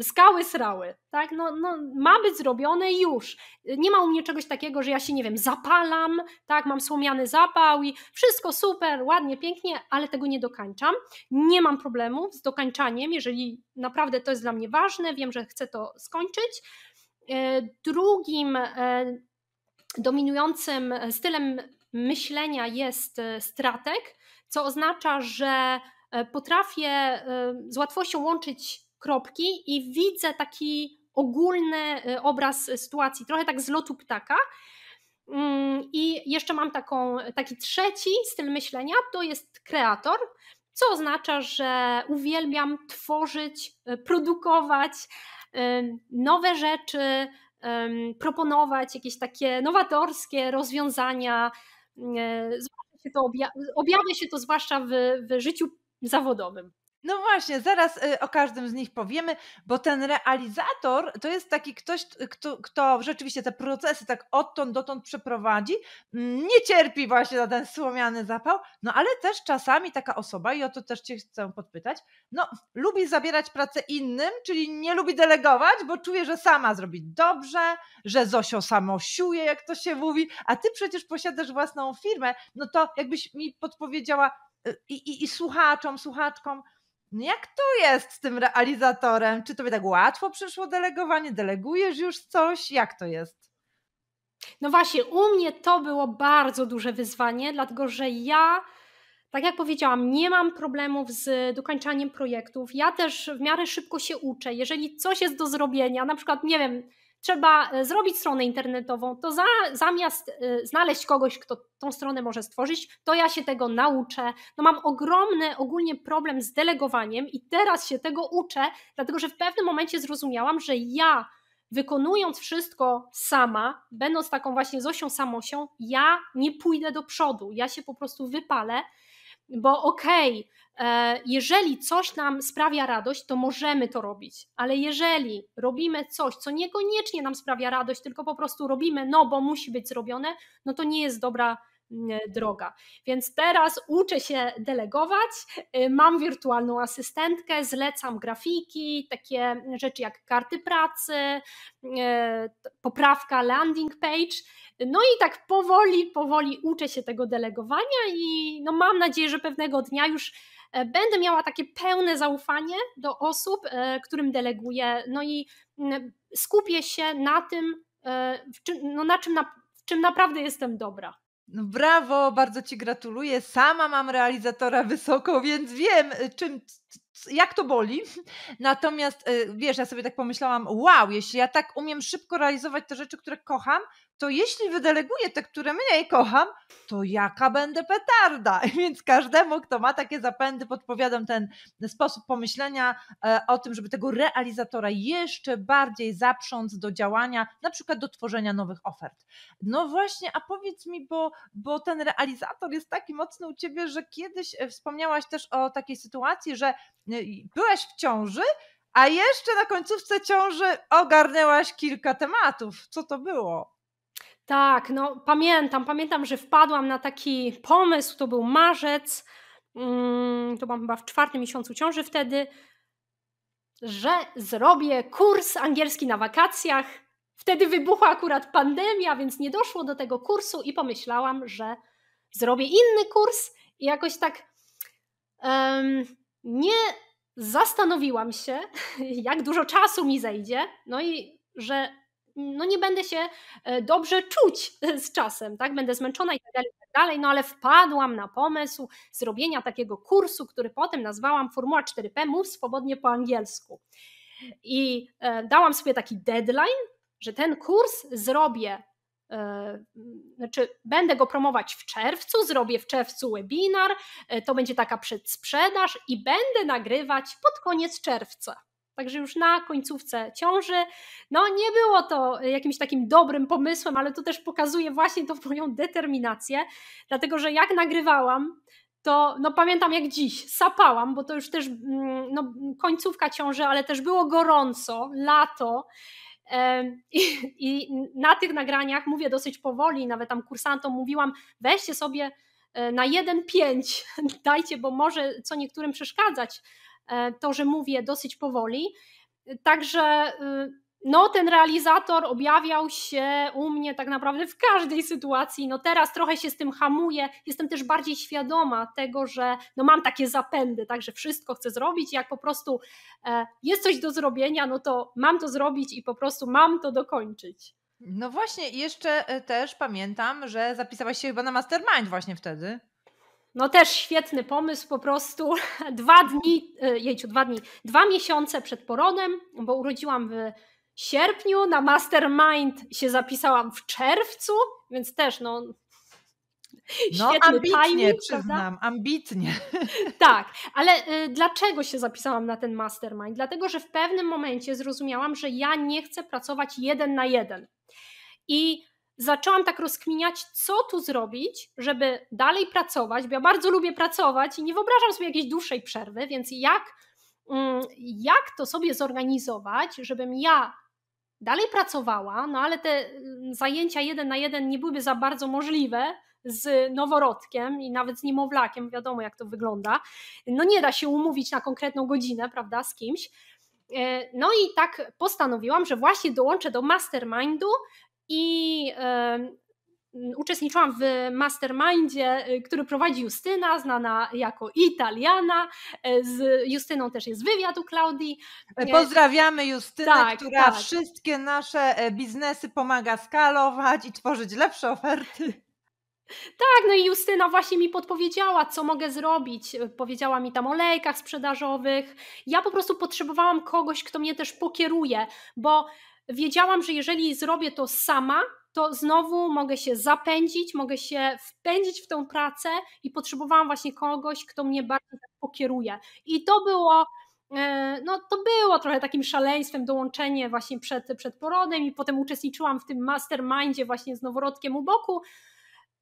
Skały srały, tak? No, no, ma być zrobione już. Nie ma u mnie czegoś takiego, że ja się, nie wiem, zapalam, tak? Mam słomiany zapał i wszystko super, ładnie, pięknie, ale tego nie dokańczam. Nie mam problemów z dokańczaniem, jeżeli naprawdę to jest dla mnie ważne, wiem, że chcę to skończyć. E, drugim e, dominującym stylem myślenia jest e, stratek, co oznacza, że potrafię z łatwością łączyć kropki i widzę taki ogólny y, obraz y, sytuacji, trochę tak z lotu ptaka. Mm, I jeszcze mam taką, taki trzeci styl myślenia, to jest kreator, co oznacza, że uwielbiam tworzyć, y, produkować nowe rzeczy, proponować jakieś takie nowatorskie rozwiązania. objawia się to zwłaszcza w, w życiu zawodowym. No właśnie, zaraz y, o każdym z nich powiemy, bo ten realizator to jest taki ktoś, kto, kto rzeczywiście te procesy tak odtąd dotąd przeprowadzi, mm, nie cierpi właśnie na ten słomiany zapał, no ale też czasami taka osoba, i o to też Cię chcę podpytać, no lubi zabierać pracę innym, czyli nie lubi delegować, bo czuje, że sama zrobi dobrze, że Zosio samosiuje, jak to się mówi, a Ty przecież posiadasz własną firmę, no to jakbyś mi podpowiedziała, y, i, i, i, słuchaczom, słuchaczkom, no jak to jest z tym realizatorem? Czy tobie tak łatwo przyszło delegowanie? Delegujesz już coś? Jak to jest? No właśnie, u mnie to było bardzo duże wyzwanie, dlatego że ja, tak jak powiedziałam, nie mam problemów z dokończaniem projektów. Ja też w miarę szybko się uczę. Jeżeli coś jest do zrobienia, na przykład, nie wiem, trzeba e, zrobić stronę internetową, to za, zamiast e, znaleźć kogoś, kto tą stronę może stworzyć, to ja się tego nauczę. No mam ogromny ogólnie problem z delegowaniem i teraz się tego uczę, dlatego że w pewnym momencie zrozumiałam, że ja wykonując wszystko sama, będąc taką właśnie Zosią Samosią, ja nie pójdę do przodu, ja się po prostu wypalę, bo okej, okay, E, jeżeli coś nam sprawia radość, to możemy to robić, ale jeżeli robimy coś, co niekoniecznie nam sprawia radość, tylko po prostu robimy, no bo musi być zrobione, no to nie jest dobra mm, droga. Więc teraz uczę się delegować. Y, mam wirtualną asystentkę, zlecam grafiki, takie rzeczy jak karty pracy, y, poprawka landing page. No i tak powoli, powoli uczę się tego delegowania i no mam nadzieję, że pewnego dnia już E, będę miała takie pełne zaufanie do osób, e, którym deleguję, no i skupię się na tym, e, no na czym, czym naprawdę jestem dobra. No brawo, bardzo Ci gratuluję. Sama mam realizatora wysoko, więc wiem, czym, jak to boli. Natomiast wiesz, ja sobie tak pomyślałam, wow, jeśli ja tak umiem szybko realizować te rzeczy, które kocham, to jeśli wydeleguję te, które mniej kocham, to jaka będę petarda? [LAUGHS] Więc każdemu, kto ma takie zapędy, podpowiadam ten sposób pomyślenia e, o tym, żeby tego realizatora jeszcze bardziej zaprząc do działania, na przykład do tworzenia nowych ofert. No właśnie, a powiedz mi, bo, bo ten realizator jest taki mocny u ciebie, że kiedyś e, wspomniałaś też o takiej sytuacji, że e, byłaś w ciąży. A jeszcze na końcówce ciąży ogarnęłaś kilka tematów. Co to było? Tak, no pamiętam, pamiętam, że wpadłam na taki pomysł, to był marzec, mm, to byłam chyba w czwartym miesiącu ciąży wtedy, że zrobię kurs angielski na wakacjach. Wtedy wybuchła akurat pandemia, więc nie doszło do tego kursu i pomyślałam, że zrobię inny kurs i jakoś tak um, nie zastanowiłam się, [LAUGHS] jak dużo czasu mi zejdzie, no i że no nie będę się e, dobrze czuć e, z czasem, tak? Będę zmęczona i tak dalej, i tak dalej. No ale wpadłam na pomysł zrobienia takiego kursu, który potem nazwałam Formuła 4P, mów swobodnie po angielsku. I e, dałam sobie taki deadline, że ten kurs zrobię znaczy będę go promować w czerwcu, zrobię w czerwcu webinar, to będzie taka przedsprzedaż i będę nagrywać pod koniec czerwca. Także już na końcówce ciąży. No, nie było to jakimś takim dobrym pomysłem, ale to też pokazuje właśnie tą moją determinację, dlatego że jak nagrywałam, to no pamiętam jak dziś, sapałam, bo to już też mm, no, końcówka ciąży, ale też było gorąco, lato. I, I na tych nagraniach mówię dosyć powoli, nawet tam kursantom mówiłam, weźcie sobie e, na 1,5 [LAUGHS] dajcie, bo może co niektórym przeszkadzać E, to, że mówię dosyć powoli. Także e, no, ten realizator objawiał się u mnie tak naprawdę w każdej sytuacji. No teraz trochę się z tym hamuję. Jestem też bardziej świadoma tego, że no, mam takie zapędy, także wszystko chcę zrobić. Jak po prostu e, jest coś do zrobienia, no to mam to zrobić i po prostu mam to dokończyć. No właśnie, jeszcze e, też pamiętam, że zapisałaś się chyba na mastermind właśnie wtedy. No też świetny pomysł, po prostu [LAUGHS] dwa dni, e, jejciu, dwa dni, dwa miesiące przed porodem, bo urodziłam w sierpniu, na mastermind się zapisałam w czerwcu, więc też no no, Świetny ambitnie, timing, przyznam, prawda? ambitnie. [LAUGHS] Tak, ale y, dlaczego się zapisałam na ten mastermind? Dlatego, że w pewnym momencie zrozumiałam, że ja nie chcę pracować jeden na jeden. I zaczęłam tak rozkminiać, co tu zrobić, żeby dalej pracować, bo ja bardzo lubię pracować i nie wyobrażam sobie jakiejś dłuższej przerwy, więc jak, mm, jak to sobie zorganizować, żebym ja dalej pracowała, no ale te mm, zajęcia jeden na jeden nie byłyby za bardzo możliwe, z noworodkiem i nawet z niemowlakiem, wiadomo jak to wygląda. No nie da się umówić na konkretną godzinę, prawda, z kimś. E, no i tak postanowiłam, że właśnie dołączę do mastermindu i uczestniczyłam w mastermindzie, y, który prowadzi Justyna, znana jako Italiana. E, z Justyną też jest wywiad u Klaudii. E, e, pozdrawiamy Justynę, tak, która tak. wszystkie nasze biznesy pomaga skalować i tworzyć lepsze oferty. Tak, no i Justyna właśnie mi podpowiedziała, co mogę zrobić. Powiedziała mi tam o lejkach sprzedażowych. Ja po prostu potrzebowałam kogoś, kto mnie też pokieruje, bo wiedziałam, że jeżeli zrobię to sama, to znowu mogę się zapędzić, mogę się wpędzić w tą pracę i potrzebowałam właśnie kogoś, kto mnie bardziej tak pokieruje. I to było e, no to było trochę takim szaleństwem dołączenie właśnie przed, przed porodem i potem uczestniczyłam w tym mastermindzie właśnie z noworodkiem u boku.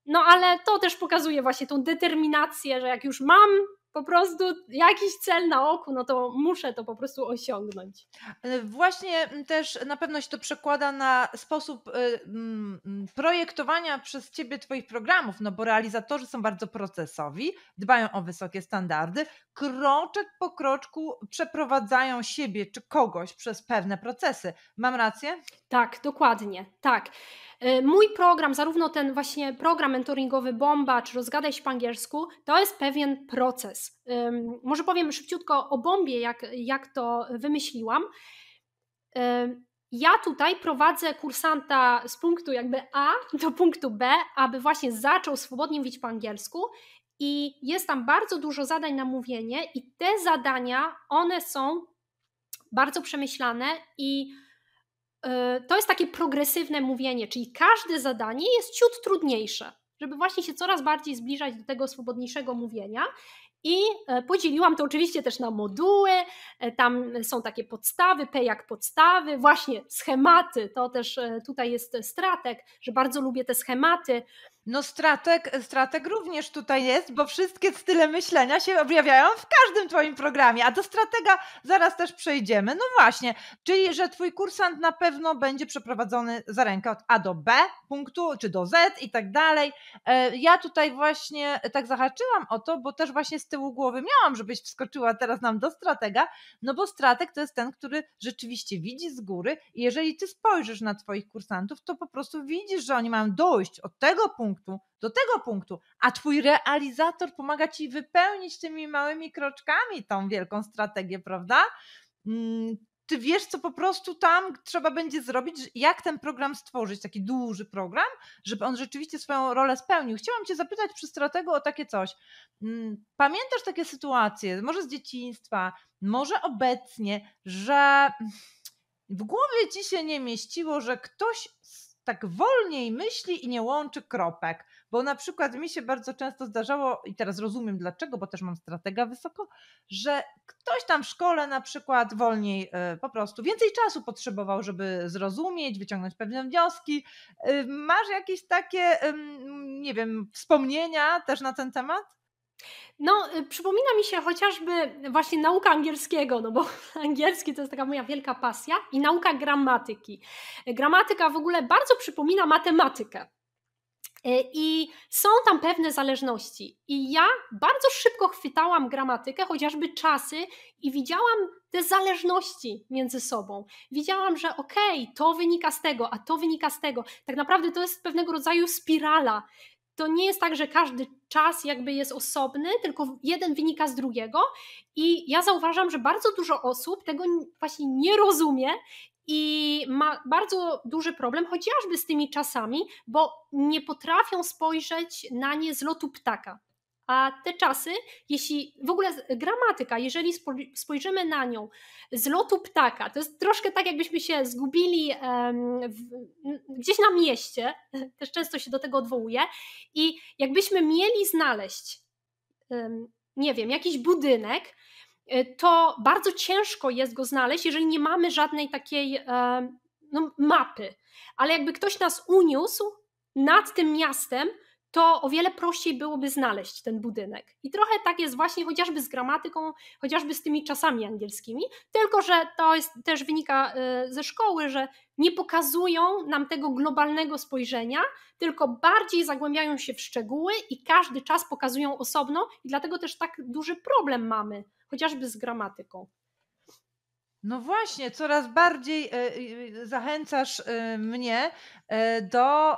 No ale to też pokazuje właśnie tą determinację, że jak już mam po prostu jakiś cel na oku, no to muszę to po prostu osiągnąć. E, właśnie też na pewno się to przekłada na sposób e, projektowania przez ciebie twoich programów, no bo realizatorzy są bardzo procesowi, dbają o wysokie standardy, kroczek po kroczku przeprowadzają siebie czy kogoś przez pewne procesy. Mam rację? Tak, dokładnie. Tak. E, mój program, zarówno ten właśnie program mentoringowy Bomba, czy Rozgadaj się po angielsku, to jest pewien proces. Może powiem szybciutko o bombie, jak, jak to wymyśliłam. E, ja tutaj prowadzę kursanta z punktu jakby A do punktu B, aby właśnie zaczął swobodnie mówić po angielsku i jest tam bardzo dużo zadań na mówienie i te zadania, one są bardzo przemyślane i E, to jest takie progresywne mówienie, czyli każde zadanie jest ciut trudniejsze, żeby właśnie się coraz bardziej zbliżać do tego swobodniejszego mówienia. I e, podzieliłam to oczywiście też na moduły. E, tam są takie podstawy, P jak podstawy, właśnie schematy. To też tutaj jest stratek, że bardzo lubię te schematy. No strateg, strateg również tutaj jest, bo wszystkie style myślenia się objawiają w każdym Twoim programie, a do stratega zaraz też przejdziemy. No właśnie, czyli że Twój kursant na pewno będzie przeprowadzony za rękę od A do B punktu, czy do Z i tak dalej. E, ja tutaj właśnie tak zahaczyłam o to, bo też właśnie z tyłu głowy miałam, żebyś wskoczyła teraz nam do stratega, no bo strateg to jest ten, który rzeczywiście widzi z góry i jeżeli Ty spojrzysz na Twoich kursantów, to po prostu widzisz, że oni mają dojść od tego punktu, punktu do tego punktu, a twój realizator pomaga ci wypełnić tymi małymi kroczkami tą wielką strategię, prawda? Mm, ty wiesz, co po prostu tam trzeba będzie zrobić, jak ten program stworzyć, taki duży program, żeby on rzeczywiście swoją rolę spełnił. Chciałam Cię zapytać przy strategu o takie coś. Mm, pamiętasz takie sytuacje, może z dzieciństwa, może obecnie, że w głowie Ci się nie mieściło, że ktoś z tak wolniej myśli i nie łączy kropek. Bo na przykład mi się bardzo często zdarzało, i teraz rozumiem dlaczego, bo też mam stratega wysoko, że ktoś tam w szkole na przykład wolniej y, po prostu więcej czasu potrzebował, żeby zrozumieć, wyciągnąć pewne wnioski. Y, masz jakieś takie, nie wiem, wspomnienia też na ten temat? No, y, przypomina mi się chociażby właśnie nauka angielskiego, no bo [LAUGHS] angielski to jest taka moja wielka pasja i nauka gramatyki. Gramatyka w ogóle bardzo przypomina matematykę. Y, I są tam pewne zależności. I ja bardzo szybko chwytałam gramatykę, chociażby czasy, i widziałam te zależności między sobą. Widziałam, że okej, okay, to wynika z tego, a to wynika z tego. Tak naprawdę to jest pewnego rodzaju spirala. To nie jest tak, że każdy czas jakby jest osobny, tylko jeden wynika z drugiego. I ja zauważam, że bardzo dużo osób tego właśnie nie rozumie i ma bardzo duży problem chociażby z tymi czasami, bo nie potrafią spojrzeć na nie z lotu ptaka a te czasy, jeśli w ogóle gramatyka, jeżeli spojrzymy na nią z lotu ptaka, to jest troszkę tak, jakbyśmy się zgubili w, gdzieś na mieście, [LAUGHS] też często się do tego odwołuję, i jakbyśmy mieli znaleźć, nie wiem, jakiś budynek, e, to bardzo ciężko jest go znaleźć, jeżeli nie mamy żadnej takiej no, mapy. Ale jakby ktoś nas uniósł nad tym miastem, to o wiele prościej byłoby znaleźć ten budynek. I trochę tak jest właśnie chociażby z gramatyką, chociażby z tymi czasami angielskimi, tylko że to jest, też wynika e, ze szkoły, że nie pokazują nam tego globalnego spojrzenia, tylko bardziej zagłębiają się w szczegóły i każdy czas pokazują osobno, i dlatego też tak duży problem mamy, chociażby z gramatyką. No właśnie, coraz bardziej e, e, zachęcasz e, mnie do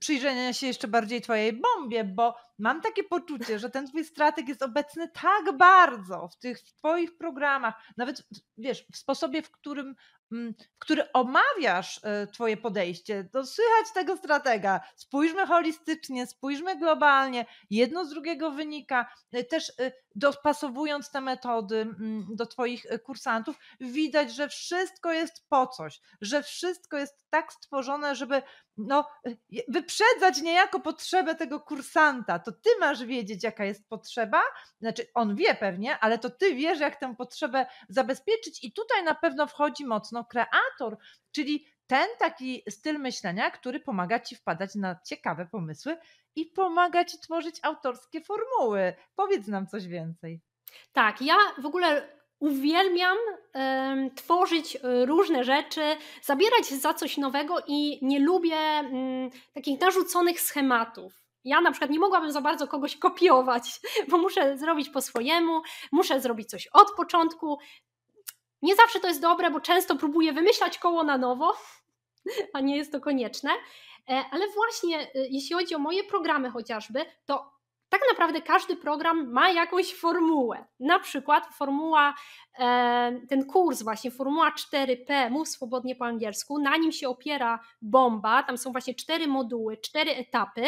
przyjrzenia się jeszcze bardziej Twojej bombie, bo mam takie poczucie, że ten Twój strateg jest obecny tak bardzo w tych Twoich programach, nawet wiesz, w sposobie, w którym mm, w który omawiasz Twoje podejście, to słychać tego stratega. Spójrzmy holistycznie, spójrzmy globalnie, jedno z drugiego wynika. Też dopasowując te metody mm, do Twoich y, kursantów, widać, że wszystko jest po coś, że wszystko jest tak stworzone, żeby no, y, wyprzedzać niejako potrzebę tego kursanta. To Ty masz wiedzieć, jaka jest potrzeba, znaczy on wie pewnie, ale to Ty wiesz, jak tę potrzebę zabezpieczyć, i tutaj na pewno wchodzi mocno kreator, czyli ten taki styl myślenia, który pomaga ci wpadać na ciekawe pomysły i pomaga ci tworzyć autorskie formuły. Powiedz nam coś więcej. Tak, ja w ogóle uwielbiam um, tworzyć e, różne rzeczy, zabierać za coś nowego i nie lubię um, takich narzuconych schematów. Ja na przykład nie mogłabym za bardzo kogoś [LAUGHS] kopiować, bo muszę zrobić po swojemu, muszę zrobić coś od początku. Nie zawsze to jest dobre, bo często próbuję wymyślać koło na nowo, [LAUGHS] a nie jest to konieczne. E, ale właśnie e, jeśli chodzi o moje programy chociażby, to tak naprawdę każdy program ma jakąś formułę. Na przykład formuła, e, ten kurs właśnie, formuła 4P, mów swobodnie po angielsku, na nim się opiera bomba, tam są właśnie cztery moduły, cztery etapy.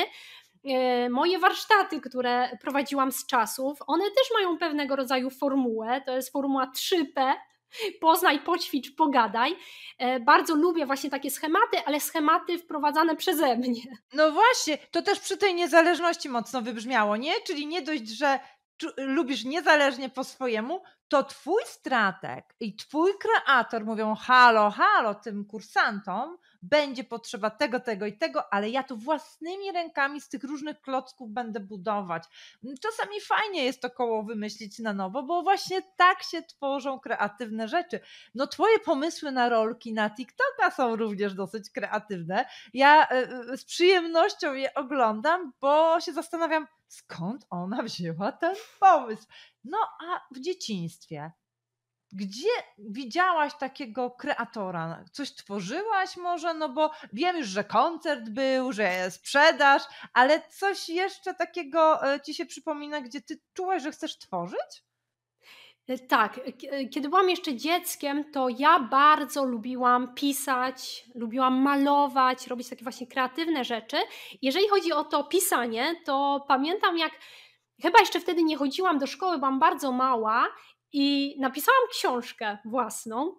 Moje warsztaty, które prowadziłam z czasów, one też mają pewnego rodzaju formułę, to jest formuła 3P, Poznaj, poćwicz, pogadaj. E, bardzo lubię właśnie takie schematy, ale schematy wprowadzane przeze mnie. No właśnie, to też przy tej niezależności mocno wybrzmiało, nie? Czyli nie dość, że lubisz niezależnie po swojemu, to twój stratek i twój kreator mówią halo, halo tym kursantom, będzie potrzeba tego, tego i tego, ale ja tu własnymi rękami z tych różnych klocków będę budować. Mm, czasami fajnie jest to koło wymyślić na nowo, bo właśnie tak się tworzą kreatywne rzeczy. No twoje pomysły na rolki na TikToka są również dosyć kreatywne. Ja e, e, z przyjemnością je oglądam, bo się zastanawiam, skąd ona wzięła ten pomysł. No a w dzieciństwie gdzie widziałaś takiego kreatora? Coś tworzyłaś może? No bo wiem już, że koncert był, że sprzedaż, ale coś jeszcze takiego e, ci się przypomina, gdzie ty czułaś, że chcesz tworzyć? E, tak, e, kiedy byłam jeszcze dzieckiem, to ja bardzo lubiłam pisać, lubiłam malować, robić takie właśnie kreatywne rzeczy. Jeżeli chodzi o to pisanie, to pamiętam jak chyba jeszcze wtedy nie chodziłam do szkoły, byłam bardzo mała i napisałam książkę własną.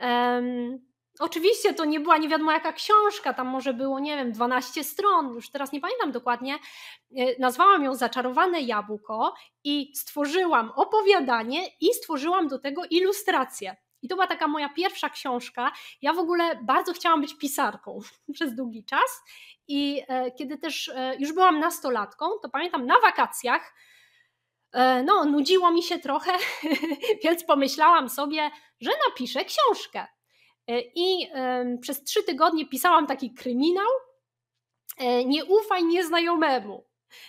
Um, oczywiście to nie była nie wiadomo jaka książka, tam może było, nie wiem, 12 stron, już teraz nie pamiętam dokładnie. E, nazwałam ją Zaczarowane Jabłko i stworzyłam opowiadanie i stworzyłam do tego ilustrację. I to była taka moja pierwsza książka. Ja w ogóle bardzo chciałam być pisarką [LAUGHS] przez długi czas. I e, kiedy też e, już byłam nastolatką, to pamiętam na wakacjach E, no, nudziło mi się trochę, [LAUGHS] więc pomyślałam sobie, że napiszę książkę. E, I przez trzy tygodnie pisałam taki kryminał. E, nie ufaj nieznajomemu.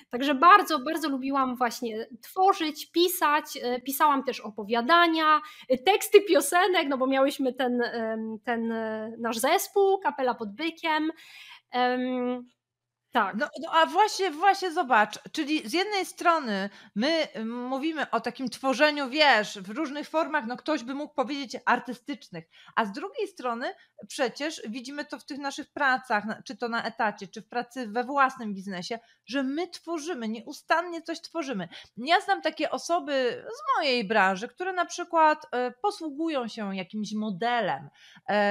Także bardzo, bardzo lubiłam właśnie tworzyć, pisać. Pisałam też opowiadania, teksty piosenek, no bo miałyśmy ten, ten nasz zespół, kapela pod bykiem. Tak. No, no, a właśnie, właśnie zobacz, czyli z jednej strony my y, mówimy o takim tworzeniu, wiesz, w różnych formach, no ktoś by mógł powiedzieć artystycznych, a z drugiej strony przecież widzimy to w tych naszych pracach, czy to na etacie, czy w pracy we własnym biznesie, że my tworzymy, nieustannie coś tworzymy. Ja znam takie osoby z mojej branży, które na przykład y, posługują się jakimś modelem,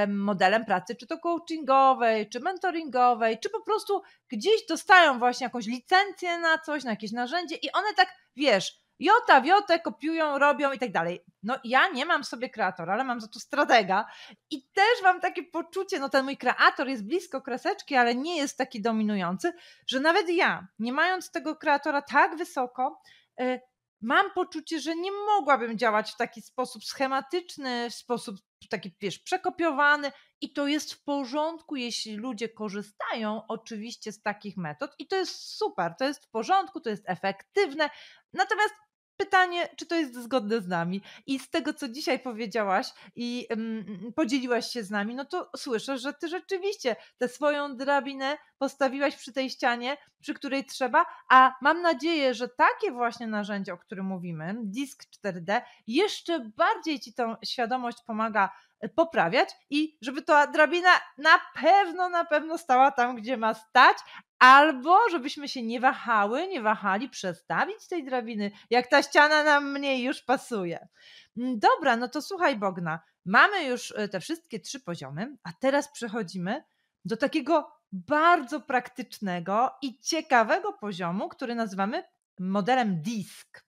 modelem pracy, czy to coachingowej, czy mentoringowej, czy po prostu gdzieś gdzieś dostają właśnie jakąś licencję na coś, na jakieś narzędzie i one tak, wiesz, jota, wiotę, kopiują, robią i tak dalej. No ja nie mam sobie kreatora, ale mam za to stratega i też mam takie poczucie, no ten mój kreator jest blisko kreseczki, ale nie jest taki dominujący, że nawet ja, nie mając tego kreatora tak wysoko, y, mam poczucie, że nie mogłabym działać w taki sposób schematyczny, w sposób taki, wiesz, przekopiowany i to jest w porządku, jeśli ludzie korzystają oczywiście z takich metod i to jest super, to jest w porządku, to jest efektywne, natomiast Pytanie, czy to jest zgodne z nami? I z tego, co dzisiaj powiedziałaś i um, podzieliłaś się z nami, no to słyszę, że ty rzeczywiście tę swoją drabinę postawiłaś przy tej ścianie, przy której trzeba, a mam nadzieję, że takie właśnie narzędzie, o którym mówimy, disk 4D, jeszcze bardziej ci tą świadomość pomaga poprawiać i żeby ta drabina na pewno, na pewno stała tam, gdzie ma stać, albo żebyśmy się nie wahały, nie wahali przestawić tej drabiny, jak ta ściana nam mniej już pasuje. Mm, dobra, no to słuchaj Bogna, mamy już e, te wszystkie trzy poziomy, a teraz przechodzimy do takiego bardzo praktycznego i ciekawego poziomu, który nazywamy modelem DISK.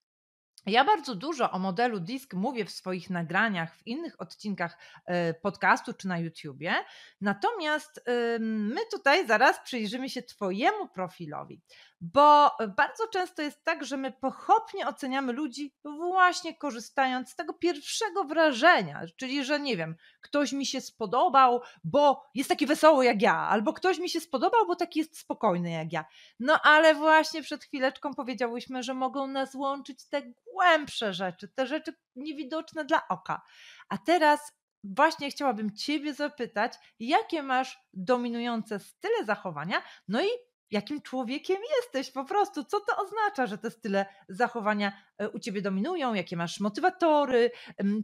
Ja bardzo dużo o modelu DISK mówię w swoich nagraniach, w innych odcinkach e, podcastu czy na YouTubie. Natomiast my tutaj zaraz przyjrzymy się Twojemu profilowi, bo bardzo często jest tak, że my pochopnie oceniamy ludzi właśnie korzystając z tego pierwszego wrażenia, czyli że nie wiem, ktoś mi się spodobał, bo jest taki wesoły jak ja, albo ktoś mi się spodobał, bo taki jest spokojny jak ja. No ale właśnie przed chwileczką powiedziałyśmy, że mogą nas łączyć te głębsze rzeczy, te rzeczy niewidoczne dla oka. A teraz właśnie chciałabym Ciebie zapytać, jakie masz dominujące style zachowania, no i jakim człowiekiem jesteś po prostu, co to oznacza, że te style zachowania e, u ciebie dominują, jakie masz motywatory,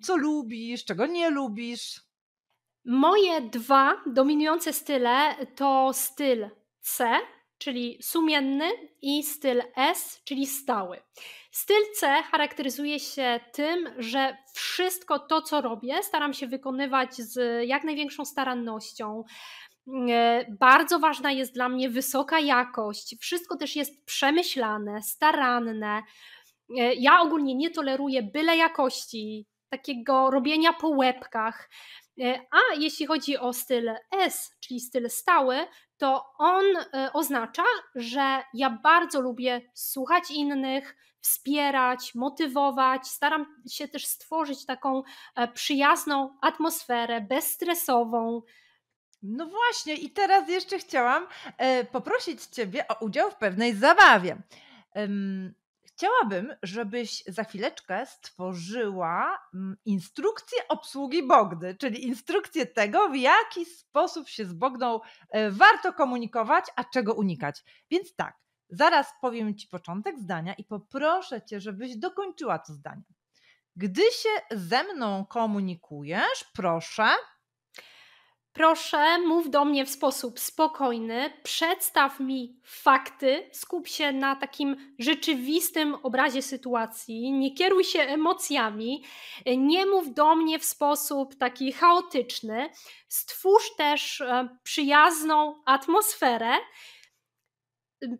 co lubisz, czego nie lubisz. Moje dwa dominujące style to styl C, czyli sumienny, i styl S, czyli stały. Styl C charakteryzuje się tym, że wszystko to, co robię, staram się wykonywać z jak największą starannością Mm, e, bardzo ważna jest dla mnie wysoka jakość. Wszystko też jest przemyślane, staranne. E, ja ogólnie nie toleruję byle jakości, takiego robienia po łebkach. E, a jeśli chodzi o styl S, czyli styl stały, to on oznacza, że ja bardzo lubię słuchać innych, wspierać, motywować. Staram się też stworzyć taką przyjazną atmosferę, bezstresową, no właśnie, i teraz jeszcze chciałam e, poprosić Ciebie o udział w pewnej zabawie. chciałabym, żebyś za chwileczkę stworzyła m, mm, instrukcję obsługi Bogdy, czyli instrukcję tego, w jaki sposób się z Bogdą e, warto komunikować, a czego unikać. Więc tak, zaraz powiem Ci początek zdania i poproszę Cię, żebyś dokończyła to zdanie. Gdy się ze mną komunikujesz, proszę Proszę, mów do mnie w sposób spokojny, przedstaw mi fakty, skup się na takim rzeczywistym obrazie sytuacji, nie kieruj się emocjami, nie mów do mnie w sposób taki chaotyczny, stwórz też e, przyjazną atmosferę.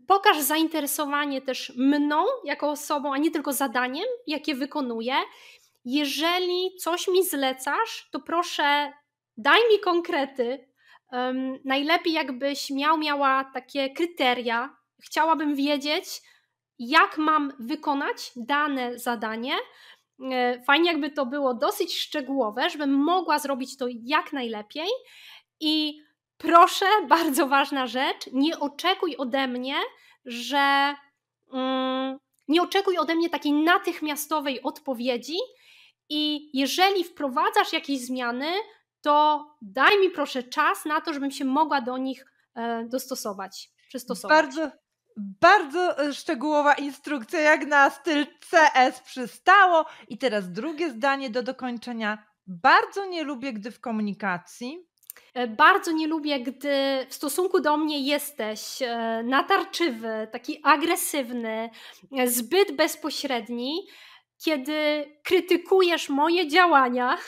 Pokaż zainteresowanie też mną jako osobą, a nie tylko zadaniem, jakie wykonuję. Jeżeli coś mi zlecasz, to proszę daj mi konkrety. Um, najlepiej jakbyś miał, miała takie kryteria. Chciałabym wiedzieć, jak mam wykonać dane zadanie. E, fajnie, jakby to było dosyć szczegółowe, żebym mogła zrobić to jak najlepiej. I proszę, [LAUGHS] bardzo ważna rzecz, nie oczekuj ode mnie, że mm, nie oczekuj ode mnie takiej natychmiastowej odpowiedzi. I jeżeli wprowadzasz jakieś zmiany, to daj mi proszę czas na to, żebym się mogła do nich e, dostosować, przystosować. Bardzo, bardzo e, szczegółowa instrukcja, jak na styl CS przystało. I teraz drugie zdanie do dokończenia. Bardzo nie lubię, gdy w komunikacji. E, bardzo nie lubię, gdy w stosunku do mnie jesteś natarczywy, taki agresywny, zbyt bezpośredni, kiedy krytykujesz moje działania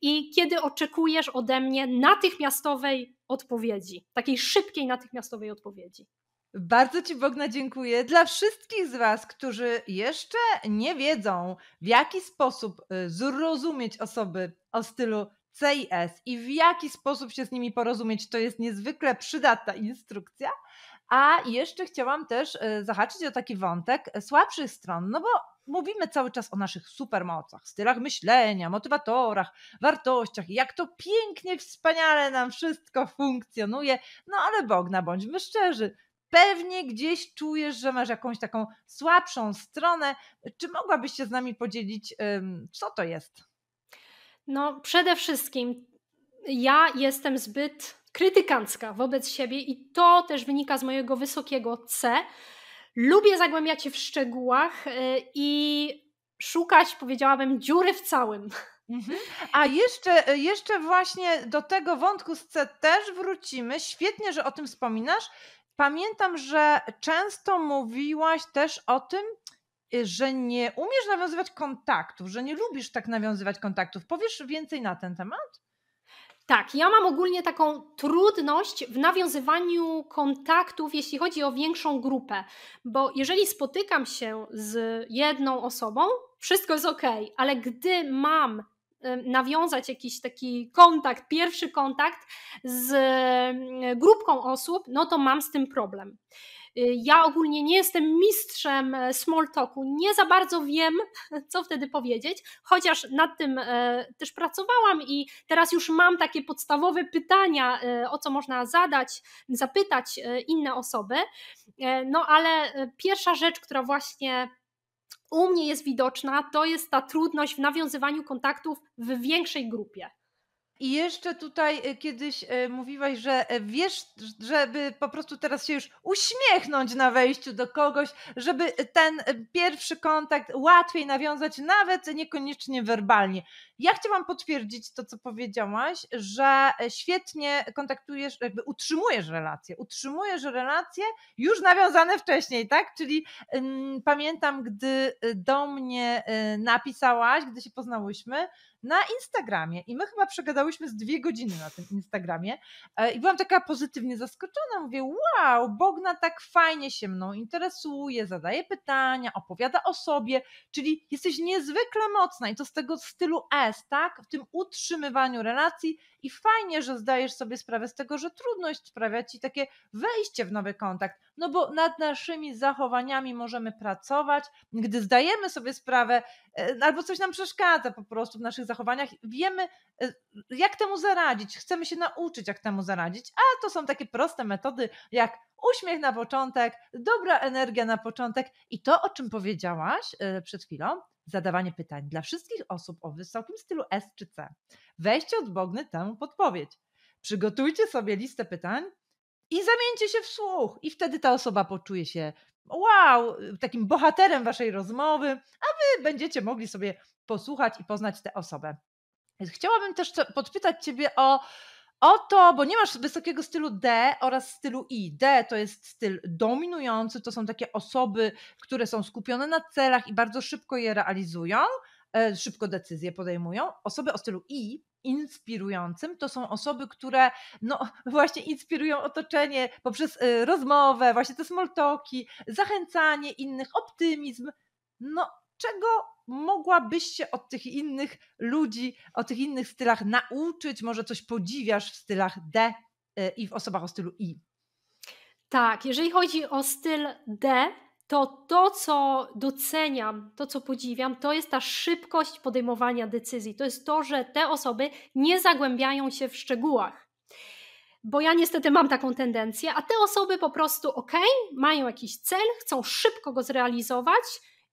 i kiedy oczekujesz ode mnie natychmiastowej odpowiedzi, takiej szybkiej, natychmiastowej odpowiedzi. Bardzo Ci Bogna dziękuję. Dla wszystkich z Was, którzy jeszcze nie wiedzą, w jaki sposób y, zrozumieć osoby o stylu CIS i i w jaki sposób się z nimi porozumieć, to jest niezwykle przydatna instrukcja. A jeszcze chciałam też y, zahaczyć o taki wątek słabszych stron, no bo mówimy cały czas o naszych supermocach, stylach myślenia, motywatorach, wartościach, jak to pięknie, wspaniale nam wszystko funkcjonuje, no ale Bogna, bądźmy szczerzy, pewnie gdzieś czujesz, że masz jakąś taką słabszą stronę. Czy mogłabyś się z nami podzielić, co to jest? No, przede wszystkim ja jestem zbyt krytykancka wobec siebie i to też wynika z mojego wysokiego C, Lubię zagłębiać się w szczegółach y, i szukać, powiedziałabym, dziury w całym. Mhm. [LAUGHS] A jeszcze, y, jeszcze właśnie do tego wątku z C też wrócimy. Świetnie, że o tym wspominasz. Pamiętam, że często mówiłaś też o tym, y, że nie umiesz nawiązywać kontaktów, że nie lubisz tak nawiązywać kontaktów. Powiesz więcej na ten temat? Tak, ja mam ogólnie taką trudność w nawiązywaniu kontaktów, jeśli chodzi o większą grupę, bo jeżeli spotykam się z jedną osobą, wszystko jest ok, ale gdy mam nawiązać jakiś taki kontakt, pierwszy kontakt z grupką osób, no to mam z tym problem. Y, ja ogólnie nie jestem mistrzem e, small talku, nie za bardzo wiem, [LAUGHS] co wtedy powiedzieć, chociaż nad tym e, też pracowałam i teraz już mam takie podstawowe pytania, e, o co można zadać, zapytać inne osoby. No ale pierwsza rzecz, która właśnie u mnie jest widoczna, to jest ta trudność w nawiązywaniu kontaktów w większej grupie. I jeszcze tutaj e, kiedyś e, mówiłaś, że e, wiesz, żeby po prostu teraz się już uśmiechnąć na wejściu do kogoś, żeby ten pierwszy kontakt łatwiej nawiązać, nawet niekoniecznie werbalnie. Ja chciałam potwierdzić to, co powiedziałaś, że świetnie kontaktujesz, jakby utrzymujesz relacje, utrzymujesz relacje już nawiązane wcześniej, tak? Czyli ym, mm, pamiętam, gdy do mnie napisałaś, gdy się poznałyśmy, na Instagramie i my chyba przegadałyśmy z dwie godziny na tym Instagramie e, i byłam taka pozytywnie zaskoczona, mówię wow, Bogna tak fajnie się mną interesuje, zadaje pytania, opowiada o sobie, czyli jesteś niezwykle mocna i to z tego stylu S, tak, w tym utrzymywaniu relacji i fajnie, że zdajesz sobie sprawę z tego, że trudność sprawia ci takie wejście w nowy kontakt, no bo nad naszymi zachowaniami możemy pracować, gdy zdajemy sobie sprawę, e, albo coś nam przeszkadza po prostu w naszych zachowaniach, wiemy, e, jak temu zaradzić, chcemy się nauczyć, jak temu zaradzić, a to są takie proste metody, jak uśmiech na początek, dobra energia na początek i to, o czym powiedziałaś e, przed chwilą, zadawanie pytań dla wszystkich osób o wysokim stylu S czy C. Weźcie od Bogny tę podpowiedź. Przygotujcie sobie listę pytań i zamieńcie się w słuch, i wtedy ta osoba poczuje się wow, takim bohaterem waszej rozmowy, a wy będziecie mogli sobie posłuchać i poznać tę osobę. Chciałabym też podpytać Ciebie o Oto, bo nie masz wysokiego stylu D oraz stylu I. D to jest styl dominujący, to są takie osoby, które są skupione na celach i bardzo szybko je realizują, e, szybko decyzje podejmują. Osoby o stylu I inspirującym to są osoby, które no, [LAUGHS] właśnie inspirują otoczenie poprzez e, rozmowę, właśnie te smoltoki, zachęcanie innych, optymizm. No, czego mogłabyś się od tych innych ludzi, o tych innych stylach nauczyć? Może coś podziwiasz w stylach D y, i w osobach o stylu I? Tak, jeżeli chodzi o styl D, to to, co doceniam, to, co podziwiam, to jest ta szybkość podejmowania decyzji. To jest to, że te osoby nie zagłębiają się w szczegółach. Bo ja niestety mam taką tendencję, a te osoby po prostu, ok, mają jakiś cel, chcą szybko go zrealizować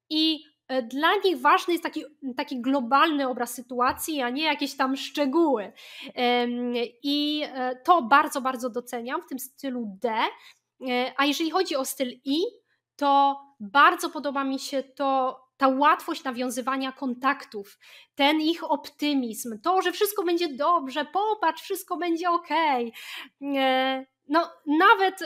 i E, dla nich ważny jest taki, taki globalny obraz sytuacji, a nie jakieś tam szczegóły. I e, to bardzo, bardzo doceniam w tym stylu D. E, a jeżeli chodzi o styl I, to bardzo podoba mi się to ta łatwość nawiązywania kontaktów, ten ich optymizm, to, że wszystko będzie dobrze, popatrz, wszystko będzie ok. No, nawet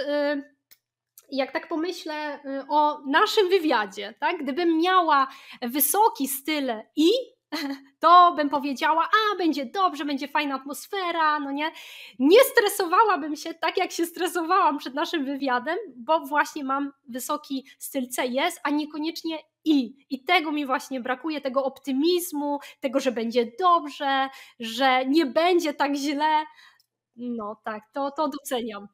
jak tak pomyślę y, o naszym wywiadzie, tak? Gdybym miała wysoki styl i [LAUGHS] to bym powiedziała, a będzie dobrze, będzie fajna atmosfera, no nie? Nie stresowałabym się tak, jak się stresowałam przed naszym wywiadem, bo właśnie mam wysoki styl C jest, a niekoniecznie i. I tego mi właśnie brakuje, tego optymizmu, tego, że będzie dobrze, że nie będzie tak źle. No tak, to, to doceniam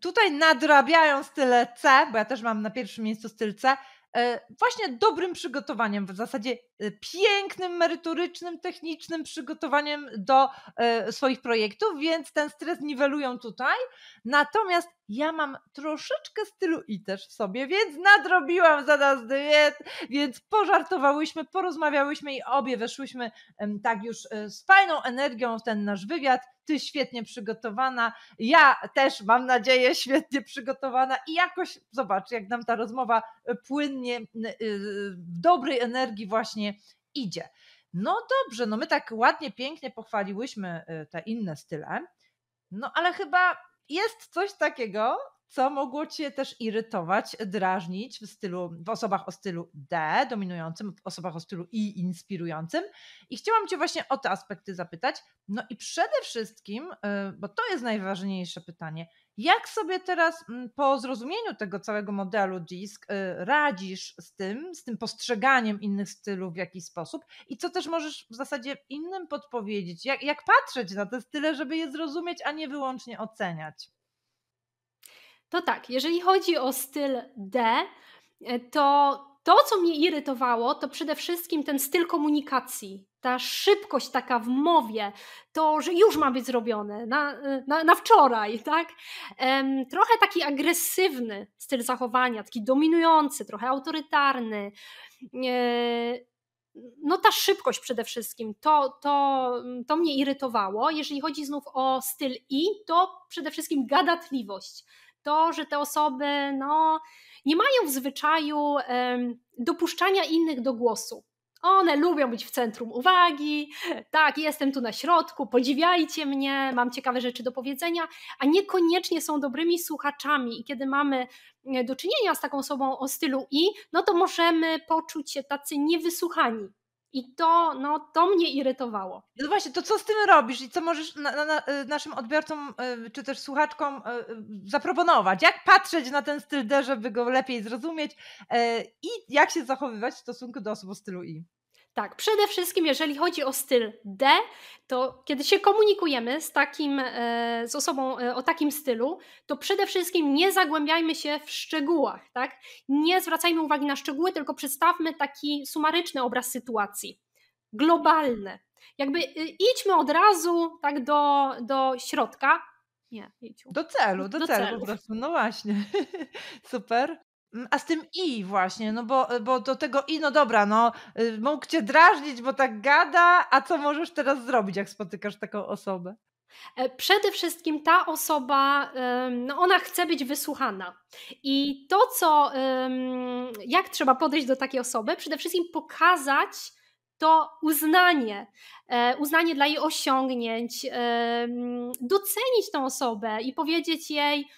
tutaj nadrabiają style C, bo ja też mam na pierwszym miejscu styl C, e, właśnie dobrym przygotowaniem w zasadzie Y, pięknym, merytorycznym, technicznym przygotowaniem do e, swoich projektów, więc ten stres niwelują tutaj. Natomiast ja mam troszeczkę stylu i też w sobie, więc nadrobiłam za nas dyet, więc pożartowałyśmy, porozmawiałyśmy i obie weszłyśmy tak już e, z fajną energią w ten nasz wywiad. Ty świetnie przygotowana, ja też mam nadzieję świetnie przygotowana i jakoś zobacz, jak nam ta rozmowa e, płynnie y, w dobrej energii właśnie właśnie idzie. No dobrze, no my tak ładnie, pięknie pochwaliłyśmy y, te inne style, no ale chyba jest coś takiego, co mogło Cię też irytować, drażnić w stylu, w osobach o stylu D dominującym, w osobach o stylu I inspirującym. I chciałam Cię właśnie o te aspekty zapytać. No i przede wszystkim, y, bo to jest najważniejsze pytanie, jak sobie teraz mm, po zrozumieniu tego całego modelu DISK y, radzisz z tym, z tym postrzeganiem innych stylów w jakiś sposób i co też możesz w zasadzie innym podpowiedzieć, jak, jak patrzeć na te style, żeby je zrozumieć, a nie wyłącznie oceniać? To tak, jeżeli chodzi o styl D, y, to to, co mnie irytowało, to przede wszystkim ten styl komunikacji ta szybkość taka w mowie, to, że już ma być zrobione na, na, na wczoraj, tak? Um, trochę taki agresywny styl zachowania, taki dominujący, trochę autorytarny. E, no ta szybkość przede wszystkim, to, to, to mnie irytowało. Jeżeli chodzi znów o styl i, to przede wszystkim gadatliwość. To, że te osoby no, nie mają w zwyczaju um, dopuszczania innych do głosu one lubią być w centrum uwagi, tak, jestem tu na środku, podziwiajcie mnie, mam ciekawe rzeczy do powiedzenia, a niekoniecznie są dobrymi słuchaczami. I kiedy mamy e, do czynienia z taką osobą o stylu I, no to możemy poczuć się tacy niewysłuchani, i to, no, to mnie irytowało. No właśnie, to co z tym robisz i co możesz na, na, e, naszym odbiorcom e, czy też słuchaczkom e, zaproponować? Jak patrzeć na ten styl D, żeby go lepiej zrozumieć i jak się zachowywać w stosunku do osób o stylu I? Tak, przede wszystkim jeżeli chodzi o styl D, to kiedy się komunikujemy z takim, e, z osobą e, o takim stylu, to przede wszystkim nie zagłębiajmy się w szczegółach, tak? Nie zwracajmy uwagi na szczegóły, tylko przedstawmy taki sumaryczny obraz sytuacji, globalny. Jakby y, idźmy od razu tak do, do środka. Nie, idź. Do celu, do, do celu, celu po prostu. No właśnie. [LAUGHS] Super. Mm, a z tym i właśnie, no bo, e, bo do tego i, no dobra, no y, mógł cię drażnić, bo tak gada, a co możesz teraz zrobić, jak spotykasz taką osobę? E, przede wszystkim ta osoba, no ona chce być wysłuchana. I to, co, jak trzeba podejść do takiej osoby, przede wszystkim pokazać to uznanie, e, uznanie dla jej osiągnięć, docenić tą osobę i powiedzieć jej,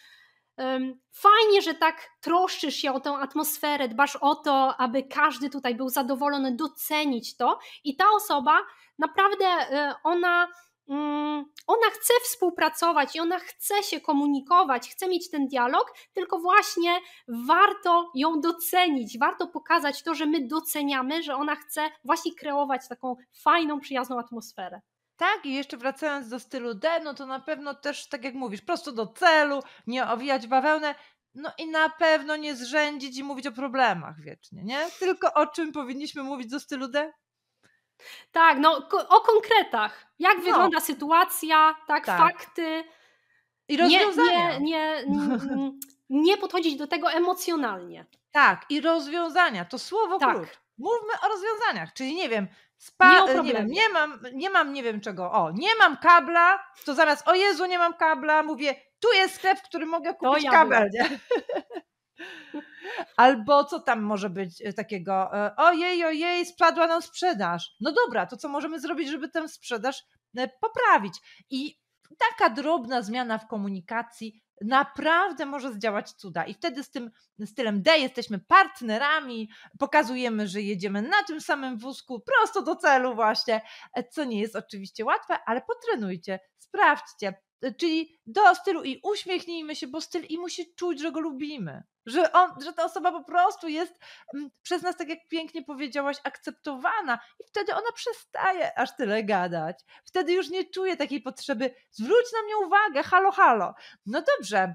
Fajnie, że tak troszczysz się o tę atmosferę, dbasz o to, aby każdy tutaj był zadowolony, docenić to. I ta osoba naprawdę e, ona mm, ona chce współpracować i ona chce się komunikować, chce mieć ten dialog, tylko właśnie warto ją docenić, warto pokazać to, że my doceniamy, że ona chce właśnie kreować taką fajną, przyjazną atmosferę. Tak, i jeszcze wracając do stylu D, no to na pewno też, tak jak mówisz, prosto do celu, nie owijać bawełnę, no i na pewno nie zrzędzić i mówić o problemach wiecznie, nie? Tylko o czym powinniśmy mówić do stylu D? Tak, no o konkretach. Jak no. wygląda sytuacja, tak, tak. fakty. I rozwiązania. Nie, nie, nie, nie, podchodzić do tego emocjonalnie. Tak, i rozwiązania. To słowo tak. klucz. Mówmy o rozwiązaniach, czyli nie wiem, Spa, nie, e, nie, wiem, nie, mam, nie mam, nie wiem czego. O, nie mam kabla, to zamiast o Jezu, nie mam kabla, mówię, tu jest sklep, w którym mogę kupić ja kabel. [LAUGHS] Albo co tam może być e, takiego, e, ojej, ojej, spadła nam sprzedaż. No dobra, to co możemy zrobić, żeby tę sprzedaż poprawić? I taka drobna zmiana w komunikacji naprawdę może zdziałać cuda. I wtedy z tym stylem D jesteśmy partnerami, pokazujemy, że jedziemy na tym samym wózku, prosto do celu, właśnie, co nie jest oczywiście łatwe, ale potrenujcie, sprawdźcie. Czyli do stylu i uśmiechnijmy się, bo styl i musi czuć, że go lubimy. Że, on, że ta osoba po prostu jest mm, przez nas, tak jak pięknie powiedziałaś, akceptowana, i wtedy ona przestaje aż tyle gadać. Wtedy już nie czuje takiej potrzeby, zwróć na mnie uwagę, halo, halo. No dobrze,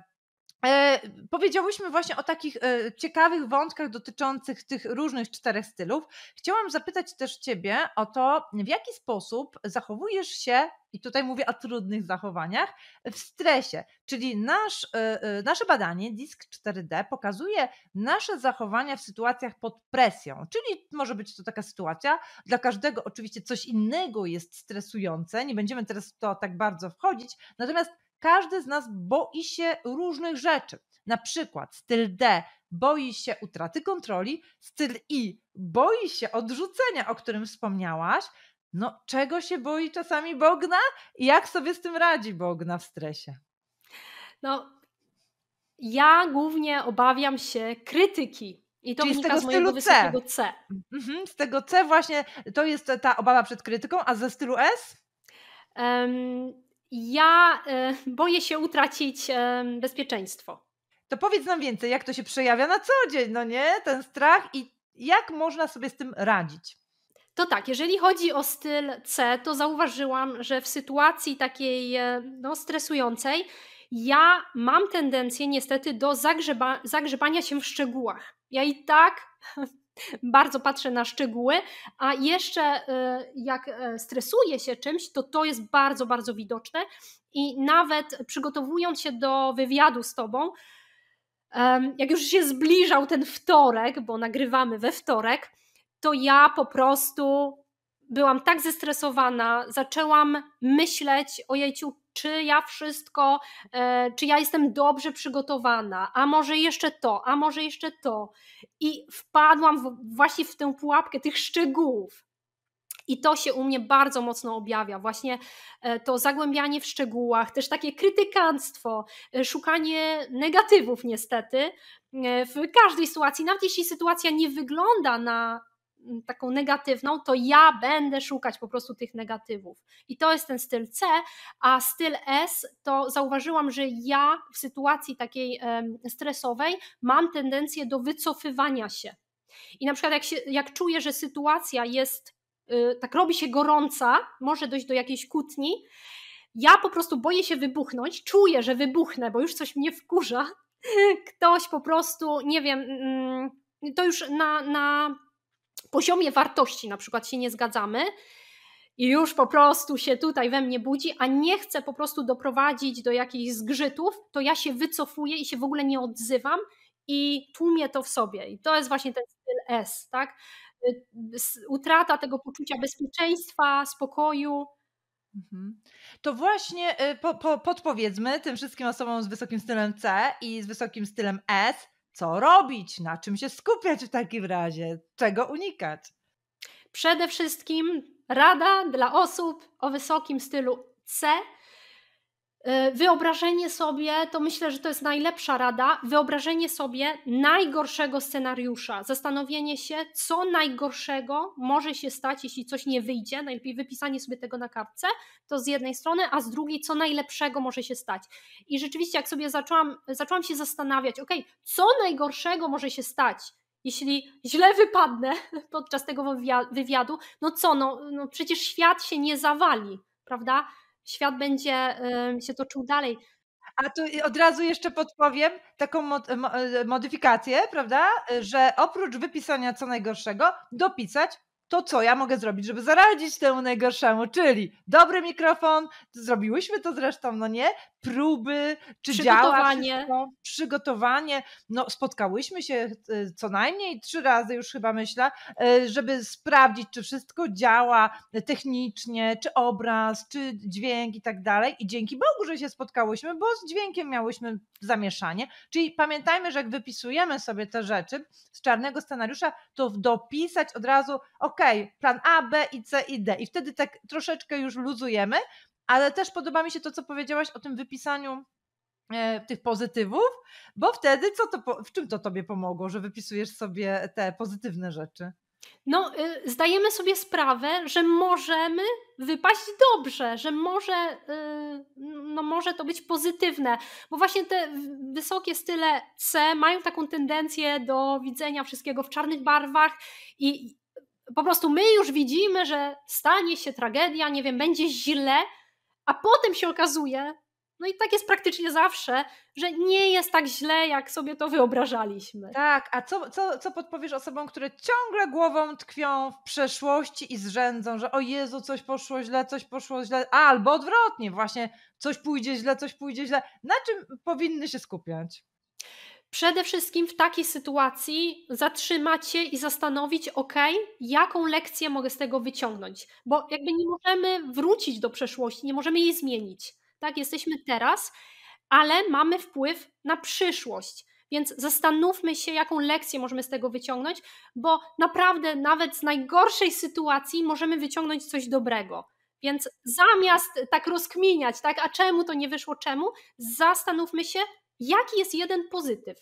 E, powiedziałyśmy właśnie o takich e, ciekawych wątkach dotyczących tych różnych czterech stylów. Chciałam zapytać też Ciebie o to, w jaki sposób zachowujesz się, i tutaj mówię o trudnych zachowaniach, w stresie. Czyli nasz, e, e nasze badanie DISK 4D pokazuje nasze zachowania w sytuacjach pod presją. Czyli może być to taka sytuacja, dla każdego oczywiście coś innego jest stresujące, nie będziemy teraz w to tak bardzo wchodzić, natomiast każdy z nas boi się różnych rzeczy. Na przykład styl D boi się utraty kontroli, styl I boi się odrzucenia, o którym wspomniałaś. No, czego się boi czasami Bogna? I jak sobie z tym radzi Bogna w stresie? No, ja głównie obawiam się krytyki i to Czyli z tego z stylu C. C. Mhm, z tego C właśnie to jest ta obawa przed krytyką, a ze stylu S? Um, ja y, boję się utracić y, bezpieczeństwo. To powiedz nam więcej, jak to się przejawia na co dzień, no nie? Ten strach i jak można sobie z tym radzić? To tak, jeżeli chodzi o styl C, to zauważyłam, że w sytuacji takiej e, no, stresującej, ja mam tendencję niestety do zagrzeba zagrzebania się w szczegółach. Ja i tak bardzo patrzę na szczegóły, a jeszcze y, jak e, stresuję się czymś, to to jest bardzo, bardzo widoczne i nawet przygotowując się do wywiadu z tobą, jak już się zbliżał ten wtorek, bo nagrywamy we wtorek, to ja po prostu byłam tak zestresowana, zaczęłam myśleć o jejciu, czy ja wszystko, e, czy ja jestem dobrze przygotowana, a może jeszcze to, a może jeszcze to. I wpadłam właśnie w tę pułapkę tych szczegółów. I to się u mnie bardzo mocno objawia, właśnie e, to zagłębianie w szczegółach, też takie krytykanstwo, e, szukanie negatywów, niestety, w każdej sytuacji, nawet jeśli sytuacja nie wygląda na Mm, taką negatywną, to ja będę szukać po prostu tych negatywów. I to jest ten styl C, a styl S to zauważyłam, że ja w sytuacji takiej stresowej mam tendencję do wycofywania się. I na przykład jak, się, jak czuję, że sytuacja jest, y, tak robi się gorąca, może dojść do jakiejś kłótni, ja po prostu boję się wybuchnąć, czuję, że wybuchnę, bo już coś mnie wkurza. [LAUGHS] Ktoś po prostu, nie wiem, mm, to już na, na poziomie wartości na przykład się nie zgadzamy i już po prostu się tutaj we mnie budzi, a nie chcę po prostu doprowadzić do jakichś zgrzytów, to ja się wycofuję i się w ogóle nie odzywam i tłumię to w sobie. I to jest właśnie ten styl S, tak? Y, utrata tego poczucia bezpieczeństwa, spokoju. Mhm. To właśnie y, po, po, podpowiedzmy tym wszystkim osobom z wysokim stylem C i z wysokim stylem S, co robić, na czym się skupiać w takim razie, czego unikać? Przede wszystkim rada dla osób o wysokim stylu C E, wyobrażenie sobie, to myślę, że to jest najlepsza rada, wyobrażenie sobie najgorszego scenariusza, zastanowienie się, co najgorszego może się stać, jeśli coś nie wyjdzie, najlepiej wypisanie sobie tego na kartce, to z jednej strony, a z drugiej, co najlepszego może się stać. I rzeczywiście, jak sobie zaczęłam, zaczęłam się zastanawiać, ok, co najgorszego może się stać, jeśli źle wypadnę [LAUGHS] podczas tego wywiadu, no co, no, no przecież świat się nie zawali, prawda? świat będzie się toczył dalej. A tu od razu jeszcze podpowiem taką modyfikację, prawda? Że oprócz wypisania co najgorszego, dopisać to, co ja mogę zrobić, żeby zaradzić temu najgorszemu, czyli dobry mikrofon, zrobiłyśmy to zresztą, no nie? próby, czy działa wszystko, przygotowanie. No, spotkałyśmy się e, co najmniej trzy razy już chyba myślę, e, żeby sprawdzić, czy wszystko działa technicznie, czy obraz, czy dźwięk i tak dalej. I dzięki Bogu, że się spotkałyśmy, bo z dźwiękiem miałyśmy zamieszanie. Czyli pamiętajmy, że jak wypisujemy sobie te rzeczy z czarnego scenariusza, to dopisać od razu, ok, plan A, B i C i D. I wtedy tak troszeczkę już luzujemy, ale też podoba mi się to, co powiedziałaś o tym wypisaniu e, tych pozytywów, bo wtedy co to, w czym to tobie pomogło, że wypisujesz sobie te pozytywne rzeczy? No, y, zdajemy sobie sprawę, że możemy wypaść dobrze, że może, y, no może to być pozytywne, bo właśnie te wysokie style C mają taką tendencję do widzenia wszystkiego w czarnych barwach i po prostu my już widzimy, że stanie się tragedia, nie wiem, będzie źle, a potem się okazuje, no i tak jest praktycznie zawsze, że nie jest tak źle, jak sobie to wyobrażaliśmy. Tak, a co, co, co podpowiesz osobom, które ciągle głową tkwią w przeszłości i zrzędzą, że o Jezu, coś poszło źle, coś poszło źle, a, albo odwrotnie, właśnie coś pójdzie źle, coś pójdzie źle. Na czym powinny się skupiać? Przede wszystkim w takiej sytuacji zatrzymać się i zastanowić, ok, jaką lekcję mogę z tego wyciągnąć, bo jakby nie możemy wrócić do przeszłości, nie możemy jej zmienić. Tak, jesteśmy teraz, ale mamy wpływ na przyszłość. Więc zastanówmy się, jaką lekcję możemy z tego wyciągnąć, bo naprawdę nawet z najgorszej sytuacji możemy wyciągnąć coś dobrego. Więc zamiast tak rozkminiać, tak, a czemu to nie wyszło, czemu, zastanówmy się, Jaki jest jeden pozytyw?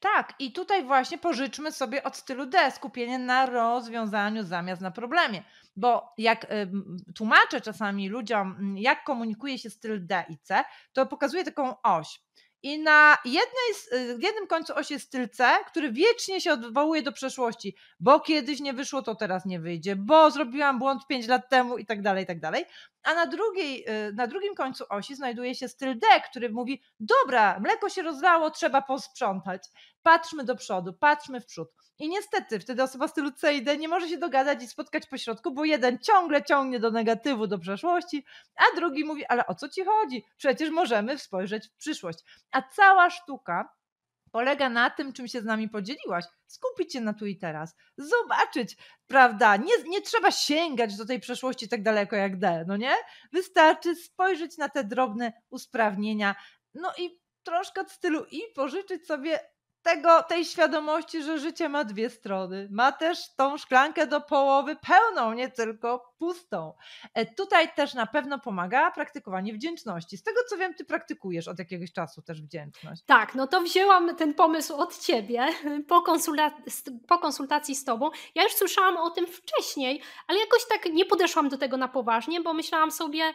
Tak, i tutaj właśnie pożyczmy sobie od stylu D skupienie na rozwiązaniu zamiast na problemie. Bo jak y, tłumaczę czasami ludziom, jak komunikuje się styl D i C, to pokazuję taką oś i na jednej, y, jednym końcu osi jest tylce, który wiecznie się odwołuje do przeszłości, bo kiedyś nie wyszło, to teraz nie wyjdzie, bo zrobiłam błąd 5 lat temu i tak dalej, i tak dalej. A na, drugiej, y, na drugim końcu osi znajduje się styl D, który mówi: Dobra, mleko się rozlało, trzeba posprzątać patrzmy do przodu, patrzmy w przód. I niestety wtedy osoba z stylu CID nie może się dogadać i spotkać po środku, bo jeden ciągle ciągnie do negatywu, do przeszłości, a drugi mówi, ale o co ci chodzi? Przecież możemy spojrzeć w przyszłość. A cała sztuka polega na tym, czym się z nami podzieliłaś. Skupić się na tu i teraz, zobaczyć, prawda? Nie, nie trzeba sięgać do tej przeszłości tak daleko jak D, no nie? Wystarczy spojrzeć na te drobne usprawnienia, no i troszkę w stylu i pożyczyć sobie tego, tej świadomości, że życie ma dwie strony. Ma też tą szklankę do połowy pełną, nie tylko pustą. E, tutaj też na pewno pomaga praktykowanie wdzięczności. Z tego co wiem, ty praktykujesz od jakiegoś czasu też wdzięczność. Tak, no to wzięłam ten pomysł od ciebie [LAUGHS] po, konsulta po konsultacji z tobą. Ja już słyszałam o tym wcześniej, ale jakoś tak nie podeszłam do tego na poważnie, bo myślałam sobie,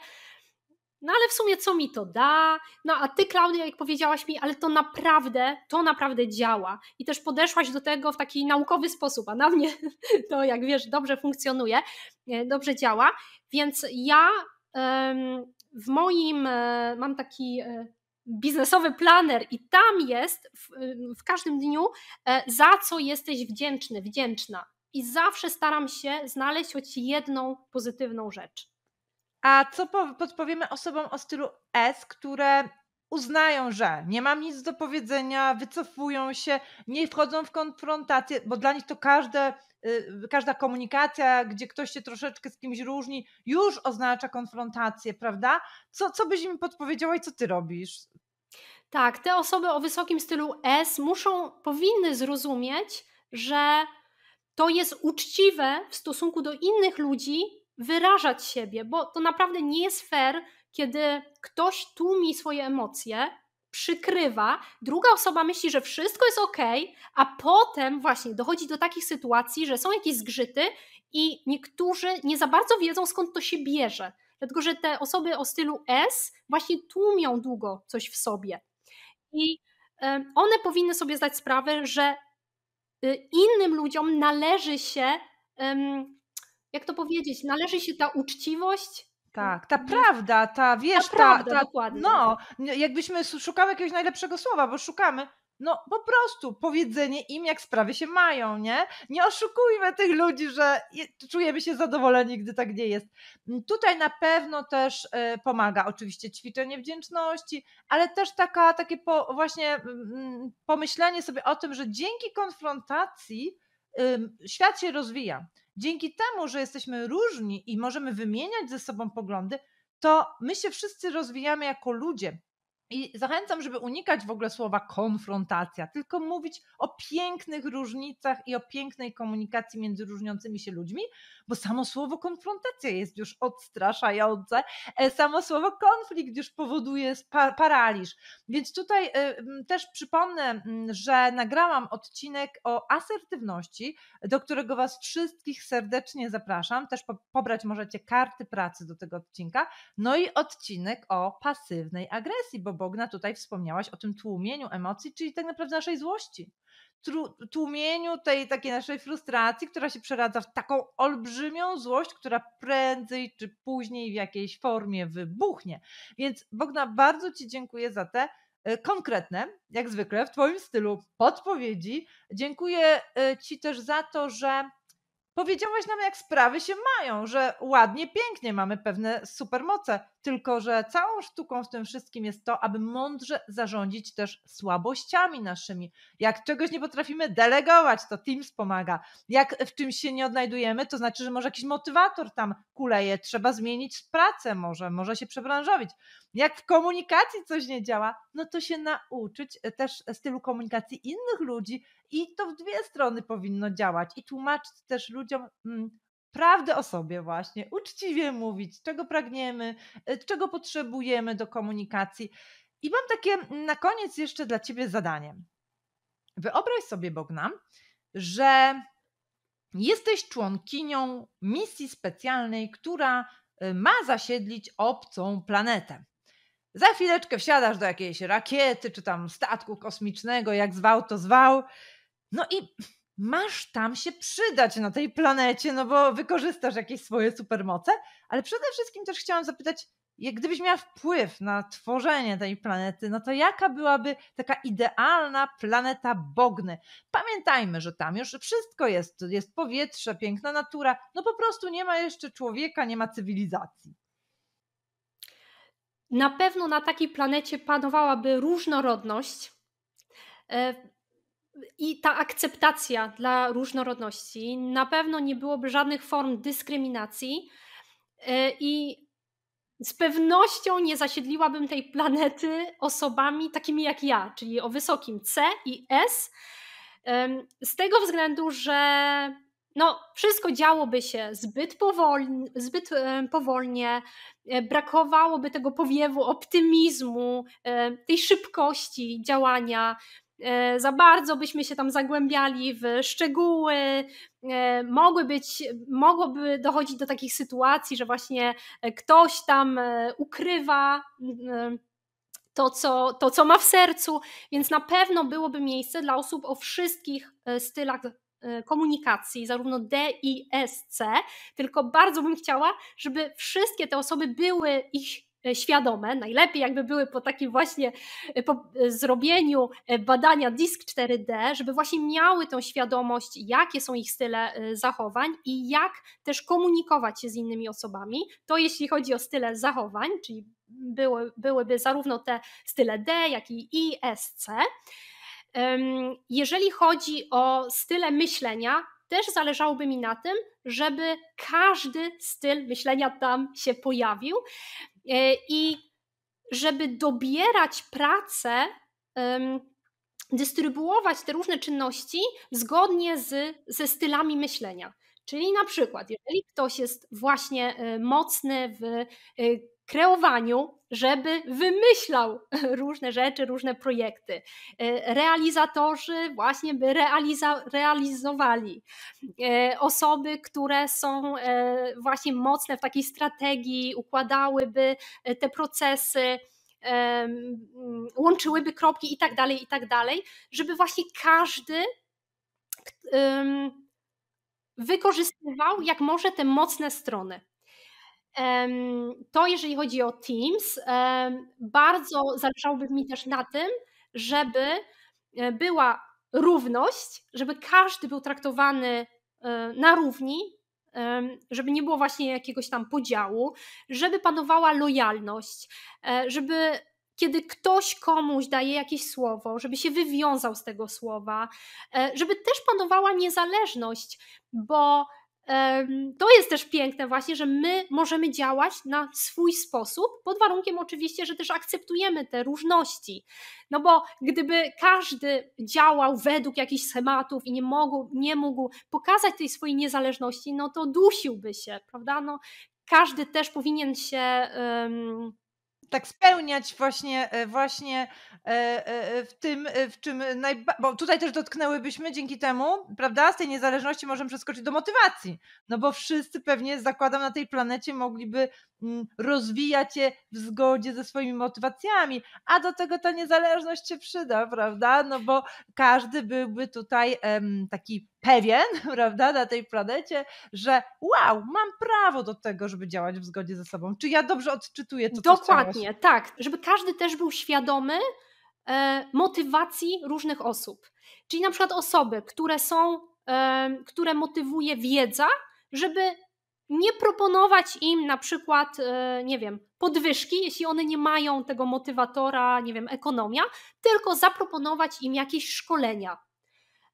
no ale w sumie co mi to da? No a ty, Klaudia, jak powiedziałaś mi, ale to naprawdę, to naprawdę działa. I też podeszłaś do tego w taki naukowy sposób, a na mnie [LAUGHS] to, jak wiesz, dobrze funkcjonuje, e, dobrze działa. Więc ja w moim, e, mam taki e, biznesowy planer i tam jest w, w każdym dniu, za co jesteś wdzięczny, wdzięczna. I zawsze staram się znaleźć choć jedną pozytywną rzecz. A co podpowiemy osobom o stylu S, które uznają, że nie mam nic do powiedzenia, wycofują się, nie wchodzą w konfrontację, bo dla nich to każde, y, każda komunikacja, gdzie ktoś się troszeczkę z kimś różni, już oznacza konfrontację, prawda? Co, co byś mi podpowiedziała i co ty robisz? Tak, te osoby o wysokim stylu S muszą, powinny zrozumieć, że to jest uczciwe w stosunku do innych ludzi, wyrażać siebie, bo to naprawdę nie jest fair, kiedy ktoś tłumi swoje emocje, przykrywa, druga osoba myśli, że wszystko jest ok, a potem właśnie dochodzi do takich sytuacji, że są jakieś zgrzyty i niektórzy nie za bardzo wiedzą skąd to się bierze. Dlatego, że te osoby o stylu S właśnie tłumią długo coś w sobie. I one powinny sobie zdać sprawę, że y, innym ludziom należy się jak to powiedzieć, należy się ta uczciwość. Tak, ta mhm. prawda, ta wiesz, ta, prawda, ta, ta no, jakbyśmy szukały jakiegoś najlepszego słowa, bo szukamy, no po prostu powiedzenie im, jak sprawy się mają, nie? Nie oszukujmy tych ludzi, że czujemy się zadowoleni, gdy tak nie jest. Tutaj na pewno też y, pomaga oczywiście ćwiczenie wdzięczności, ale też taka, takie po, właśnie pomyślenie sobie o tym, że dzięki konfrontacji świat się rozwija dzięki temu, że jesteśmy różni i możemy wymieniać ze sobą poglądy, to my się wszyscy rozwijamy jako ludzie. I zachęcam, żeby unikać w ogóle słowa konfrontacja, tylko mówić o pięknych różnicach i o pięknej komunikacji między różniącymi się ludźmi, bo samo słowo konfrontacja jest już odstraszające, e, samo słowo konflikt już powoduje paraliż. Więc tutaj e, też przypomnę, że nagrałam odcinek o asertywności, do którego Was wszystkich serdecznie zapraszam. Też pobrać możecie karty pracy do tego odcinka. No i odcinek o pasywnej agresji, bo Bogna tutaj wspomniałaś o tym tłumieniu emocji, czyli tak naprawdę naszej złości. Tłumieniu tej takiej naszej frustracji, która się przeradza w taką olbrzymią złość, która prędzej czy później w jakiejś formie wybuchnie. Więc Bogna, bardzo Ci dziękuję za te y, konkretne, jak zwykle w Twoim stylu, podpowiedzi. Dziękuję y, Ci też za to, że powiedziałaś nam, jak sprawy się mają, że ładnie, pięknie mamy pewne supermoce. Tylko, że całą sztuką w tym wszystkim jest to, aby mądrze zarządzić też słabościami naszymi. Jak czegoś nie potrafimy delegować, to Teams pomaga. Jak w czymś się nie odnajdujemy, to znaczy, że może jakiś motywator tam kuleje, trzeba zmienić pracę może, może się przebranżowić. Jak w komunikacji coś nie działa, no to się nauczyć też stylu komunikacji innych ludzi i to w dwie strony powinno działać i tłumaczyć też ludziom, mm, prawdę o sobie właśnie, uczciwie mówić, czego pragniemy, e, czego potrzebujemy do komunikacji. I mam takie mm, na koniec jeszcze dla Ciebie zadanie. Wyobraź sobie, Bogna, że jesteś członkinią misji specjalnej, która e, ma zasiedlić obcą planetę. Za chwileczkę wsiadasz do jakiejś rakiety czy tam statku kosmicznego, jak zwał to zwał. No i masz tam się przydać na tej planecie, no bo wykorzystasz jakieś swoje supermoce, ale przede wszystkim też chciałam zapytać, jak gdybyś miała wpływ na tworzenie tej planety, no to jaka byłaby taka idealna planeta Bogny? Pamiętajmy, że tam już wszystko jest, jest powietrze, piękna natura, no po prostu nie ma jeszcze człowieka, nie ma cywilizacji. Na pewno na takiej planecie panowałaby różnorodność, e, i ta akceptacja dla różnorodności, na pewno nie byłoby żadnych form dyskryminacji e, i z pewnością nie zasiedliłabym tej planety osobami takimi jak ja, czyli o wysokim C i S, z tego względu, że no, wszystko działoby się zbyt, e, powolnie, zbyt powolnie, brakowałoby tego powiewu optymizmu, e, tej szybkości działania, E, za bardzo byśmy się tam zagłębiali w szczegóły, e, mogły być, mogłoby dochodzić do takich sytuacji, że właśnie e, ktoś tam ukrywa to co, to, co ma w sercu, więc na pewno byłoby miejsce dla osób o wszystkich stylach komunikacji, zarówno D i S C, tylko bardzo bym chciała, żeby wszystkie te osoby były ich E, świadome. Najlepiej jakby były po takim właśnie e, po e, zrobieniu badania disk 4D, żeby właśnie miały tą świadomość, jakie są ich style zachowań i jak też komunikować się z innymi osobami. To jeśli chodzi o style zachowań, czyli były, byłyby zarówno te style D, jak i ISC. Jeżeli chodzi o style myślenia, też zależałoby mi na tym, żeby każdy styl myślenia tam się pojawił e, i żeby dobierać pracę, dystrybuować te różne czynności zgodnie z, ze stylami myślenia. Czyli na przykład, jeżeli ktoś jest właśnie e, mocny w e, kreowaniu, żeby wymyślał [LAUGHS] różne rzeczy, różne projekty. E, realizatorzy właśnie by realiza- realizowali. E, osoby, które są e, właśnie mocne w takiej strategii, układałyby te procesy łączyłyby kropki i tak dalej, i tak dalej, żeby właśnie każdy wykorzystywał jak może te mocne strony. To jeżeli chodzi o Teams, bardzo zależałoby mi też na tym, żeby e, była równość, żeby każdy był traktowany e, na równi, żeby nie było właśnie jakiegoś tam podziału, żeby panowała lojalność, e, żeby kiedy ktoś komuś daje jakieś słowo, żeby się wywiązał z tego słowa, żeby też panowała niezależność, bo to jest też piękne właśnie, że my możemy działać na swój sposób, pod warunkiem oczywiście, że też akceptujemy te różności. No bo gdyby każdy działał według jakichś schematów i nie mógł, nie mógł pokazać tej swojej niezależności, no to dusiłby się, prawda? No, każdy też powinien się. Um, tak spełniać właśnie, e, właśnie e, e, w tym, w czym najbardziej. bo tutaj też dotknęłybyśmy dzięki temu, prawda, z tej niezależności możemy przeskoczyć do motywacji, no bo wszyscy pewnie zakładam na tej planecie mogliby Mm, rozwija cię w zgodzie ze swoimi motywacjami, a do tego ta niezależność się przyda, prawda? No bo każdy byłby tutaj um, taki pewien, [LAUGHS] prawda, na tej planecie, że wow, mam prawo do tego, żeby działać w zgodzie ze sobą. Czy ja dobrze odczytuję to, Dokładnie, co tak. Żeby każdy też był świadomy e, motywacji różnych osób. Czyli na przykład osoby, które są, e, które motywuje wiedza, żeby nie proponować im na przykład, e, nie wiem, podwyżki, jeśli one nie mają tego motywatora, nie wiem, ekonomia, tylko zaproponować im jakieś szkolenia,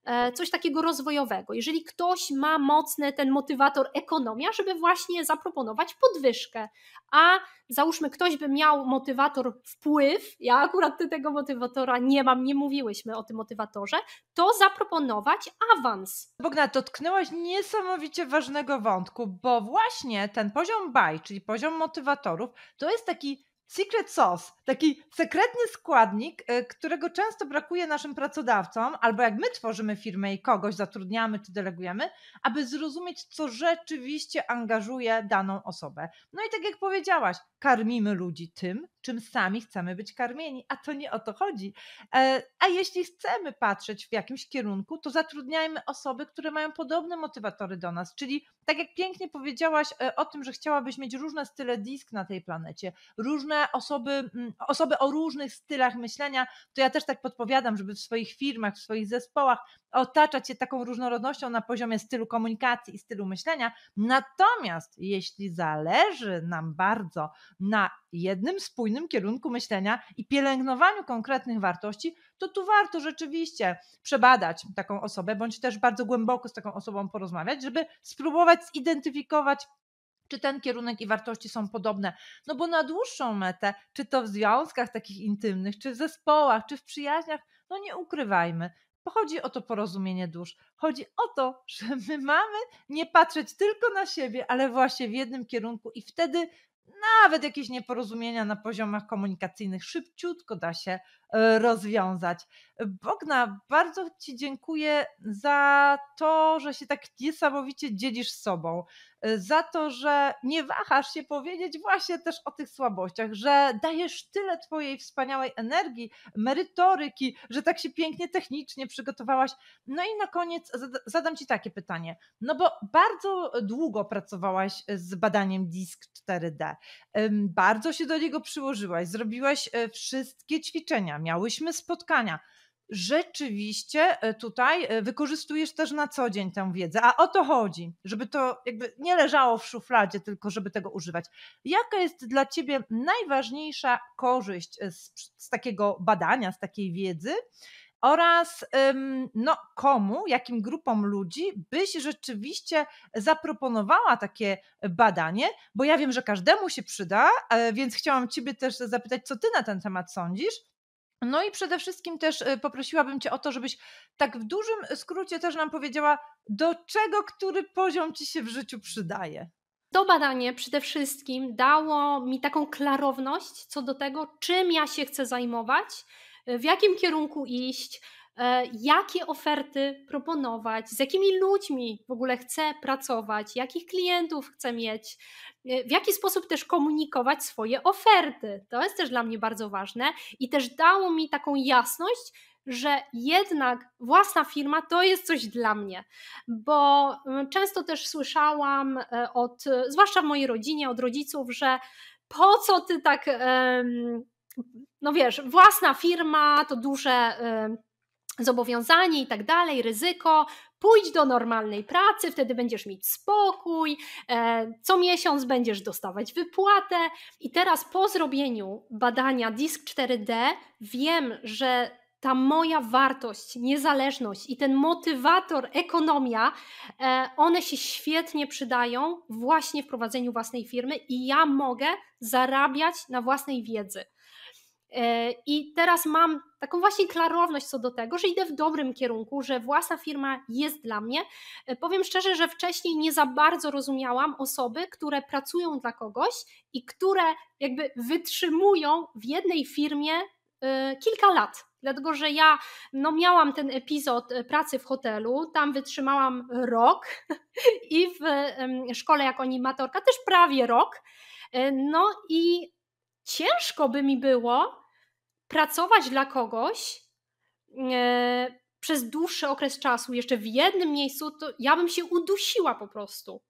E, coś takiego rozwojowego. Jeżeli ktoś ma mocny ten motywator ekonomia, żeby właśnie zaproponować podwyżkę, a załóżmy ktoś by miał motywator wpływ, ja akurat tego motywatora nie mam, nie mówiłyśmy o tym motywatorze, to zaproponować awans. Bogna, dotknęłaś niesamowicie ważnego wątku, bo właśnie ten poziom baj, czyli poziom motywatorów, to jest taki Secret sauce, taki sekretny składnik, y, którego często brakuje naszym pracodawcom, albo jak my tworzymy firmę i kogoś zatrudniamy czy delegujemy, aby zrozumieć, co rzeczywiście angażuje daną osobę. No i tak jak powiedziałaś, karmimy ludzi tym, czym sami chcemy być karmieni, a to nie o to chodzi. E, a jeśli chcemy patrzeć w jakimś kierunku, to zatrudniajmy osoby, które mają podobne motywatory do nas. Czyli tak jak pięknie powiedziałaś e, o tym, że chciałabyś mieć różne style disk na tej planecie, różne osoby, mm, osoby o różnych stylach myślenia, to ja też tak podpowiadam, żeby w swoich firmach, w swoich zespołach otaczać się taką różnorodnością na poziomie stylu komunikacji i stylu myślenia. Natomiast jeśli zależy nam bardzo na jednym spójnym kierunku myślenia i pielęgnowaniu konkretnych wartości, to tu warto rzeczywiście przebadać taką osobę, bądź też bardzo głęboko z taką osobą porozmawiać, żeby spróbować zidentyfikować czy ten kierunek i wartości są podobne. No bo na dłuższą metę, czy to w związkach takich intymnych, czy w zespołach, czy w przyjaźniach, no nie ukrywajmy, chodzi o to porozumienie dusz. Chodzi o to, że my mamy nie patrzeć tylko na siebie, ale właśnie w jednym kierunku, i wtedy nawet jakieś nieporozumienia na poziomach komunikacyjnych szybciutko da się e, rozwiązać. Bogna, bardzo Ci dziękuję za to, że się tak niesamowicie dzielisz sobą, e, za to, że nie wahasz się powiedzieć właśnie też o tych słabościach, że dajesz tyle Twojej wspaniałej energii, merytoryki, że tak się pięknie technicznie przygotowałaś. No i na koniec zadam Ci takie pytanie, no bo bardzo długo pracowałaś z badaniem DISK 4D bardzo się do niego przyłożyłaś, zrobiłaś e, wszystkie ćwiczenia, miałyśmy spotkania. Rzeczywiście e, tutaj e, wykorzystujesz też na co dzień tę wiedzę, a o to chodzi, żeby to jakby nie leżało w szufladzie, tylko żeby tego używać. Jaka jest dla Ciebie najważniejsza korzyść z, z takiego badania, z takiej wiedzy? oraz no, komu, jakim grupom ludzi byś rzeczywiście zaproponowała takie badanie, bo ja wiem, że każdemu się przyda, e, więc chciałam Ciebie też zapytać, co Ty na ten temat sądzisz. No i przede wszystkim też y, poprosiłabym Cię o to, żebyś tak w dużym skrócie też nam powiedziała, do czego który poziom Ci się w życiu przydaje. To badanie przede wszystkim dało mi taką klarowność co do tego, czym ja się chcę zajmować w jakim kierunku iść, e, jakie oferty proponować, z jakimi ludźmi w ogóle chcę pracować, jakich klientów chcę mieć, e, w jaki sposób też komunikować swoje oferty. To jest też dla mnie bardzo ważne i też dało mi taką jasność, że jednak własna firma to jest coś dla mnie, bo mm, często też słyszałam e, od, zwłaszcza w mojej rodzinie, od rodziców, że po co ty tak no wiesz, własna firma to duże y, zobowiązanie i tak dalej, ryzyko, pójdź do normalnej pracy, wtedy będziesz mieć spokój, e, co miesiąc będziesz dostawać wypłatę. I teraz po zrobieniu badania DISK 4D wiem, że ta moja wartość, niezależność i ten motywator, ekonomia, e, one się świetnie przydają właśnie w prowadzeniu własnej firmy i ja mogę zarabiać na własnej wiedzy. E, I teraz mam taką właśnie klarowność co do tego, że idę w dobrym kierunku, że własna firma jest dla mnie. E, powiem szczerze, że wcześniej nie za bardzo rozumiałam osoby, które pracują dla kogoś i które jakby wytrzymują w jednej firmie e, kilka lat. Dlatego, że ja no, miałam ten epizod pracy w hotelu, tam wytrzymałam rok [LAUGHS] i w szkole jako animatorka też prawie rok. No i ciężko by mi było pracować dla kogoś e, przez dłuższy okres czasu, jeszcze w jednym miejscu, to ja bym się udusiła po prostu.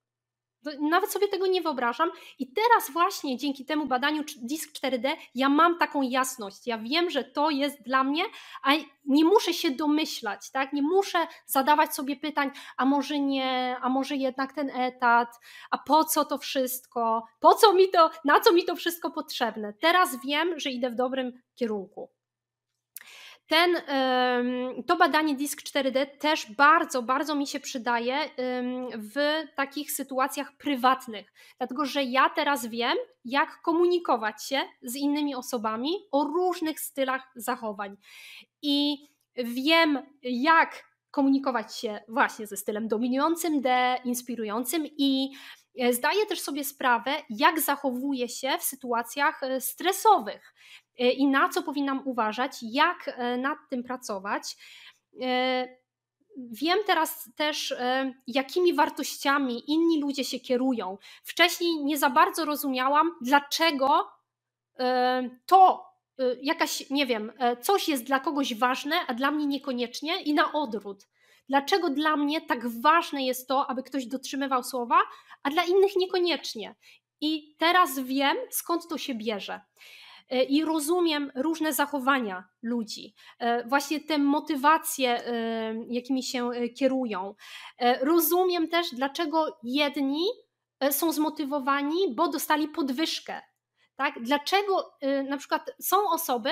Nawet sobie tego nie wyobrażam. I teraz właśnie dzięki temu badaniu Disk 4D ja mam taką jasność. Ja wiem, że to jest dla mnie, a nie muszę się domyślać, tak? Nie muszę zadawać sobie pytań, a może nie, a może jednak ten etat, a po co to wszystko? Po co mi to, na co mi to wszystko potrzebne? Teraz wiem, że idę w dobrym kierunku. Ten, to badanie Disk 4D też bardzo, bardzo mi się przydaje w takich sytuacjach prywatnych, dlatego że ja teraz wiem, jak komunikować się z innymi osobami o różnych stylach zachowań. I wiem, jak komunikować się właśnie ze stylem dominującym D, inspirującym i e, zdaję też sobie sprawę, jak zachowuję się w sytuacjach e, stresowych. E, i na co powinnam uważać, jak e, nad tym pracować. E, wiem teraz też, jakimi wartościami inni ludzie się kierują. Wcześniej nie za bardzo rozumiałam, dlaczego to, jakaś, nie wiem, coś jest dla kogoś ważne, a dla mnie niekoniecznie i na odwrót. Dlaczego dla mnie tak ważne jest to, aby ktoś dotrzymywał słowa, a dla innych niekoniecznie? I teraz wiem, skąd to się bierze. E, i rozumiem różne zachowania ludzi, e, właśnie te motywacje, e, jakimi się kierują. Rozumiem też, dlaczego jedni są zmotywowani, bo dostali podwyżkę. Tak? Dlaczego na przykład są osoby,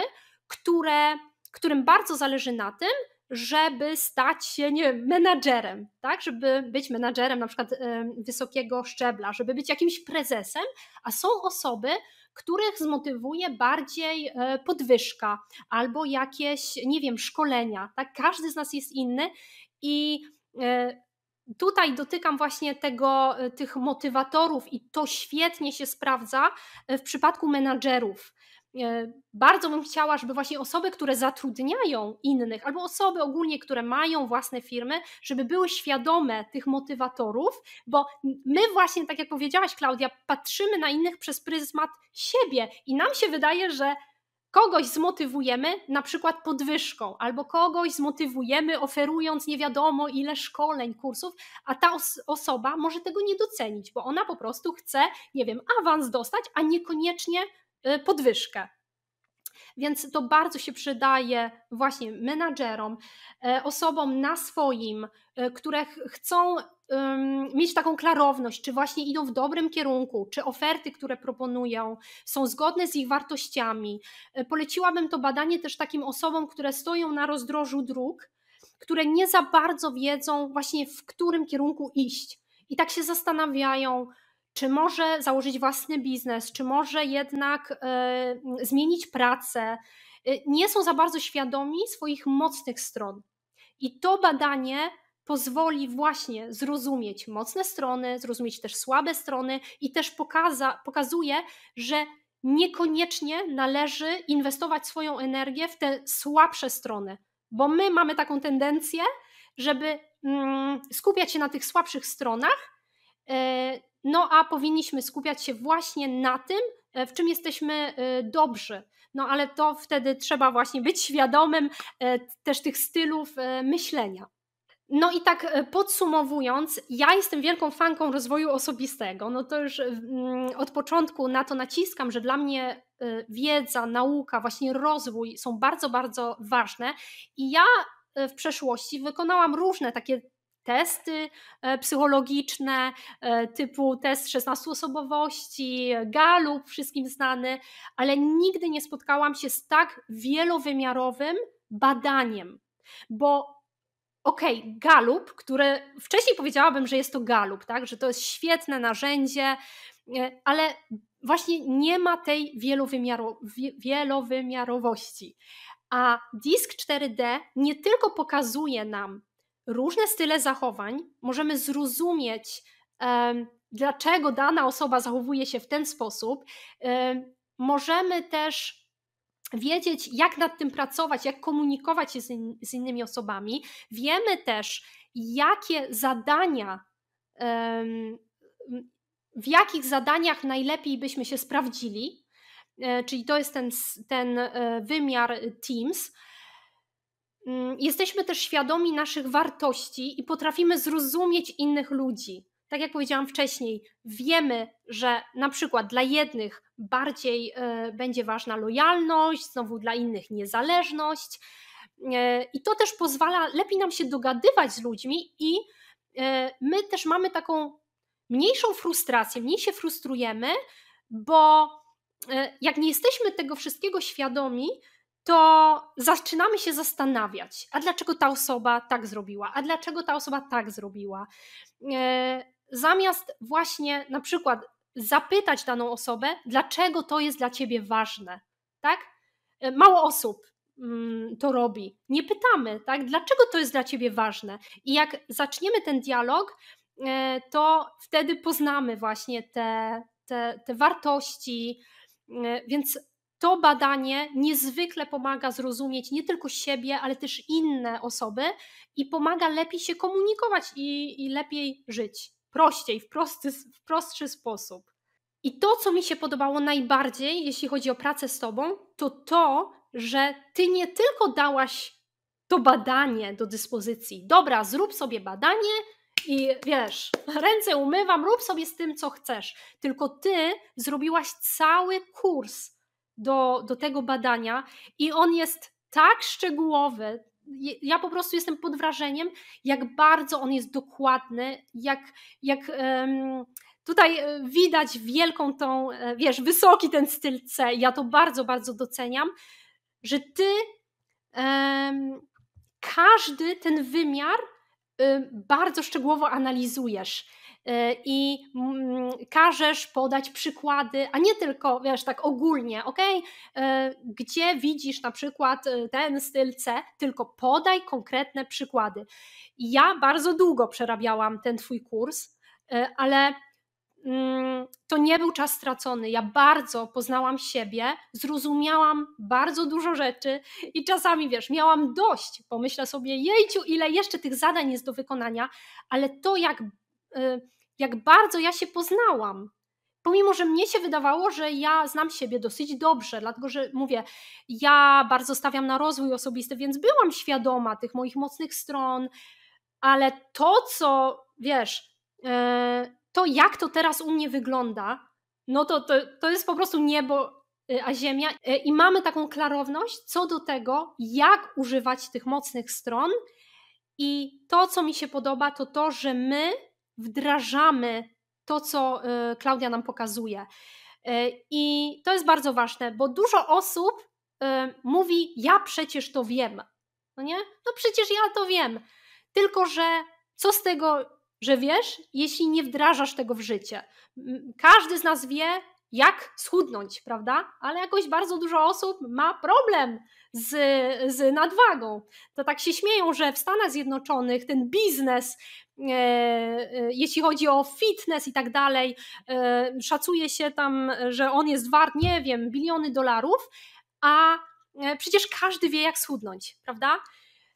które, którym bardzo zależy na tym, żeby stać się, nie wiem, menadżerem, tak? Żeby być menadżerem na przykład wysokiego szczebla, żeby być jakimś prezesem, a są osoby, których zmotywuje bardziej e, podwyżka albo jakieś, nie wiem, szkolenia. Tak? Każdy z nas jest inny i e, tutaj dotykam właśnie tego, e, tych motywatorów i to świetnie się sprawdza w przypadku menadżerów. E, bardzo bym chciała, żeby właśnie osoby, które zatrudniają innych, albo osoby ogólnie, które mają własne firmy, żeby były świadome tych motywatorów, bo my właśnie, tak jak powiedziałaś, Klaudia, patrzymy na innych przez pryzmat siebie i nam się wydaje, że kogoś zmotywujemy na przykład podwyżką, albo kogoś zmotywujemy oferując nie wiadomo ile szkoleń, kursów, a ta os osoba może tego nie docenić, bo ona po prostu chce, nie wiem, awans dostać, a niekoniecznie Y, podwyżkę. Więc to bardzo się przydaje właśnie menadżerom, e, osobom na swoim, e, które chcą mieć taką klarowność, czy właśnie idą w dobrym kierunku, czy oferty, które proponują, są zgodne z ich wartościami. E, poleciłabym to badanie też takim osobom, które stoją na rozdrożu dróg, które nie za bardzo wiedzą właśnie w którym kierunku iść. I tak się zastanawiają, czy może założyć własny biznes, czy może jednak y, zmienić pracę, y, nie są za bardzo świadomi swoich mocnych stron. I to badanie pozwoli właśnie zrozumieć mocne strony, zrozumieć też słabe strony i też pokaza, pokazuje, że niekoniecznie należy inwestować swoją energię w te słabsze strony, bo my mamy taką tendencję, żeby mm, skupiać się na tych słabszych stronach, y, no a powinniśmy skupiać się właśnie na tym, e, w czym jesteśmy e, dobrzy. No ale to wtedy trzeba właśnie być świadomym e, też tych stylów myślenia. No i tak podsumowując, ja jestem wielką fanką rozwoju osobistego. No to już mm, od początku na to naciskam, że dla mnie wiedza, nauka, właśnie rozwój są bardzo, bardzo ważne. I ja w przeszłości wykonałam różne takie testy e, psychologiczne e, typu test 16 osobowości, e, galup, wszystkim znany, ale nigdy nie spotkałam się z tak wielowymiarowym badaniem, bo okej, okay, Gallup, które wcześniej powiedziałabym, że jest to galup, tak, że to jest świetne narzędzie, ale właśnie nie ma tej wielowymiaro, wielowymiarowości. A disk 4D nie tylko pokazuje nam różne style zachowań możemy zrozumieć, dlaczego dana osoba zachowuje się w ten sposób. Możemy też wiedzieć, jak nad tym pracować, jak komunikować się z innymi osobami. Wiemy też, jakie zadania w jakich zadaniach najlepiej byśmy się sprawdzili, e, czyli to jest ten, ten e, wymiar Teams. Mm, jesteśmy też świadomi naszych wartości i potrafimy zrozumieć innych ludzi. Tak jak powiedziałam wcześniej, wiemy, że na przykład dla jednych bardziej e, będzie ważna lojalność, znowu dla innych niezależność. E, I to też pozwala lepiej nam się dogadywać z ludźmi, i e, my też mamy taką mniejszą frustrację, mniej się frustrujemy, bo jak nie jesteśmy tego wszystkiego świadomi, to zaczynamy się zastanawiać, a dlaczego ta osoba tak zrobiła, a dlaczego ta osoba tak zrobiła. E, zamiast właśnie na przykład zapytać daną osobę, dlaczego to jest dla ciebie ważne, tak? E, mało osób mm, to robi. Nie pytamy, tak? Dlaczego to jest dla ciebie ważne? I jak zaczniemy ten dialog, e, to wtedy poznamy właśnie te, te, te wartości. Więc to badanie niezwykle pomaga zrozumieć nie tylko siebie, ale też inne osoby i pomaga lepiej się komunikować i, i lepiej żyć. Prościej, w, prosty, w prostszy sposób. I to, co mi się podobało najbardziej, jeśli chodzi o pracę z tobą, to to, że ty nie tylko dałaś to badanie do dyspozycji. Dobra, zrób sobie badanie i wiesz, ręce umywam, rób sobie z tym, co chcesz. Tylko ty zrobiłaś cały kurs do, do tego badania i on jest tak szczegółowy. Ja po prostu jestem pod wrażeniem, jak bardzo on jest dokładny, jak, jak um, tutaj e, widać wielką tą, e, wiesz, wysoki ten styl C. Ja to bardzo, bardzo doceniam, że ty um, każdy ten wymiar um, bardzo szczegółowo analizujesz E, i mm, każesz podać przykłady, a nie tylko, wiesz, tak ogólnie, ok? E, gdzie widzisz na przykład e, ten styl C, tylko podaj konkretne przykłady. Ja bardzo długo przerabiałam ten twój kurs, ale mm, to nie był czas stracony. Ja bardzo poznałam siebie, zrozumiałam bardzo dużo rzeczy i czasami, wiesz, miałam dość, pomyślę sobie, jejciu, ile jeszcze tych zadań jest do wykonania, ale to, jak Y, jak bardzo ja się poznałam. Pomimo, że mnie się wydawało, że ja znam siebie dosyć dobrze, dlatego że mówię, ja bardzo stawiam na rozwój osobisty, więc byłam świadoma tych moich mocnych stron, ale to, co wiesz, y, to jak to teraz u mnie wygląda, no to, to, to jest po prostu niebo y, a ziemia i mamy taką klarowność co do tego, jak używać tych mocnych stron. I to, co mi się podoba, to to, że my wdrażamy to, co y, Klaudia nam pokazuje. Y, I to jest bardzo ważne, bo dużo osób y, mówi: Ja przecież to wiem. No nie? No przecież ja to wiem. Tylko, że co z tego, że wiesz, jeśli nie wdrażasz tego w życie? Każdy z nas wie, jak schudnąć, prawda? Ale jakoś bardzo dużo osób ma problem z, z nadwagą. To tak się śmieją, że w Stanach Zjednoczonych ten biznes, e, e jeśli chodzi o fitness i tak dalej, e, szacuje się tam, że on jest wart, nie wiem, biliony dolarów, a e, przecież każdy wie, jak schudnąć, prawda?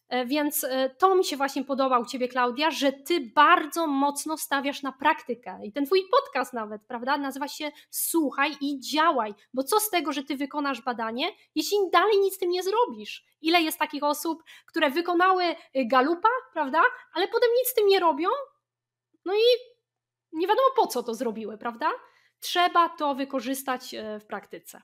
E, więc e, to mi się właśnie podoba u Ciebie, Klaudia, że Ty bardzo mocno stawiasz na praktykę. I ten Twój podcast nawet, prawda, nazywa się Słuchaj i działaj. Bo co z tego, że Ty wykonasz badanie, jeśli dalej nic z tym nie zrobisz? Ile jest takich osób, które wykonały y, galupa, prawda, ale potem nic z tym nie robią? No i nie wiadomo po co to zrobiły, prawda? Trzeba to wykorzystać e, w praktyce.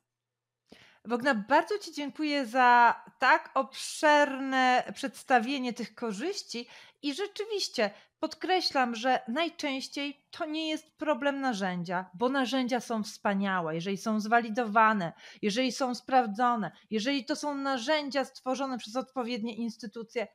Bogna, bardzo Ci dziękuję za tak obszerne przedstawienie tych korzyści i rzeczywiście podkreślam, że najczęściej to nie jest problem narzędzia, bo narzędzia są wspaniałe, jeżeli są zwalidowane, jeżeli są sprawdzone, jeżeli to są narzędzia stworzone przez odpowiednie instytucje.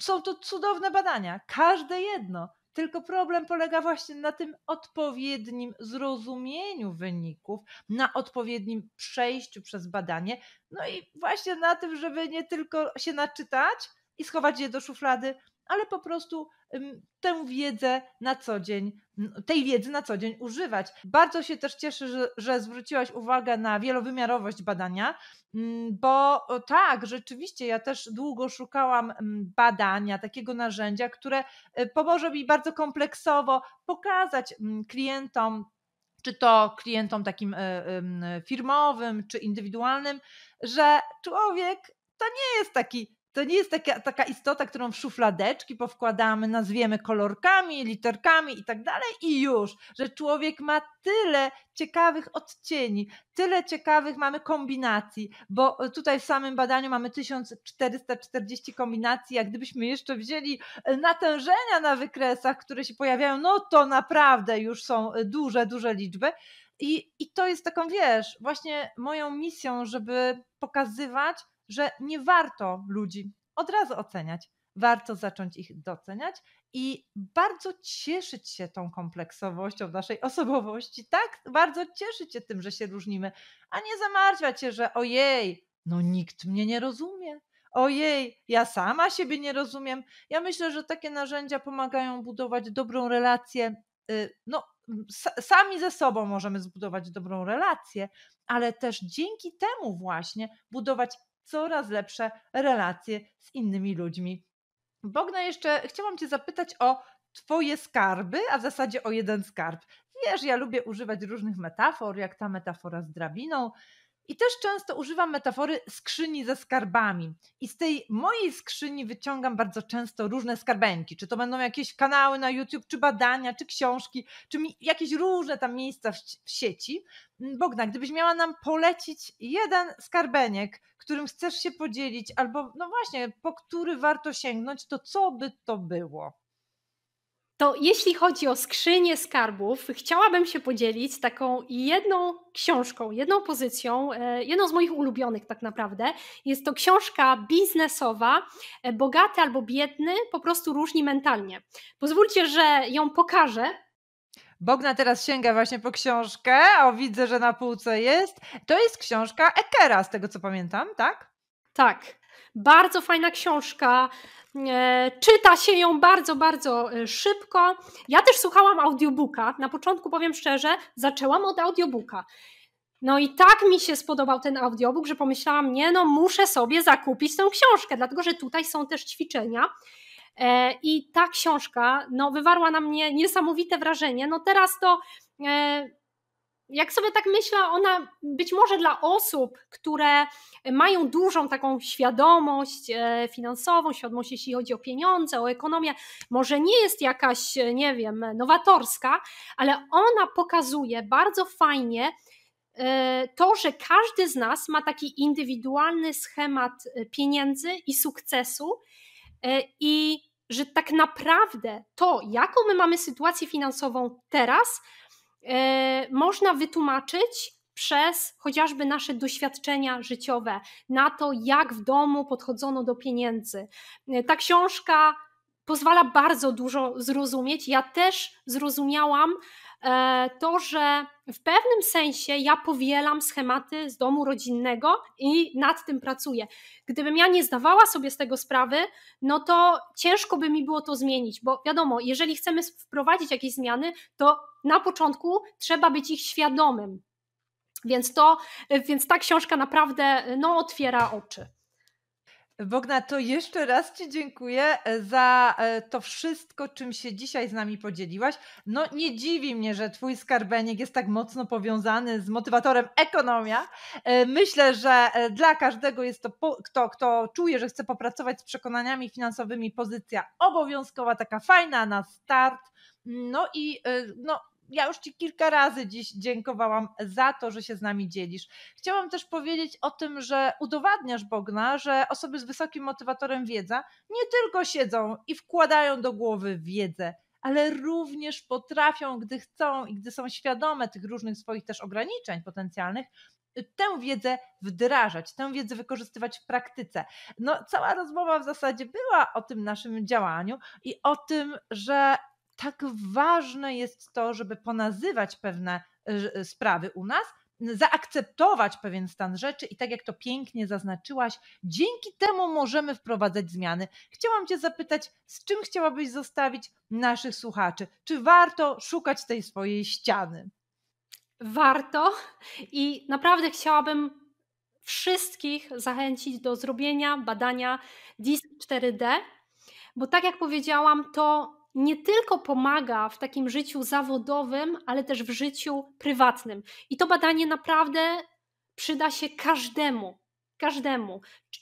Są to cudowne badania, każde jedno tylko problem polega właśnie na tym odpowiednim zrozumieniu wyników, na odpowiednim przejściu przez badanie, no i właśnie na tym, żeby nie tylko się naczytać i schować je do szuflady, ale po prostu tę wiedzę na co dzień, tej wiedzy na co dzień używać. Bardzo się też cieszę, że, że zwróciłaś uwagę na wielowymiarowość badania, mm, bo tak, rzeczywiście ja też długo szukałam badania, takiego narzędzia, które e, pomoże mi bardzo kompleksowo pokazać klientom, czy to klientom takim e, firmowym, czy indywidualnym, że człowiek to nie jest taki to nie jest taka, taka istota, którą w szufladeczki powkładamy, nazwiemy kolorkami, literkami i tak dalej, i już, że człowiek ma tyle ciekawych odcieni, tyle ciekawych mamy kombinacji, bo tutaj w samym badaniu mamy 1440 kombinacji. Jak gdybyśmy jeszcze wzięli natężenia na wykresach, które się pojawiają, no to naprawdę już są duże, duże liczby. I, I to jest taką, wiesz, właśnie moją misją, żeby pokazywać, że nie warto ludzi od razu oceniać. Warto zacząć ich doceniać i bardzo cieszyć się tą kompleksowością naszej osobowości. Tak, bardzo cieszyć się tym, że się różnimy, a nie zamartwiać się, że ojej, no nikt mnie nie rozumie. Ojej, ja sama siebie nie rozumiem. Ja myślę, że takie narzędzia pomagają budować dobrą relację. Y, no, sami ze sobą możemy zbudować dobrą relację, ale też dzięki temu właśnie budować coraz lepsze relacje z innymi ludźmi. Bogna, jeszcze chciałam Cię zapytać o Twoje skarby, a w zasadzie o jeden skarb. Wiesz, ja lubię używać różnych metafor, jak ta metafora z drabiną. I też często używam metafory skrzyni ze skarbami. I z tej mojej skrzyni wyciągam bardzo często różne skarbenki. Czy to będą jakieś kanały na YouTube, czy badania, czy książki, czy jakieś różne tam miejsca w sieci. Mm, Bogna, gdybyś miała nam polecić jeden skarbeniek, którym chcesz się podzielić, albo no właśnie, po który warto sięgnąć, to co by to było? To jeśli chodzi o skrzynię skarbów, chciałabym się podzielić taką jedną książką, jedną pozycją, e, jedną z moich ulubionych tak naprawdę. Jest to książka biznesowa, e, bogaty albo biedny, po prostu różni mentalnie. Pozwólcie, że ją pokażę, Bogna teraz sięga właśnie po książkę, o widzę, że na półce jest. To jest książka Ekera, z tego co pamiętam, tak? Tak. Bardzo fajna książka. E, czyta się ją bardzo, bardzo e, szybko. Ja też słuchałam audiobooka. Na początku powiem szczerze, zaczęłam od audiobooka. No i tak mi się spodobał ten audiobook, że pomyślałam, nie no, muszę sobie zakupić tę książkę, dlatego że tutaj są też ćwiczenia. E, I ta książka no, wywarła na mnie niesamowite wrażenie. No teraz to jak sobie tak myślę, ona być może dla osób, które mają dużą taką świadomość e, finansową, świadomość jeśli chodzi o pieniądze, o ekonomię, może nie jest jakaś, e, nie wiem, nowatorska, ale ona pokazuje bardzo fajnie e, to, że każdy z nas ma taki indywidualny schemat pieniędzy i sukcesu i że tak naprawdę to, jaką my mamy sytuację finansową teraz, E, można wytłumaczyć przez chociażby nasze doświadczenia życiowe, na to, jak w domu podchodzono do pieniędzy. E, ta książka pozwala bardzo dużo zrozumieć. Ja też zrozumiałam e, to, że w pewnym sensie ja powielam schematy z domu rodzinnego i nad tym pracuję. Gdybym ja nie zdawała sobie z tego sprawy, no to ciężko by mi było to zmienić, bo wiadomo, jeżeli chcemy wprowadzić jakieś zmiany, to na początku trzeba być ich świadomym. Więc, to, więc ta książka naprawdę no, otwiera oczy. Bogna, to jeszcze raz Ci dziękuję e, za e, to wszystko, czym się dzisiaj z nami podzieliłaś. No nie dziwi mnie, że Twój skarbeniek jest tak mocno powiązany z motywatorem ekonomia. E, myślę, że dla każdego jest to, kto, kto czuje, że chce popracować z przekonaniami finansowymi, pozycja obowiązkowa, taka fajna na start. No i no, ja już Ci kilka razy dziś dziękowałam za to, że się z nami dzielisz. Chciałam też powiedzieć o tym, że udowadniasz Bogna, że osoby z wysokim motywatorem wiedza nie tylko siedzą i wkładają do głowy wiedzę, ale również potrafią, gdy chcą i gdy są świadome tych różnych swoich też ograniczeń potencjalnych, tę wiedzę wdrażać, tę wiedzę wykorzystywać w praktyce. No, cała rozmowa w zasadzie była o tym naszym działaniu i o tym, że tak ważne jest to, żeby ponazywać pewne e, e, sprawy u nas, zaakceptować pewien stan rzeczy i tak jak to pięknie zaznaczyłaś, dzięki temu możemy wprowadzać zmiany. Chciałam Cię zapytać, z czym chciałabyś zostawić naszych słuchaczy? Czy warto szukać tej swojej ściany? Warto i naprawdę chciałabym wszystkich zachęcić do zrobienia badania DISC 4D, bo tak jak powiedziałam, to nie tylko pomaga w takim życiu zawodowym, ale też w życiu prywatnym. I to badanie naprawdę przyda się każdemu. Każdemu.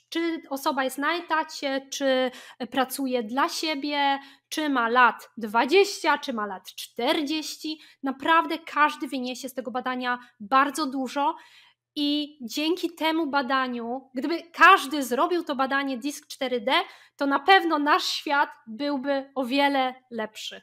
Czy osoba jest na etacie, czy e, pracuje dla siebie, czy ma lat 20, czy ma lat 40. Naprawdę każdy wyniesie z tego badania bardzo dużo. I dzięki temu badaniu, gdyby każdy zrobił to badanie Disk 4D, to na pewno nasz świat byłby o wiele lepszy.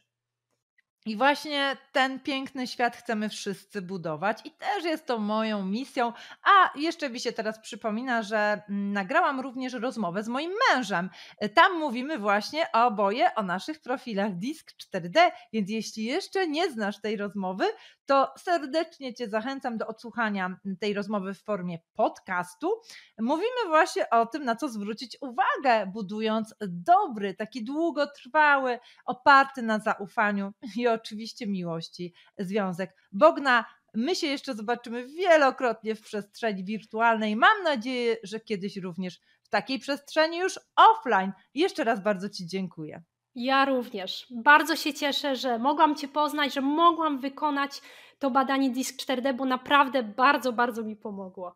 I właśnie ten piękny świat chcemy wszyscy budować, i też jest to moją misją. A jeszcze mi się teraz przypomina, że mm, nagrałam również rozmowę z moim mężem. Tam mówimy właśnie oboje o naszych profilach Disk 4D, więc jeśli jeszcze nie znasz tej rozmowy, to serdecznie Cię zachęcam do odsłuchania mm, tej rozmowy w formie podcastu. Mówimy właśnie o tym, na co zwrócić uwagę, budując dobry, taki długotrwały, oparty na zaufaniu i oczywiście miłości związek. Bogna My się jeszcze zobaczymy wielokrotnie w przestrzeni wirtualnej. Mam nadzieję, że kiedyś również w takiej przestrzeni już offline. Jeszcze raz bardzo Ci dziękuję. Ja również. Bardzo się cieszę, że mogłam Cię poznać, że mogłam wykonać to badanie Disk 4D, bo naprawdę bardzo, bardzo mi pomogło.